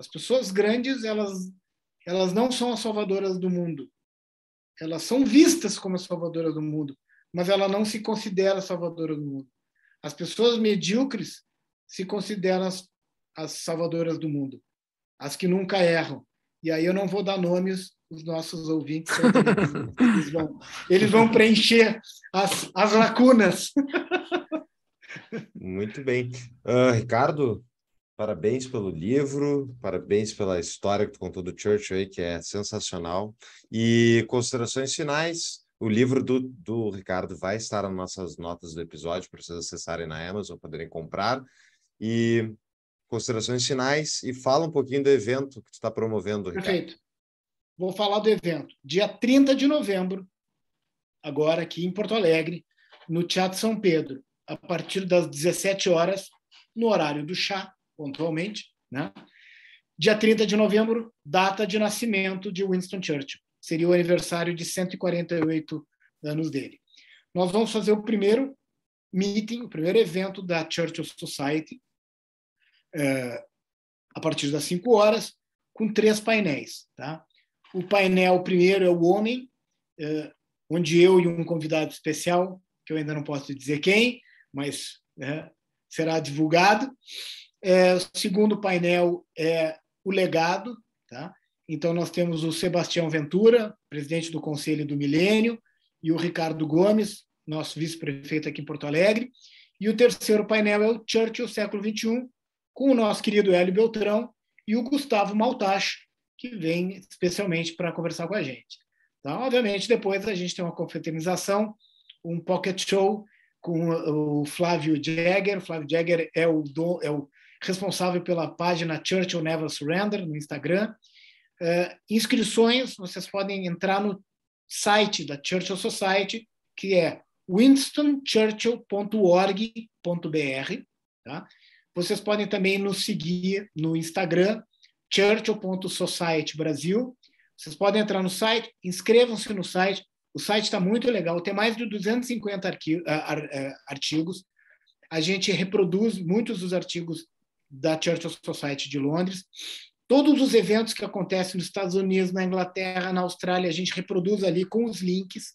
As pessoas grandes, elas elas não são as salvadoras do mundo. Elas são vistas como as salvadoras do mundo, mas ela não se considera salvadora do mundo. As pessoas medíocres se consideram as, as salvadoras do mundo, as que nunca erram. E aí eu não vou dar nomes, os nossos ouvintes eles vão, eles vão preencher as, as lacunas. Muito bem. Uh, Ricardo, Parabéns pelo livro, parabéns pela história que tu contou do Church aí, que é sensacional. E considerações finais. O livro do, do Ricardo vai estar nas nossas notas do episódio, para vocês acessarem na Amazon, poderem comprar. E considerações finais e fala um pouquinho do evento que tu está promovendo, Ricardo. Perfeito. Vou falar do evento. Dia 30 de novembro, agora aqui em Porto Alegre, no Teatro São Pedro, a partir das 17 horas, no horário do chá, pontualmente, né? Dia 30 de novembro, data de nascimento de Winston Churchill. Seria o aniversário de 148 anos dele. Nós vamos fazer o primeiro meeting, o primeiro evento da Churchill Society, é, a partir das 5 horas, com três painéis. Tá? O painel primeiro é o homem, é, onde eu e um convidado especial, que eu ainda não posso dizer quem, mas é, será divulgado. É, o segundo painel é o legado. Tá? Então, nós temos o Sebastião Ventura, presidente do Conselho do Milênio, e o Ricardo Gomes, nosso vice-prefeito aqui em Porto Alegre. E o terceiro painel é o Churchill Século XXI, com o nosso querido Hélio Beltrão e o Gustavo Maltache, que vem especialmente para conversar com a gente. Então, obviamente, depois a gente tem uma confraternização, um pocket show com o Flávio Jäger. O Flávio Jäger é o, do, é o responsável pela página Churchill Never Surrender no Instagram. Uh, inscrições, vocês podem entrar no site da Churchill Society, que é winstonchurchill.org.br. Tá? Vocês podem também nos seguir no Instagram, churchill.societybrasil. Brasil. Vocês podem entrar no site, inscrevam-se no site. O site está muito legal, tem mais de 250 é, artigos. A gente reproduz muitos dos artigos da Churchill Society de Londres. Todos os eventos que acontecem nos Estados Unidos, na Inglaterra, na Austrália, a gente reproduz ali com os links.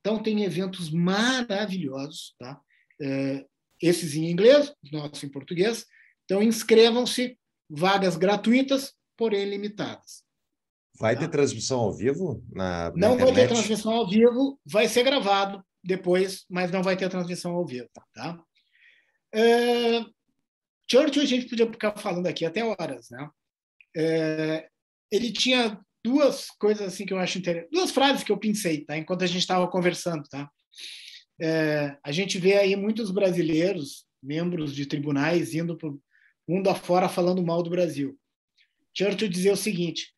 Então, tem eventos maravilhosos, tá? É, esses em inglês, nossos em português. Então, inscrevam-se, vagas gratuitas, porém limitadas. Vai tá? ter transmissão ao vivo? Na, na não internet? vai ter transmissão ao vivo, vai ser gravado depois, mas não vai ter transmissão ao vivo, tá? É, Churchill a gente podia ficar falando aqui até horas, né? É, ele tinha duas coisas assim que eu acho interessante, duas frases que eu pensei, tá? Enquanto a gente estava conversando, tá? É, a gente vê aí muitos brasileiros, membros de tribunais, indo para o mundo afora falando mal do Brasil. Churchill dizia o seguinte: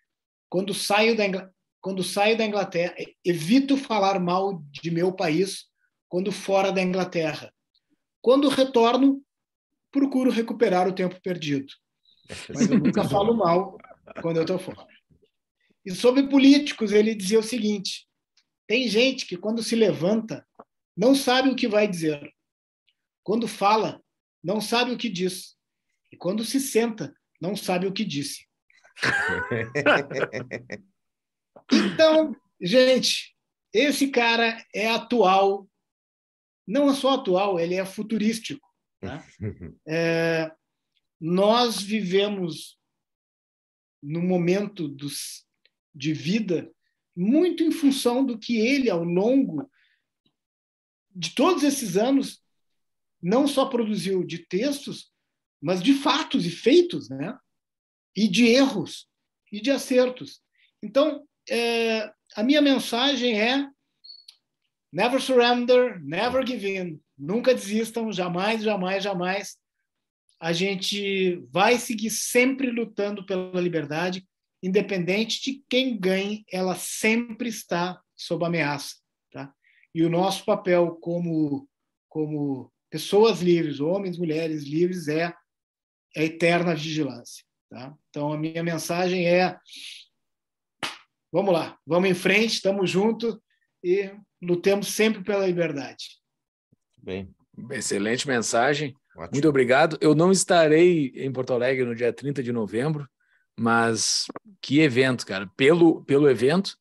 quando saio da Ingl... quando saio da Inglaterra, evito falar mal de meu país quando fora da Inglaterra. Quando retorno, procuro recuperar o tempo perdido. Mas eu nunca falo mal quando eu estou fora. E sobre políticos, ele dizia o seguinte: tem gente que, quando se levanta, não sabe o que vai dizer. Quando fala, não sabe o que diz. E quando se senta, não sabe o que disse. então, gente, esse cara é atual. Não é só atual, ele é futurístico. Né? É, nós vivemos no momento dos, de vida muito em função do que ele, ao longo de todos esses anos, não só produziu de textos, mas de fatos e feitos, né? e de erros e de acertos. Então, é, a minha mensagem é Never surrender, never give in. Nunca desistam, jamais, jamais, jamais. A gente vai seguir sempre lutando pela liberdade, independente de quem ganhe, ela sempre está sob ameaça. Tá? E o nosso papel como, como pessoas livres, homens, mulheres livres, é a é eterna vigilância. Tá? Então, a minha mensagem é: vamos lá, vamos em frente, estamos juntos e lutemos sempre pela liberdade. Bem. Excelente mensagem. Ótimo. Muito obrigado. Eu não estarei em Porto Alegre no dia 30 de novembro, mas que evento, cara. Pelo, pelo evento,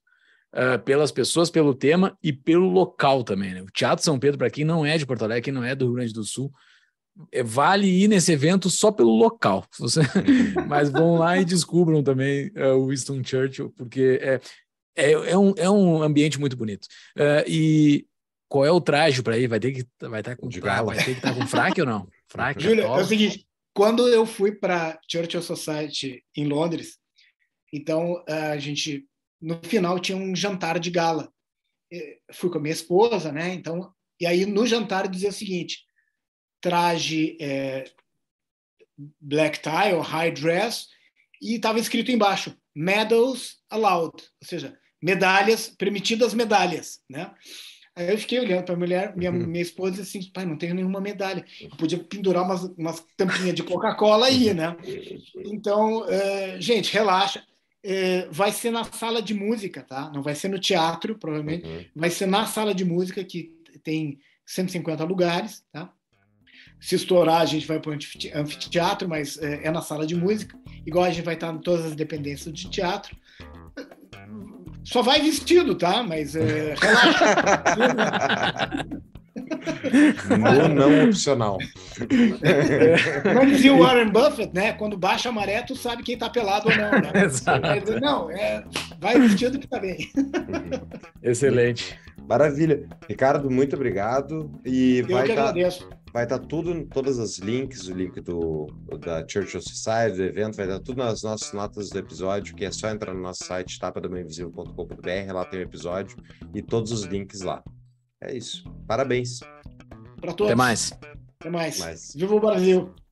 uh, pelas pessoas, pelo tema e pelo local também. Né? O Teatro São Pedro, para quem não é de Porto Alegre, quem não é do Rio Grande do Sul, é, vale ir nesse evento só pelo local. Você... Uhum. Mas vão lá e descubram também ah, o Winston Churchill, porque é, é, é, um, é um ambiente muito bonito. Uh, e qual é o traje para ir? Vai ter que vai estar tá com, tá, vai ter que estar tá com fraque ou não? Fraque. Júlio, é, é o seguinte, quando eu fui para Churchill Society em Londres, então é, a gente no final tinha um jantar de gala. Eu fui com a minha esposa, né? Então e aí no jantar dizia o seguinte: traje é, black tie ou high dress e estava escrito embaixo medals allowed, ou seja, medalhas, permitidas medalhas, né? Aí eu fiquei olhando para a mulher, minha, uhum. minha esposa, assim, pai, não tenho nenhuma medalha. Eu podia pendurar umas, umas tampinhas de Coca-Cola aí, né? Então, é, gente, relaxa. É, vai ser na sala de música, tá? Não vai ser no teatro, provavelmente. Uhum. Vai ser na sala de música, que tem 150 lugares, tá? Se estourar, a gente vai para o anfiteatro, mas é, é na sala de música. Igual a gente vai estar em todas as dependências de teatro só vai vestido, tá? Mas é, relaxa. No não opcional. É, como dizia o Warren Buffett, né? Quando baixa a maré, tu sabe quem tá pelado ou não, né? Exato. Não, é, vai vestido que tá bem. Excelente. Maravilha. Ricardo, muito obrigado. E Eu vai que agradeço. Tá Vai estar tá tudo, todas as links, o link do, da of Society, do evento, vai estar tá tudo nas nossas notas do episódio, que é só entrar no nosso site, tapadamainvisível.com.br, lá tem o episódio e todos os links lá. É isso. Parabéns. Para todos. Até mais. Até mais. Até mais. Viva o Brasil.